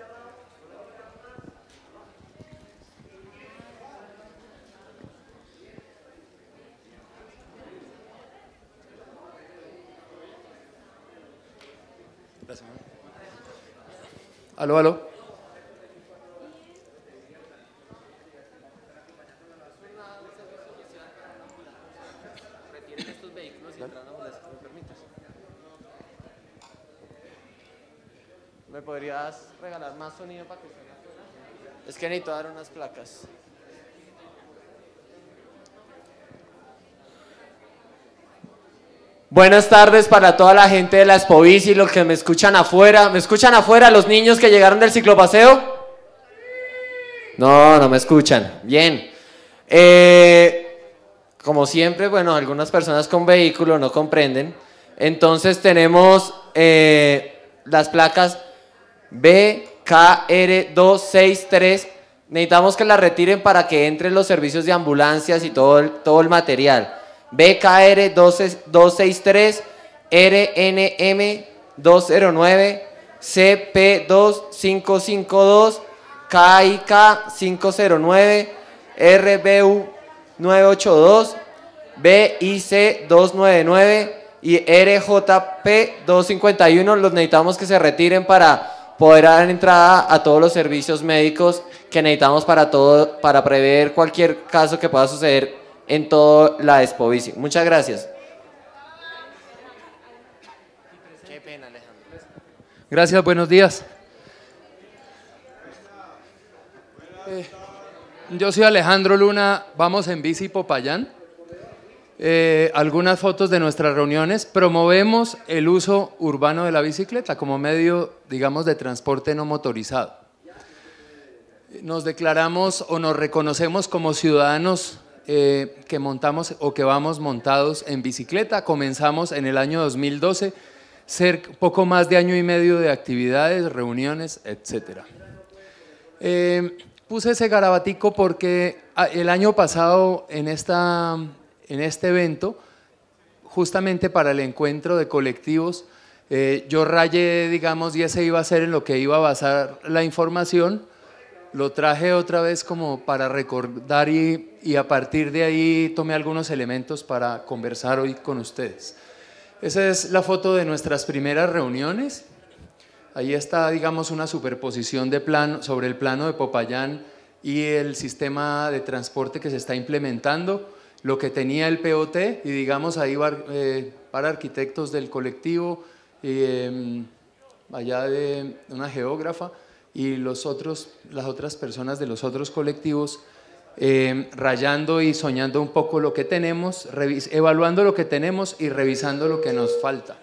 Aló, aló. ¿Me podrías regalar más sonido para que suene? Es que necesito dar unas placas. Buenas tardes para toda la gente de la Espovis y los que me escuchan afuera. ¿Me escuchan afuera los niños que llegaron del ciclopaseo? No, no me escuchan. Bien. Eh, como siempre, bueno, algunas personas con vehículo no comprenden. Entonces tenemos eh, las placas BKR263. Necesitamos que las retiren para que entren los servicios de ambulancias y todo todo el material. BKR 263, RNM 209, CP2552, KIK 509, RBU 982, BIC 299 y RJP 251. Los necesitamos que se retiren para poder dar entrada a todos los servicios médicos que necesitamos para, todo, para prever cualquier caso que pueda suceder en toda la Expovici. Muchas gracias. Gracias, buenos días. Eh, yo soy Alejandro Luna, vamos en bici Popayán. Eh, algunas fotos de nuestras reuniones. Promovemos el uso urbano de la bicicleta como medio, digamos, de transporte no motorizado. Nos declaramos o nos reconocemos como ciudadanos eh, que montamos o que vamos montados en bicicleta. Comenzamos en el año 2012, ser poco más de año y medio de actividades, reuniones, etc. Eh, puse ese garabatico porque ah, el año pasado en, este evento, justamente para el encuentro de colectivos, eh, yo rayé, digamos, y ese iba a ser en lo que iba a basar la información lo traje otra vez como para recordar y, y, a partir de ahí tomé algunos elementos para conversar hoy con ustedes. Esa es la foto de nuestras primeras reuniones. Ahí está, digamos, una superposición de plano, sobre el plano de Popayán y el sistema de transporte que se está implementando, lo que tenía el POT y, digamos, ahí eh, para arquitectos del colectivo, eh, allá de una geógrafa y las otras personas de los otros colectivos, eh, rayando y soñando un poco lo que tenemos, evaluando lo que tenemos y revisando lo que nos falta.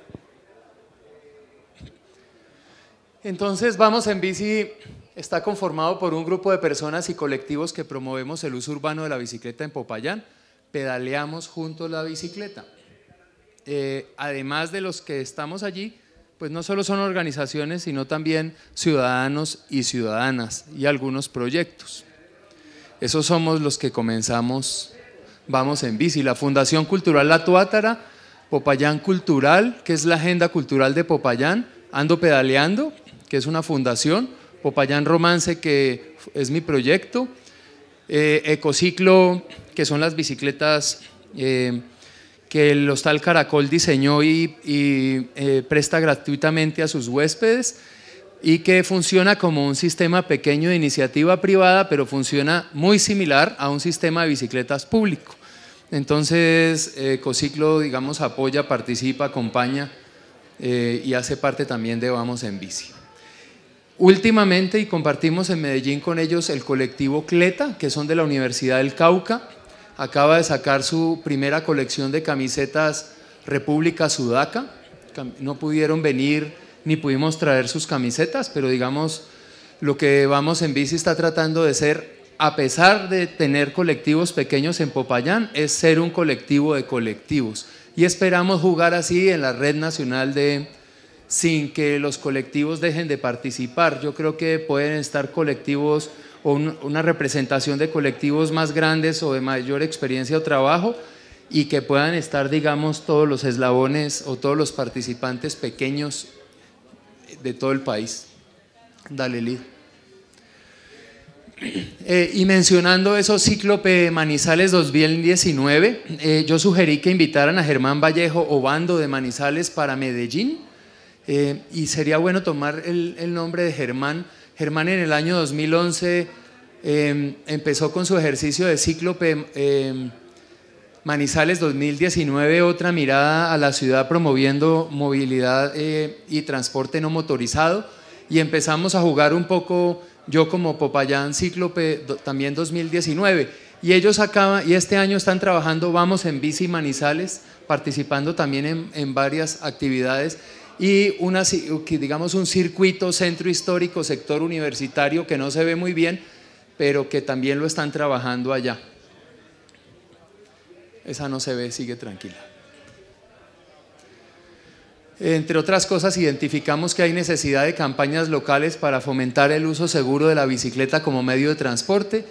Entonces, Vamos en Bici está conformado por un grupo de personas y colectivos que promovemos el uso urbano de la bicicleta en Popayán. Pedaleamos juntos la bicicleta. Eh, además de los que estamos allí, pues no solo son organizaciones, sino también ciudadanos y ciudadanas y algunos proyectos. Esos somos los que comenzamos Vamos en Bici, la Fundación Cultural La Tuátara, Popayán Cultural, que es la agenda cultural de Popayán, Ando Pedaleando, que es una fundación, Popayán Romance, que es mi proyecto, eh, Ecociclo, que son las bicicletas... Eh, que el Hostal Caracol diseñó y, eh, presta gratuitamente a sus huéspedes y que funciona como un sistema pequeño de iniciativa privada, pero funciona muy similar a un sistema de bicicletas público. Entonces, eh, Cociclo, digamos, apoya, participa, acompaña eh, y hace parte también de Vamos en Bici. Últimamente, y compartimos en Medellín con ellos el colectivo CLETA, que son de la Universidad del Cauca, acaba de sacar su primera colección de camisetas República Sudaca. No pudieron venir ni pudimos traer sus camisetas, pero digamos, lo que Vamos en Bici está tratando de ser, a pesar de tener colectivos pequeños en Popayán, es ser un colectivo de colectivos. Y esperamos jugar así en la red nacional de, sin que los colectivos dejen de participar. Yo creo que pueden estar colectivos una representación de colectivos más grandes o de mayor experiencia o trabajo y que puedan estar, digamos, todos los eslabones o todos los participantes pequeños de todo el país. Dale, Lid. *clears throat* Eh, y mencionando eso, Cíclope Manizales 2019, eh, yo sugerí que invitaran a Germán Vallejo o Bando de Manizales para Medellín. Eh, y sería bueno tomar el nombre de Germán Germán en el año 2011 em, empezó con su ejercicio de cíclope em, Manizales 2019, otra mirada a la ciudad promoviendo movilidad eh, y transporte no motorizado. Y empezamos a jugar un poco, yo como Popayán Cíclope también 2019. Y ellos acaban, y este año están trabajando Vamos en Bici Manizales, participando también en, en varias actividades y digamos un circuito centro histórico, sector universitario que no se ve muy bien, pero que también lo están trabajando allá. Esa no se ve, sigue tranquila. Entre otras cosas, identificamos que hay necesidad de campañas locales para fomentar el uso seguro de la bicicleta como medio de transporte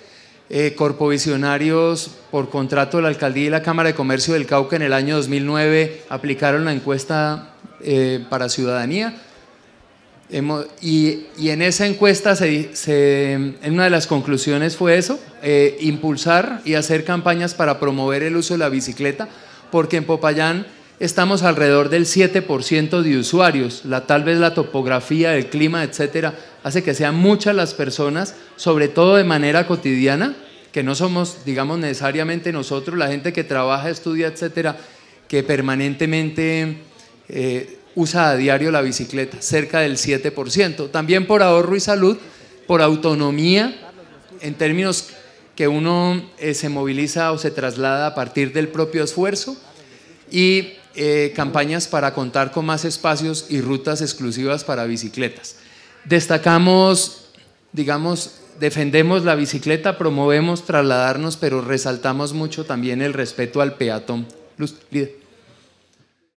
eh, corpovisionarios por contrato de la Alcaldía y la Cámara de Comercio del Cauca en el año 2009 aplicaron la encuesta eh, para ciudadanía. y, en esa encuesta, en una de las conclusiones fue eso, eh, impulsar y hacer campañas para promover el uso de la bicicleta, porque en Popayán estamos alrededor del 7% de usuarios, la, tal vez la topografía, el clima, etcétera, hace que sean muchas las personas, sobre todo de manera cotidiana, que no somos, digamos, necesariamente nosotros, la gente que trabaja, estudia, etcétera, que permanentemente eh, usa a diario la bicicleta, cerca del 7%. También por ahorro y salud, por autonomía, en términos que uno eh, se moviliza o se traslada a partir del propio esfuerzo, y eh, campañas para contar con más espacios y rutas exclusivas para bicicletas. Destacamos, digamos, defendemos la bicicleta, promovemos trasladarnos, pero resaltamos mucho también el respeto al peatón.